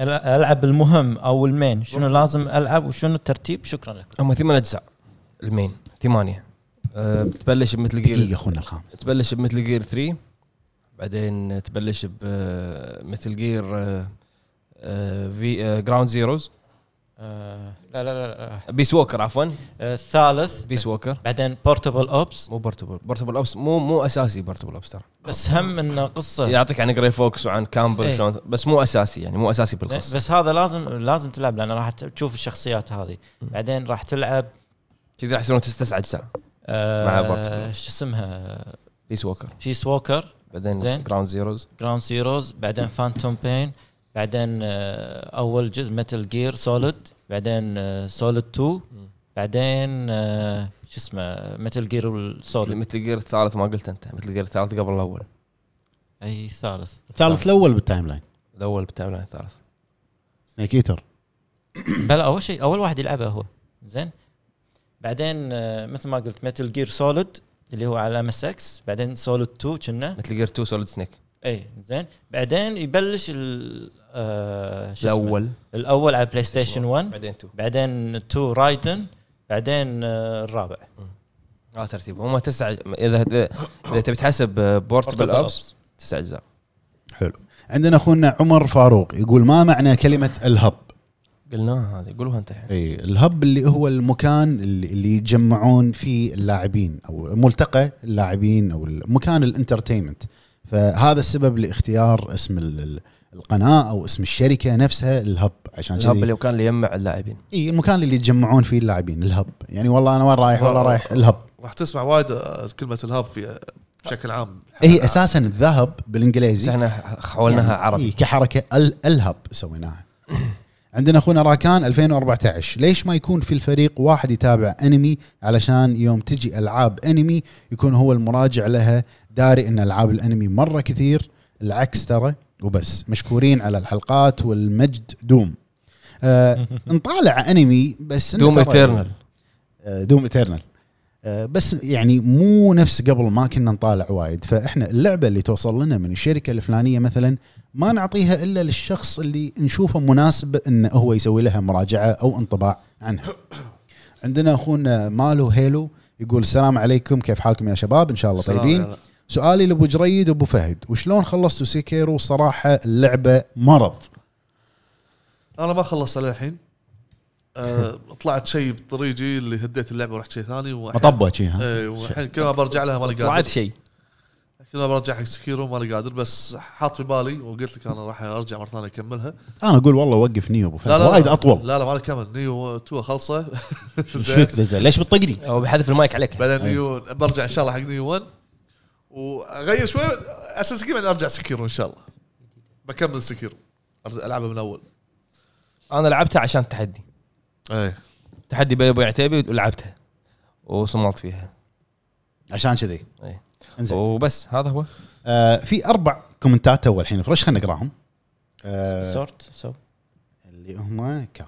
العب المهم او المين شنو لازم العب وشنو الترتيب شكرا لك هم ثمان اجزاء المين ثمانيه أه بتبلش بمثل جير دقيقه اخونا الخامس تبلش بمثل جير 3 بعدين تبلش بمثل جير في جراوند زيروز آه، لا لا لا بيس ووكر عفوا الثالث بيس ووكر بعدين بورتبل اوبس مو بورتبل بورتبل اوبس مو مو اساسي بورتبل اوبس ترى بس هم انه قصه يعطيك عن جري فوكس وعن كامبل ايه. شلون بس مو اساسي يعني مو اساسي بالقصه بس هذا لازم لازم تلعب لان راح تشوف الشخصيات هذه بعدين راح تلعب كذا راح يصيرون تسع اجزاء آه مع بورتبل شو اسمها بيس ووكر بيس ووكر بعدين زين جراوند زيروز جراوند زيروز بعدين فانتوم بين بعدين آه، اول جزء متل جير سوليد بعدين سوليد آه، 2 بعدين آه، شو اسمه متل جير سوليد متل جير الثالث ما قلت انت متل جير الثالث قبل الاول اي الثالث الثالث الاول بالتايم لاين الاول بالتايم لاين الثالث سنيك ايتر بلا اول شيء اول واحد يلعبه هو زين بعدين مثل ما قلت متل جير سوليد اللي هو على ام اس اكس بعدين سوليد 2 كنا متل جير 2 سوليد سنيك اي زين بعدين يبلش ال آه شو اسمه؟ الاول الاول على بلاي ستيشن 1 بعدين 2 بعدين 2 رايدن بعدين آه، الرابع اه ترتيب هم تسع اذا اذا تبي تحسب بورتبل آه، ابس تسع اجزاء حلو عندنا اخونا عمر فاروق يقول ما معنى كلمه الهب قلناها هذه قولوها انت الحين يعني. اي الهب اللي هو المكان اللي اللي يتجمعون فيه اللاعبين او ملتقى اللاعبين او مكان الانترتينمنت فهذا السبب لاختيار اسم القناه او اسم الشركه نفسها الهب عشان الهب اللي كان اللي يجمع اللاعبين اي المكان اللي يتجمعون فيه اللاعبين الهب يعني والله انا وين رايح والله رايح الهب راح تسمع وايد آه، كلمه الهب في آه، بشكل عام هي اساسا الذهب بالانجليزي احنا حولناها يعني عربي كحركه الهب سويناها عندنا اخونا راكان 2014 ليش ما يكون في الفريق واحد يتابع انمي علشان يوم تجي العاب انمي يكون هو المراجع لها داري ان العاب الانمي مره كثير العكس ترى وبس مشكورين على الحلقات والمجد دوم آه نطالع انمي بس آه، دوم ايترنال دوم آه، ايترنال بس يعني مو نفس قبل ما كنا نطالع وايد فاحنا اللعبه اللي توصل لنا من الشركه الفلانيه مثلا ما نعطيها الا للشخص اللي نشوفه مناسب انه هو يسوي لها مراجعه او انطباع عنها. عندنا اخونا مالو هيلو يقول السلام عليكم كيف حالكم يا شباب ان شاء الله طيبين سؤالي لابو جريد وابو فهد وشلون خلصتوا سيكيرو صراحه اللعبه مرض انا ما خلصت للحين آه، طلعت شيء بطريقي اللي هديت اللعبه ورحت شيء ثاني مطبه شيء ها إيه، والحين كل ما برجع لها ما قادر طلعت شيء كل ما برجع حق سكيرو ما قادر بس حاط في بالي وقلت لك انا راح ارجع مره ثانيه اكملها انا اقول والله وقف نيو ابو فهد وايد اطول لا لا ما كمل نيو تو خلصه ليش بتطقني؟ هو بحذف المايك عليك بعدين نيو برجع ان شاء الله حق نيو 1 واغير شوي اساس كذا بعدين ارجع سكيرو ان شاء الله بكمل سكيرو العبها من اول انا لعبتها عشان التحدي ايه تحدي بين ابو عتيبي ولعبتها وصملت فيها عشان كذي ايه انزين وبس هذا هو آه في اربع كومنتات اول الحين فرش خلينا نقراهم آه سورت سو اللي هم كام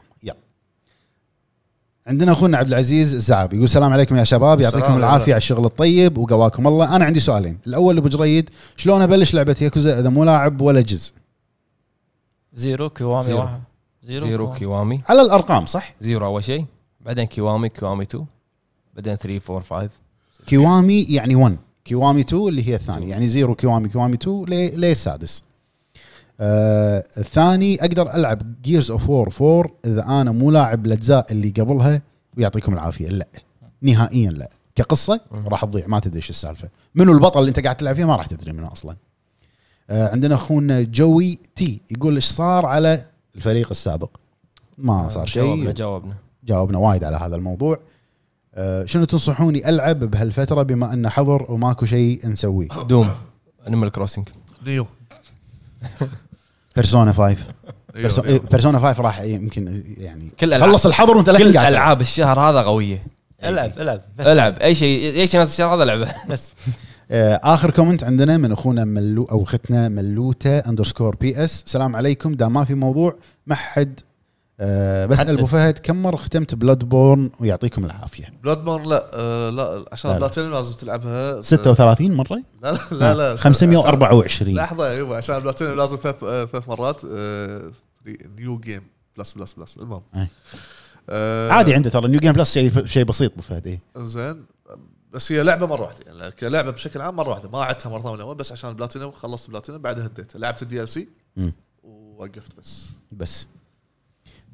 عندنا اخونا عبد العزيز الزعاب يقول السلام عليكم يا شباب يعطيكم العافيه على الشغل الطيب وقواكم الله انا عندي سؤالين الاول ابو جريد شلون ابلش لعبه ياكوزا اذا مو لاعب ولا جزء زيرو كيوامي زيرو, واحد. زيرو, زيرو كيوامي على الارقام صح زيرو اول شيء بعدين كيوامي كيوامي 2 بعدين 3 4 5 كيوامي يعني 1 كيوامي 2 اللي هي الثانية يعني زيرو كيوامي كيوامي 2 ليه السادس آه الثاني اقدر العب جيرز اوف وور 4 اذا انا مو لاعب الاجزاء اللي قبلها ويعطيكم العافيه لا نهائيا لا كقصه راح تضيع ما تدري ايش السالفه منو البطل اللي انت قاعد تلعب فيه ما راح تدري منه اصلا آه عندنا اخونا جوي تي يقول ايش صار على الفريق السابق ما آه، صار شيء جاوبنا جاوبنا وايد على هذا الموضوع آه شنو تنصحوني العب بهالفتره بما انه حظر وماكو شيء نسويه دوم انيمال كروسنج ليو بيرسونا 5 بيرسونا 5 راح إيه، يمكن يعني كل خلص الحظر وانت كل العاب الشهر هذا قويه العب العب بس العب اي شيء اي شيء الشهر هذا العبه بس آه، اخر كومنت عندنا من اخونا ملو او اختنا ملوته اندرسكور بي اس سلام عليكم دام ما في موضوع ما حد أه بس ابو فهد كم مره ختمت بلاد بورن ويعطيكم العافيه بلاد بورن لا أه لا عشان بلاتينيوم لازم تلعبها 36 آه، مره لا لا لا 524 لحظه يبا عشان بلاتينيوم لازم ثلاث آه، ثلاث مرات نيو جيم بلس بلس بلس المهم إيه. أه عادي عنده ترى نيو جيم بلس شيء بسيط ابو فهد إيه. زين بس هي لعبه مره واحده يعني كلعبه بشكل عام مره واحده ما عدتها مره ثانيه بس عشان بلاتينيوم خلصت بلاتينيوم بعدها هديتها لعبت الدي ال سي ووقفت بس بس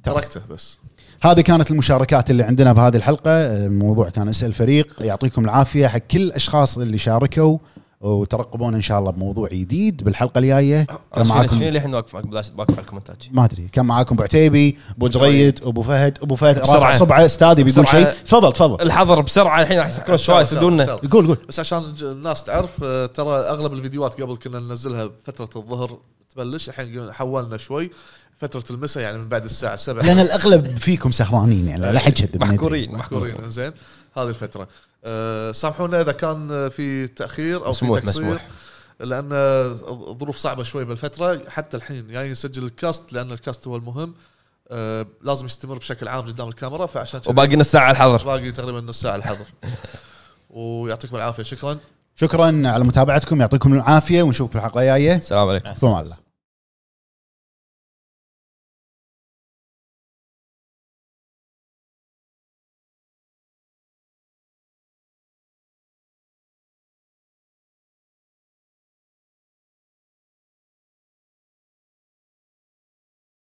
تركته بس هذه كانت المشاركات اللي عندنا بهذه الحلقه الموضوع كان اسال فريق يعطيكم العافيه حق كل الاشخاص اللي شاركوا وترقبونا ان شاء الله بموضوع جديد بالحلقه الجايه كان معاكم شنو اللي احنا واقف واقف على الكومنتات ما ادري كان معاكم ابو عتيبي ابو جريد ابو فهد ابو فهد رافع صبعه استاذي بيقول شيء تفضل تفضل الحظر بسرعه الحين راح يسكرون شوي يسدوننا قول قول بس عشان الناس تعرف آه، ترى اغلب الفيديوهات قبل كنا ننزلها بفتره الظهر تبلش الحين حولنا شوي فتره المساء يعني من بعد الساعه 7 لان الاغلب فيكم سهرانين يعني لا حد محكورين محكورين زين هذه الفتره أه سامحونا اذا كان في تاخير او في تقصير مسموح. لان ظروف صعبه شوي بالفتره حتى الحين يعني نسجل الكاست لان الكاست هو المهم أه لازم يستمر بشكل عام قدام الكاميرا فعشان وباقي نص ساعه الحظر باقي تقريبا نص ساعه الحظر ويعطيكم العافيه شكرا شكرا على متابعتكم يعطيكم العافيه ونشوفكم الحلقه الجايه السلام عليكم سلام الله